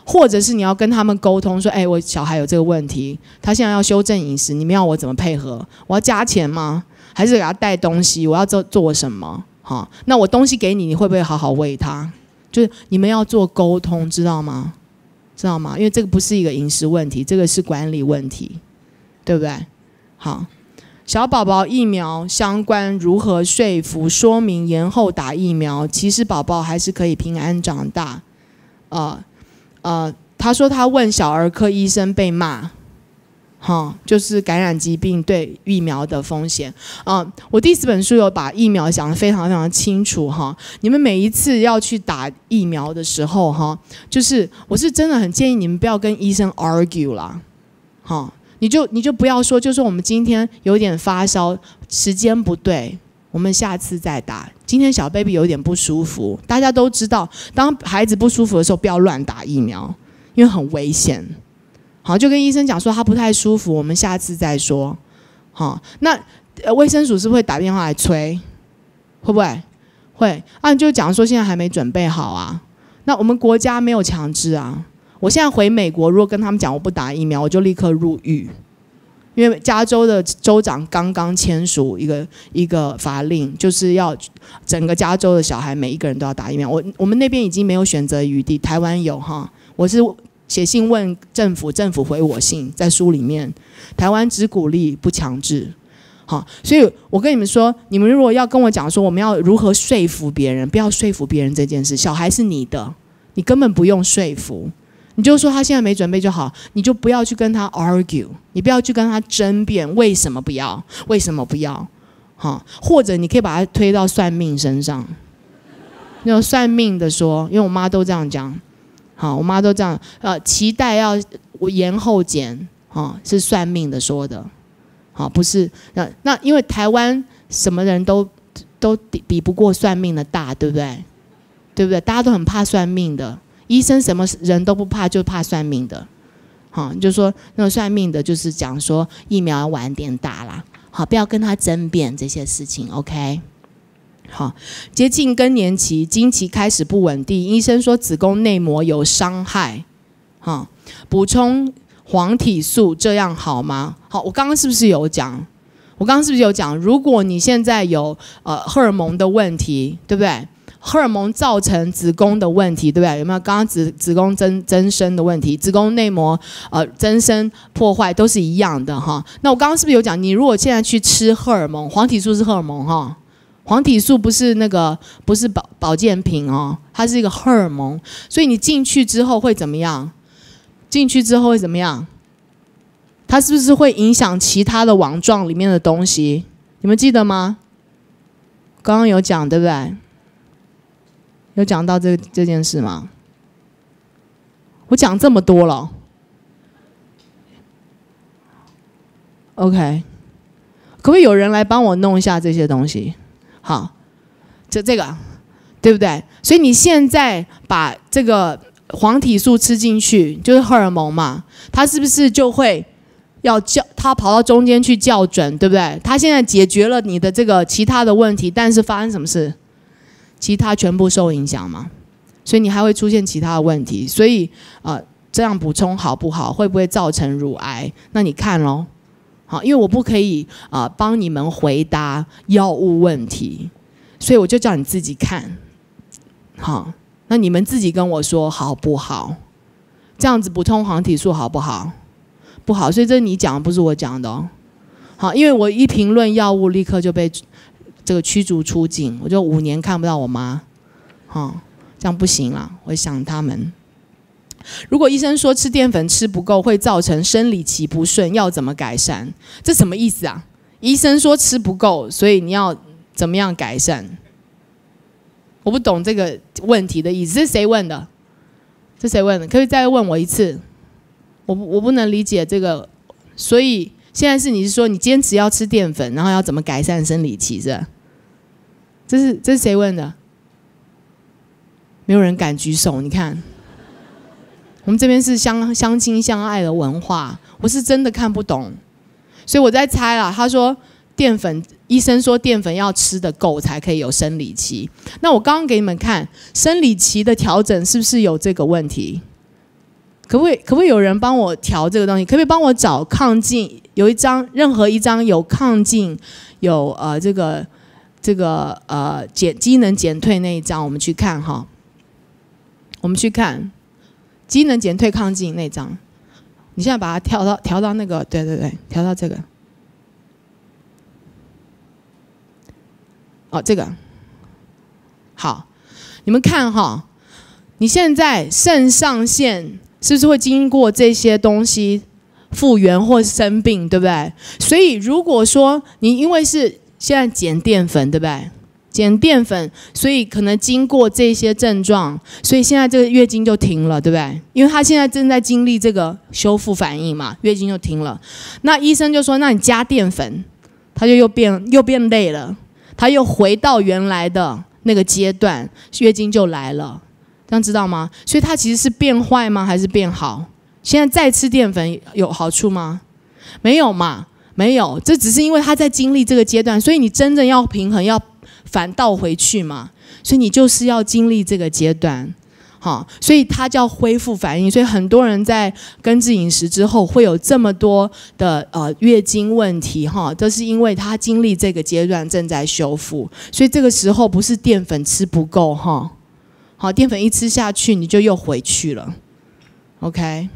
或者是你要跟他们沟通说，哎，我小孩有这个问题，他现在要修正饮食，你们要我怎么配合？我要加钱吗？还是给他带东西？我要做做什么？好，那我东西给你，你会不会好好喂他？就是你们要做沟通，知道吗？知道吗？因为这个不是一个饮食问题，这个是管理问题，对不对？好。小宝宝疫苗相关如何说服说明延后打疫苗，其实宝宝还是可以平安长大。啊啊，他说他问小儿科医生被骂，哈，就是感染疾病对疫苗的风险啊。我第四本书有把疫苗讲的非常非常清楚哈。你们每一次要去打疫苗的时候哈，就是我是真的很建议你们不要跟医生 argue 啦，哈。你就你就不要说，就是我们今天有点发烧，时间不对，我们下次再打。今天小 baby 有点不舒服，大家都知道，当孩子不舒服的时候，不要乱打疫苗，因为很危险。好，就跟医生讲说他不太舒服，我们下次再说。好，那卫生署是不是会打电话来催？会不会？会。啊，你就讲说现在还没准备好啊，那我们国家没有强制啊。我现在回美国，如果跟他们讲我不打疫苗，我就立刻入狱。因为加州的州长刚刚签署一个一个法令，就是要整个加州的小孩每一个人都要打疫苗。我我们那边已经没有选择余地。台湾有哈，我是写信问政府，政府回我信在书里面，台湾只鼓励不强制。好，所以我跟你们说，你们如果要跟我讲说我们要如何说服别人，不要说服别人这件事，小孩是你的，你根本不用说服。你就说他现在没准备就好，你就不要去跟他 argue，你不要去跟他争辩为什么不要，为什么不要，好，或者你可以把他推到算命身上。那种算命的说，因为我妈都这样讲，好，我妈都这样，呃，脐带要延后剪，啊，是算命的说的，好，不是那那因为台湾什么人都都比比不过算命的大，对不对？对不对？大家都很怕算命的。医生什么人都不怕，就怕算命的，好，就说那个算命的，就是讲说疫苗晚点打啦。好，不要跟他争辩这些事情，OK？好，接近更年期，经期开始不稳定，医生说子宫内膜有伤害，好，补充黄体素这样好吗？好，我刚刚是不是有讲？我刚刚是不是有讲？如果你现在有呃荷尔蒙的问题，对不对？荷尔蒙造成子宫的问题，对不对？有没有刚刚子子宫增增生的问题？子宫内膜呃增生破坏都是一样的哈。那我刚刚是不是有讲？你如果现在去吃荷尔蒙，黄体素是荷尔蒙哈，黄体素不是那个不是保保健品哦，它是一个荷尔蒙。所以你进去之后会怎么样？进去之后会怎么样？它是不是会影响其他的网状里面的东西？你们记得吗？刚刚有讲对不对？有讲到这这件事吗？我讲这么多了，OK？可不可以有人来帮我弄一下这些东西？好，这这个对不对？所以你现在把这个黄体素吃进去，就是荷尔蒙嘛，它是不是就会要校？它跑到中间去校准，对不对？它现在解决了你的这个其他的问题，但是发生什么事？其他全部受影响嘛，所以你还会出现其他的问题，所以啊，这样补充好不好？会不会造成乳癌？那你看喽，好，因为我不可以啊帮你们回答药物问题，所以我就叫你自己看，好，那你们自己跟我说好不好？这样子补充黄体素好不好？不好，所以这是你讲，的，不是我讲的哦，好，因为我一评论药物，立刻就被。这个驱逐出境，我就五年看不到我妈，哈，这样不行了，我想他们。如果医生说吃淀粉吃不够会造成生理期不顺，要怎么改善？这什么意思啊？医生说吃不够，所以你要怎么样改善？我不懂这个问题的意思，是谁问的？是谁问的？可以再问我一次，我我不能理解这个。所以现在是你是说你坚持要吃淀粉，然后要怎么改善生理期是？这是这是谁问的？没有人敢举手，你看，我们这边是相相亲相爱的文化，我是真的看不懂，所以我在猜啊。他说淀粉，医生说淀粉要吃的够才可以有生理期。那我刚刚给你们看生理期的调整是不是有这个问题？可不可以可不可以有人帮我调这个东西？可不可以帮我找抗进？有一张任何一张有抗进，有呃这个。这个呃，减机能减退那一章，我们去看哈。我们去看机能减退亢进那章。你现在把它调到调到那个，对对对，调到这个。哦，这个。好，你们看哈，你现在肾上腺是不是会经过这些东西复原或生病，对不对？所以如果说你因为是现在减淀粉，对不对？减淀粉，所以可能经过这些症状，所以现在这个月经就停了，对不对？因为他现在正在经历这个修复反应嘛，月经就停了。那医生就说：“那你加淀粉，他就又变又变累了，他又回到原来的那个阶段，月经就来了。这样知道吗？所以它其实是变坏吗？还是变好？现在再吃淀粉有好处吗？没有嘛。”没有，这只是因为他在经历这个阶段，所以你真正要平衡，要反倒回去嘛。所以你就是要经历这个阶段，哈。所以它叫恢复反应。所以很多人在根治饮食之后，会有这么多的呃月经问题，哈，这是因为他经历这个阶段正在修复。所以这个时候不是淀粉吃不够，哈，好，淀粉一吃下去你就又回去了。OK，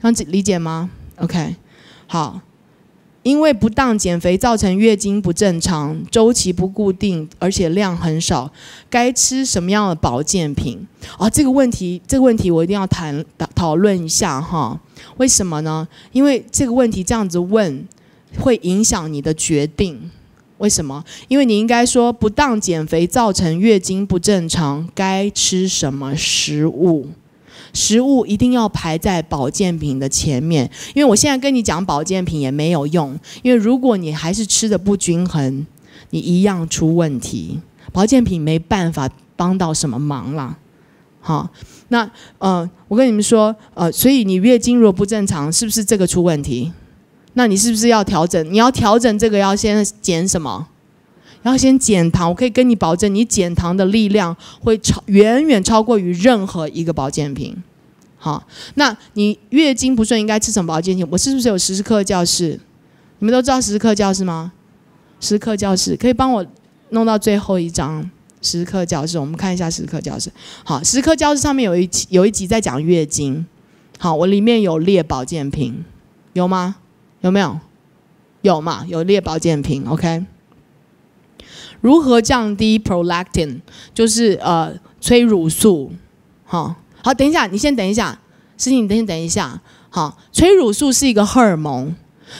这样子理解吗？OK，好。因为不当减肥造成月经不正常、周期不固定，而且量很少，该吃什么样的保健品？哦，这个问题这个问题我一定要谈讨论一下哈。为什么呢？因为这个问题这样子问会影响你的决定。为什么？因为你应该说不当减肥造成月经不正常，该吃什么食物？食物一定要排在保健品的前面，因为我现在跟你讲保健品也没有用，因为如果你还是吃的不均衡，你一样出问题，保健品没办法帮到什么忙啦。好，那呃，我跟你们说，呃，所以你月经如果不正常，是不是这个出问题？那你是不是要调整？你要调整这个，要先减什么？然后先减糖，我可以跟你保证，你减糖的力量会超远远超过于任何一个保健品。好，那你月经不顺应该吃什么保健品？我是不是有十时课教室？你们都知道十时课教室吗？十时课教室可以帮我弄到最后一张十时课教室，我们看一下十时课教室。好，十时课教室上面有一有一集在讲月经。好，我里面有列保健品，有吗？有没有？有嘛？有列保健品，OK？如何降低 prolactin，就是呃催乳素，哈好，等一下，你先等一下，思琪，你等你等一下，好，催乳素是一个荷尔蒙，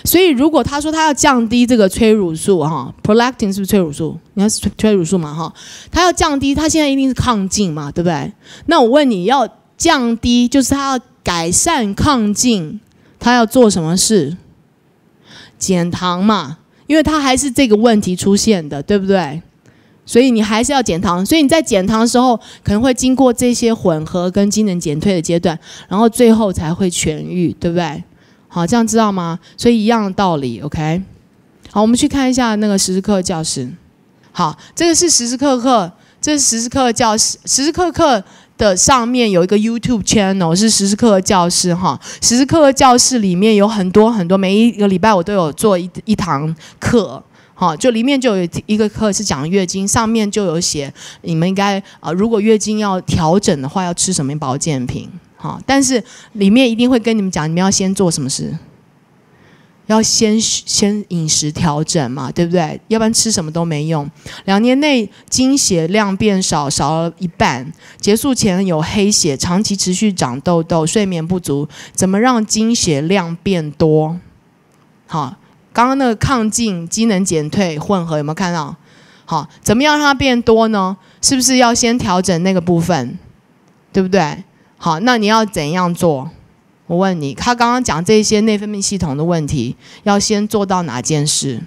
所以如果他说他要降低这个催乳素，哈 prolactin 是不是催乳素？你看是催乳素嘛，哈，他要降低，他现在一定是抗进嘛，对不对？那我问你要降低，就是他要改善抗进，他要做什么事？减糖嘛？因为它还是这个问题出现的，对不对？所以你还是要减糖，所以你在减糖的时候，可能会经过这些混合跟机能减退的阶段，然后最后才会痊愈，对不对？好，这样知道吗？所以一样的道理，OK。好，我们去看一下那个时时刻教室。好，这个是时时刻刻，这是时时刻教室，时时刻刻。的上面有一个 YouTube channel 是时时刻刻教室哈，时时刻刻教室里面有很多很多，每一个礼拜我都有做一一堂课哈，就里面就有一个课是讲月经，上面就有写你们应该啊，如果月经要调整的话，要吃什么保健品好，但是里面一定会跟你们讲，你们要先做什么事。要先先饮食调整嘛，对不对？要不然吃什么都没用。两年内经血量变少，少了一半。结束前有黑血，长期持续长痘痘，睡眠不足。怎么让经血量变多？好，刚刚那个抗进、机能减退混合有没有看到？好，怎么样让它变多呢？是不是要先调整那个部分？对不对？好，那你要怎样做？我问你，他刚刚讲这些内分泌系统的问题，要先做到哪件事？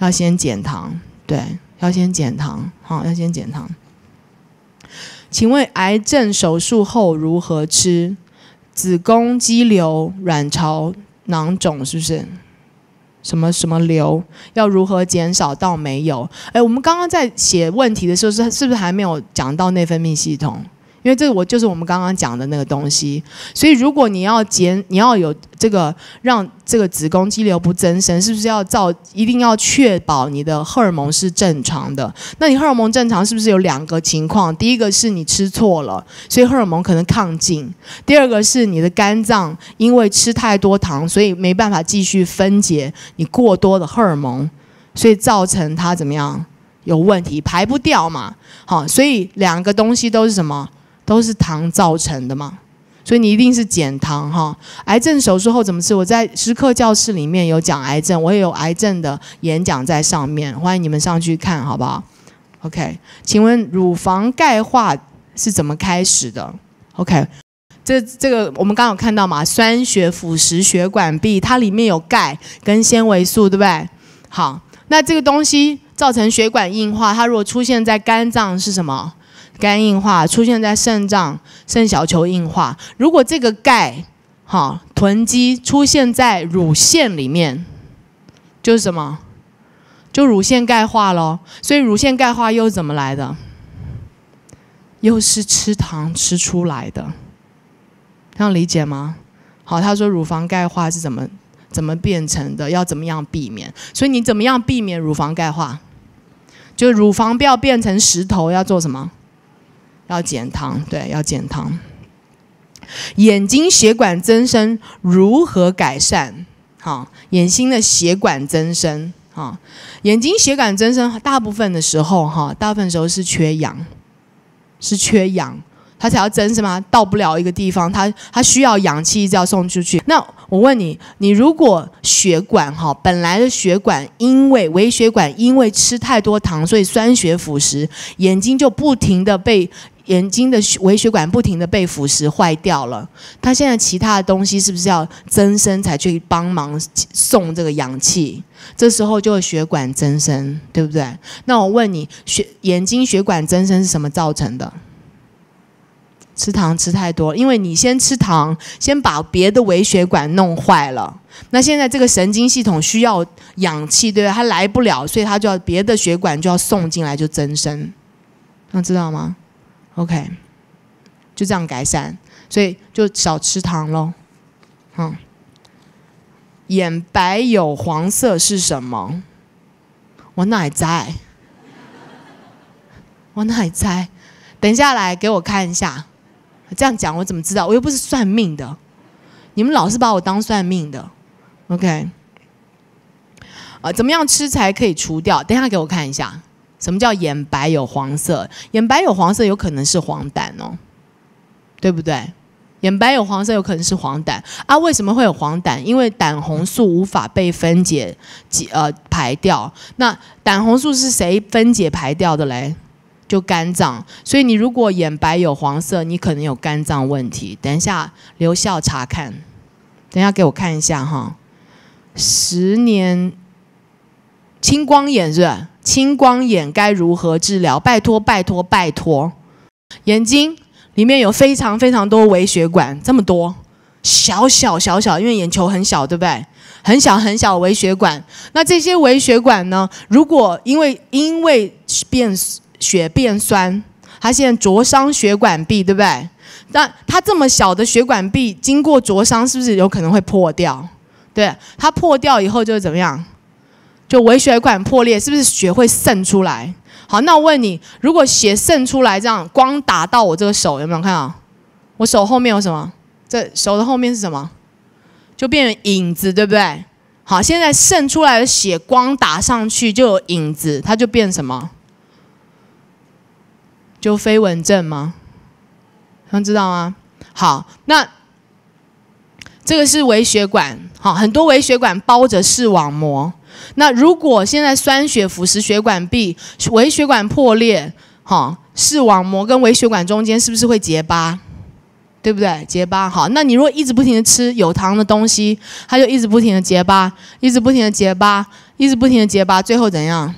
要先减糖，对，要先减糖，好，要先减糖。请问癌症手术后如何吃？子宫肌瘤、卵巢囊肿是不是？什么什么瘤要如何减少到没有？哎，我们刚刚在写问题的时候，是是不是还没有讲到内分泌系统？因为这个我就是我们刚刚讲的那个东西，所以如果你要减，你要有这个让这个子宫肌瘤不增生，是不是要造一定要确保你的荷尔蒙是正常的？那你荷尔蒙正常，是不是有两个情况？第一个是你吃错了，所以荷尔蒙可能亢进；第二个是你的肝脏因为吃太多糖，所以没办法继续分解你过多的荷尔蒙，所以造成它怎么样有问题排不掉嘛？好，所以两个东西都是什么？都是糖造成的嘛，所以你一定是减糖哈。癌症手术后怎么吃？我在时刻教室里面有讲癌症，我也有癌症的演讲在上面，欢迎你们上去看好不好？OK，请问乳房钙化是怎么开始的？OK，这这个我们刚有看到嘛，酸血腐蚀血管壁，它里面有钙跟纤维素，对不对？好，那这个东西造成血管硬化，它如果出现在肝脏是什么？肝硬化出现在肾脏，肾小球硬化。如果这个钙哈囤积出现在乳腺里面，就是什么？就乳腺钙化喽。所以乳腺钙化又怎么来的？又是吃糖吃出来的，这样理解吗？好，他说乳房钙化是怎么怎么变成的？要怎么样避免？所以你怎么样避免乳房钙化？就乳房不要变成石头，要做什么？要减糖，对，要减糖。眼睛血管增生如何改善？好，眼睛的血管增生哈，眼睛血管增生大部分的时候哈，大部分时候是缺氧，是缺氧，它才要增是吗？到不了一个地方，它它需要氧气，一直要送出去。那我问你，你如果血管哈，本来的血管因为微血管因为吃太多糖，所以酸血腐蚀，眼睛就不停的被。眼睛的微血管不停的被腐蚀坏掉了，他现在其他的东西是不是要增生才去帮忙送这个氧气？这时候就血管增生，对不对？那我问你，血眼睛血管增生是什么造成的？吃糖吃太多，因为你先吃糖，先把别的微血管弄坏了。那现在这个神经系统需要氧气，对吧？它来不了，所以它就要别的血管就要送进来，就增生。那知道吗？OK，就这样改善，所以就少吃糖喽。嗯，眼白有黄色是什么？我哪在？我哪在？等下来给我看一下。这样讲我怎么知道？我又不是算命的。你们老是把我当算命的。OK，啊，怎么样吃才可以除掉？等下给我看一下。什么叫眼白有黄色？眼白有黄色，有可能是黄疸哦，对不对？眼白有黄色，有可能是黄疸。啊，为什么会有黄疸？因为胆红素无法被分解、解呃排掉。那胆红素是谁分解排掉的嘞？就肝脏。所以你如果眼白有黄色，你可能有肝脏问题。等一下留校查看，等一下给我看一下哈。十年青光眼是？青光眼该如何治疗？拜托，拜托，拜托！眼睛里面有非常非常多微血管，这么多，小小小小，因为眼球很小，对不对？很小很小微血管，那这些微血管呢？如果因为因为变血变酸，它现在灼伤血管壁，对不对？那它这么小的血管壁，经过灼伤，是不是有可能会破掉？对，它破掉以后就是怎么样？就微血管破裂，是不是血会渗出来？好，那我问你，如果血渗出来，这样光打到我这个手，有没有看啊？我手后面有什么？这手的后面是什么？就变成影子，对不对？好，现在渗出来的血光打上去就有影子，它就变什么？就飞蚊症吗？能知道吗？好，那这个是微血管，好，很多微血管包着视网膜。那如果现在酸血腐蚀血管壁，微血管破裂，哈，视网膜跟微血管中间是不是会结疤？对不对？结疤，好，那你如果一直不停的吃有糖的东西，它就一直不停的结疤，一直不停的结疤，一直不停的结疤，最后怎样？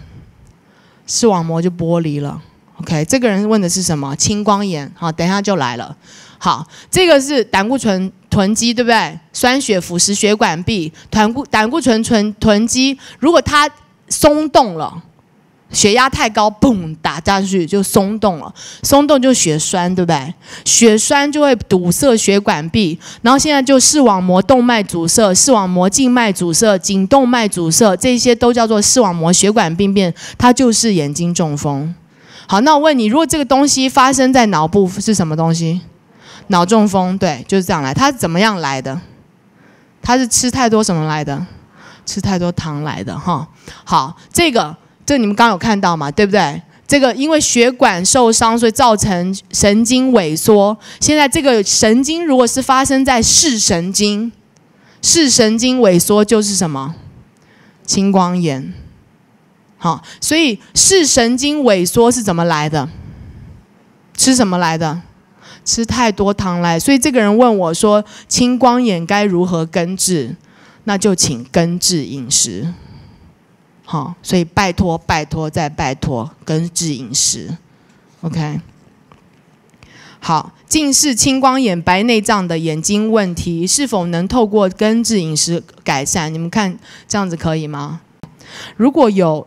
视网膜就剥离了。OK，这个人问的是什么？青光眼，好，等一下就来了。好，这个是胆固醇。囤积对不对？酸血腐蚀血管壁，胆固胆固醇存囤积。如果它松动了，血压太高，嘣，打下去就松动了。松动就血栓，对不对？血栓就会堵塞血管壁，然后现在就视网膜动脉阻塞、视网膜静脉阻塞、颈动脉阻塞，这些都叫做视网膜血管病变，它就是眼睛中风。好，那我问你，如果这个东西发生在脑部是什么东西？脑中风，对，就是这样来。他是怎么样来的？他是吃太多什么来的？吃太多糖来的，哈。好，这个这你们刚刚有看到嘛，对不对？这个因为血管受伤，所以造成神经萎缩。现在这个神经如果是发生在视神经，视神经萎缩就是什么？青光眼。好，所以视神经萎缩是怎么来的？吃什么来的？吃太多糖来，所以这个人问我说：“青光眼该如何根治？”那就请根治饮食。好，所以拜托，拜托，再拜托，根治饮食。OK。好，近视、青光眼、白内障的眼睛问题是否能透过根治饮食改善？你们看这样子可以吗？如果有。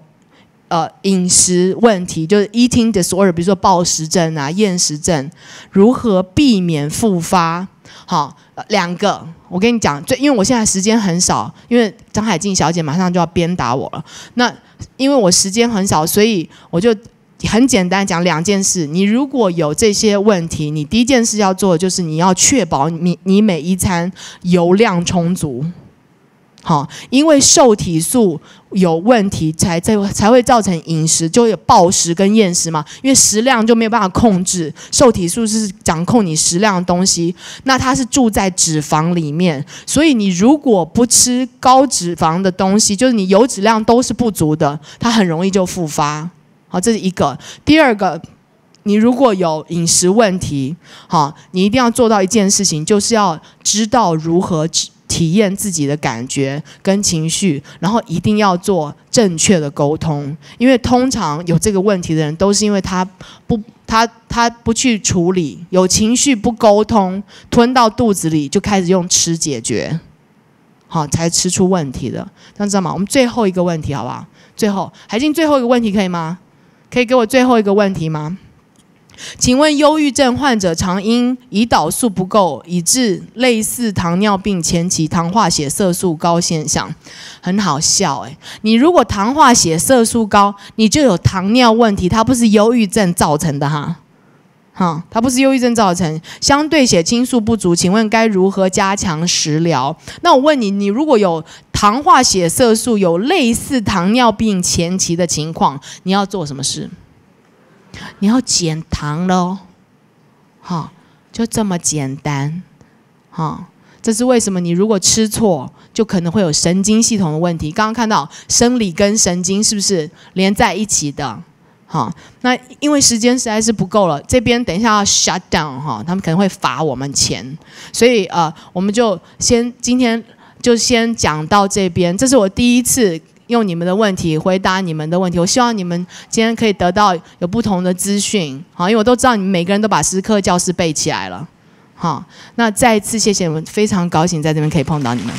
呃，饮食问题就是 eating disorder，比如说暴食症啊、厌食症，如何避免复发？好，两个，我跟你讲，最因为我现在时间很少，因为张海静小姐马上就要鞭打我了。那因为我时间很少，所以我就很简单讲两件事。你如果有这些问题，你第一件事要做就是你要确保你你每一餐油量充足。好，因为受体素有问题，才这才会造成饮食就有暴食跟厌食嘛，因为食量就没有办法控制。受体素是掌控你食量的东西，那它是住在脂肪里面，所以你如果不吃高脂肪的东西，就是你油脂量都是不足的，它很容易就复发。好，这是一个。第二个，你如果有饮食问题，好，你一定要做到一件事情，就是要知道如何。体验自己的感觉跟情绪，然后一定要做正确的沟通。因为通常有这个问题的人，都是因为他不他他不去处理，有情绪不沟通，吞到肚子里就开始用吃解决，好才吃出问题的。大家知道吗？我们最后一个问题好不好？最后，海静最后一个问题可以吗？可以给我最后一个问题吗？请问忧郁症患者常因胰岛素不够，以致类似糖尿病前期糖化血色素高现象，很好笑哎！你如果糖化血色素高，你就有糖尿问题，它不是忧郁症造成的哈，哈，它不是忧郁症造成。相对血清素不足，请问该如何加强食疗？那我问你，你如果有糖化血色素有类似糖尿病前期的情况，你要做什么事？你要减糖喽，好，就这么简单，好，这是为什么？你如果吃错，就可能会有神经系统的问题。刚刚看到生理跟神经是不是连在一起的？好，那因为时间实在是不够了，这边等一下要 shut down 哈，他们可能会罚我们钱，所以呃，我们就先今天就先讲到这边。这是我第一次。用你们的问题回答你们的问题。我希望你们今天可以得到有不同的资讯，好，因为我都知道你们每个人都把时刻教室背起来了，好，那再一次谢谢，你们非常高兴在这边可以碰到你们。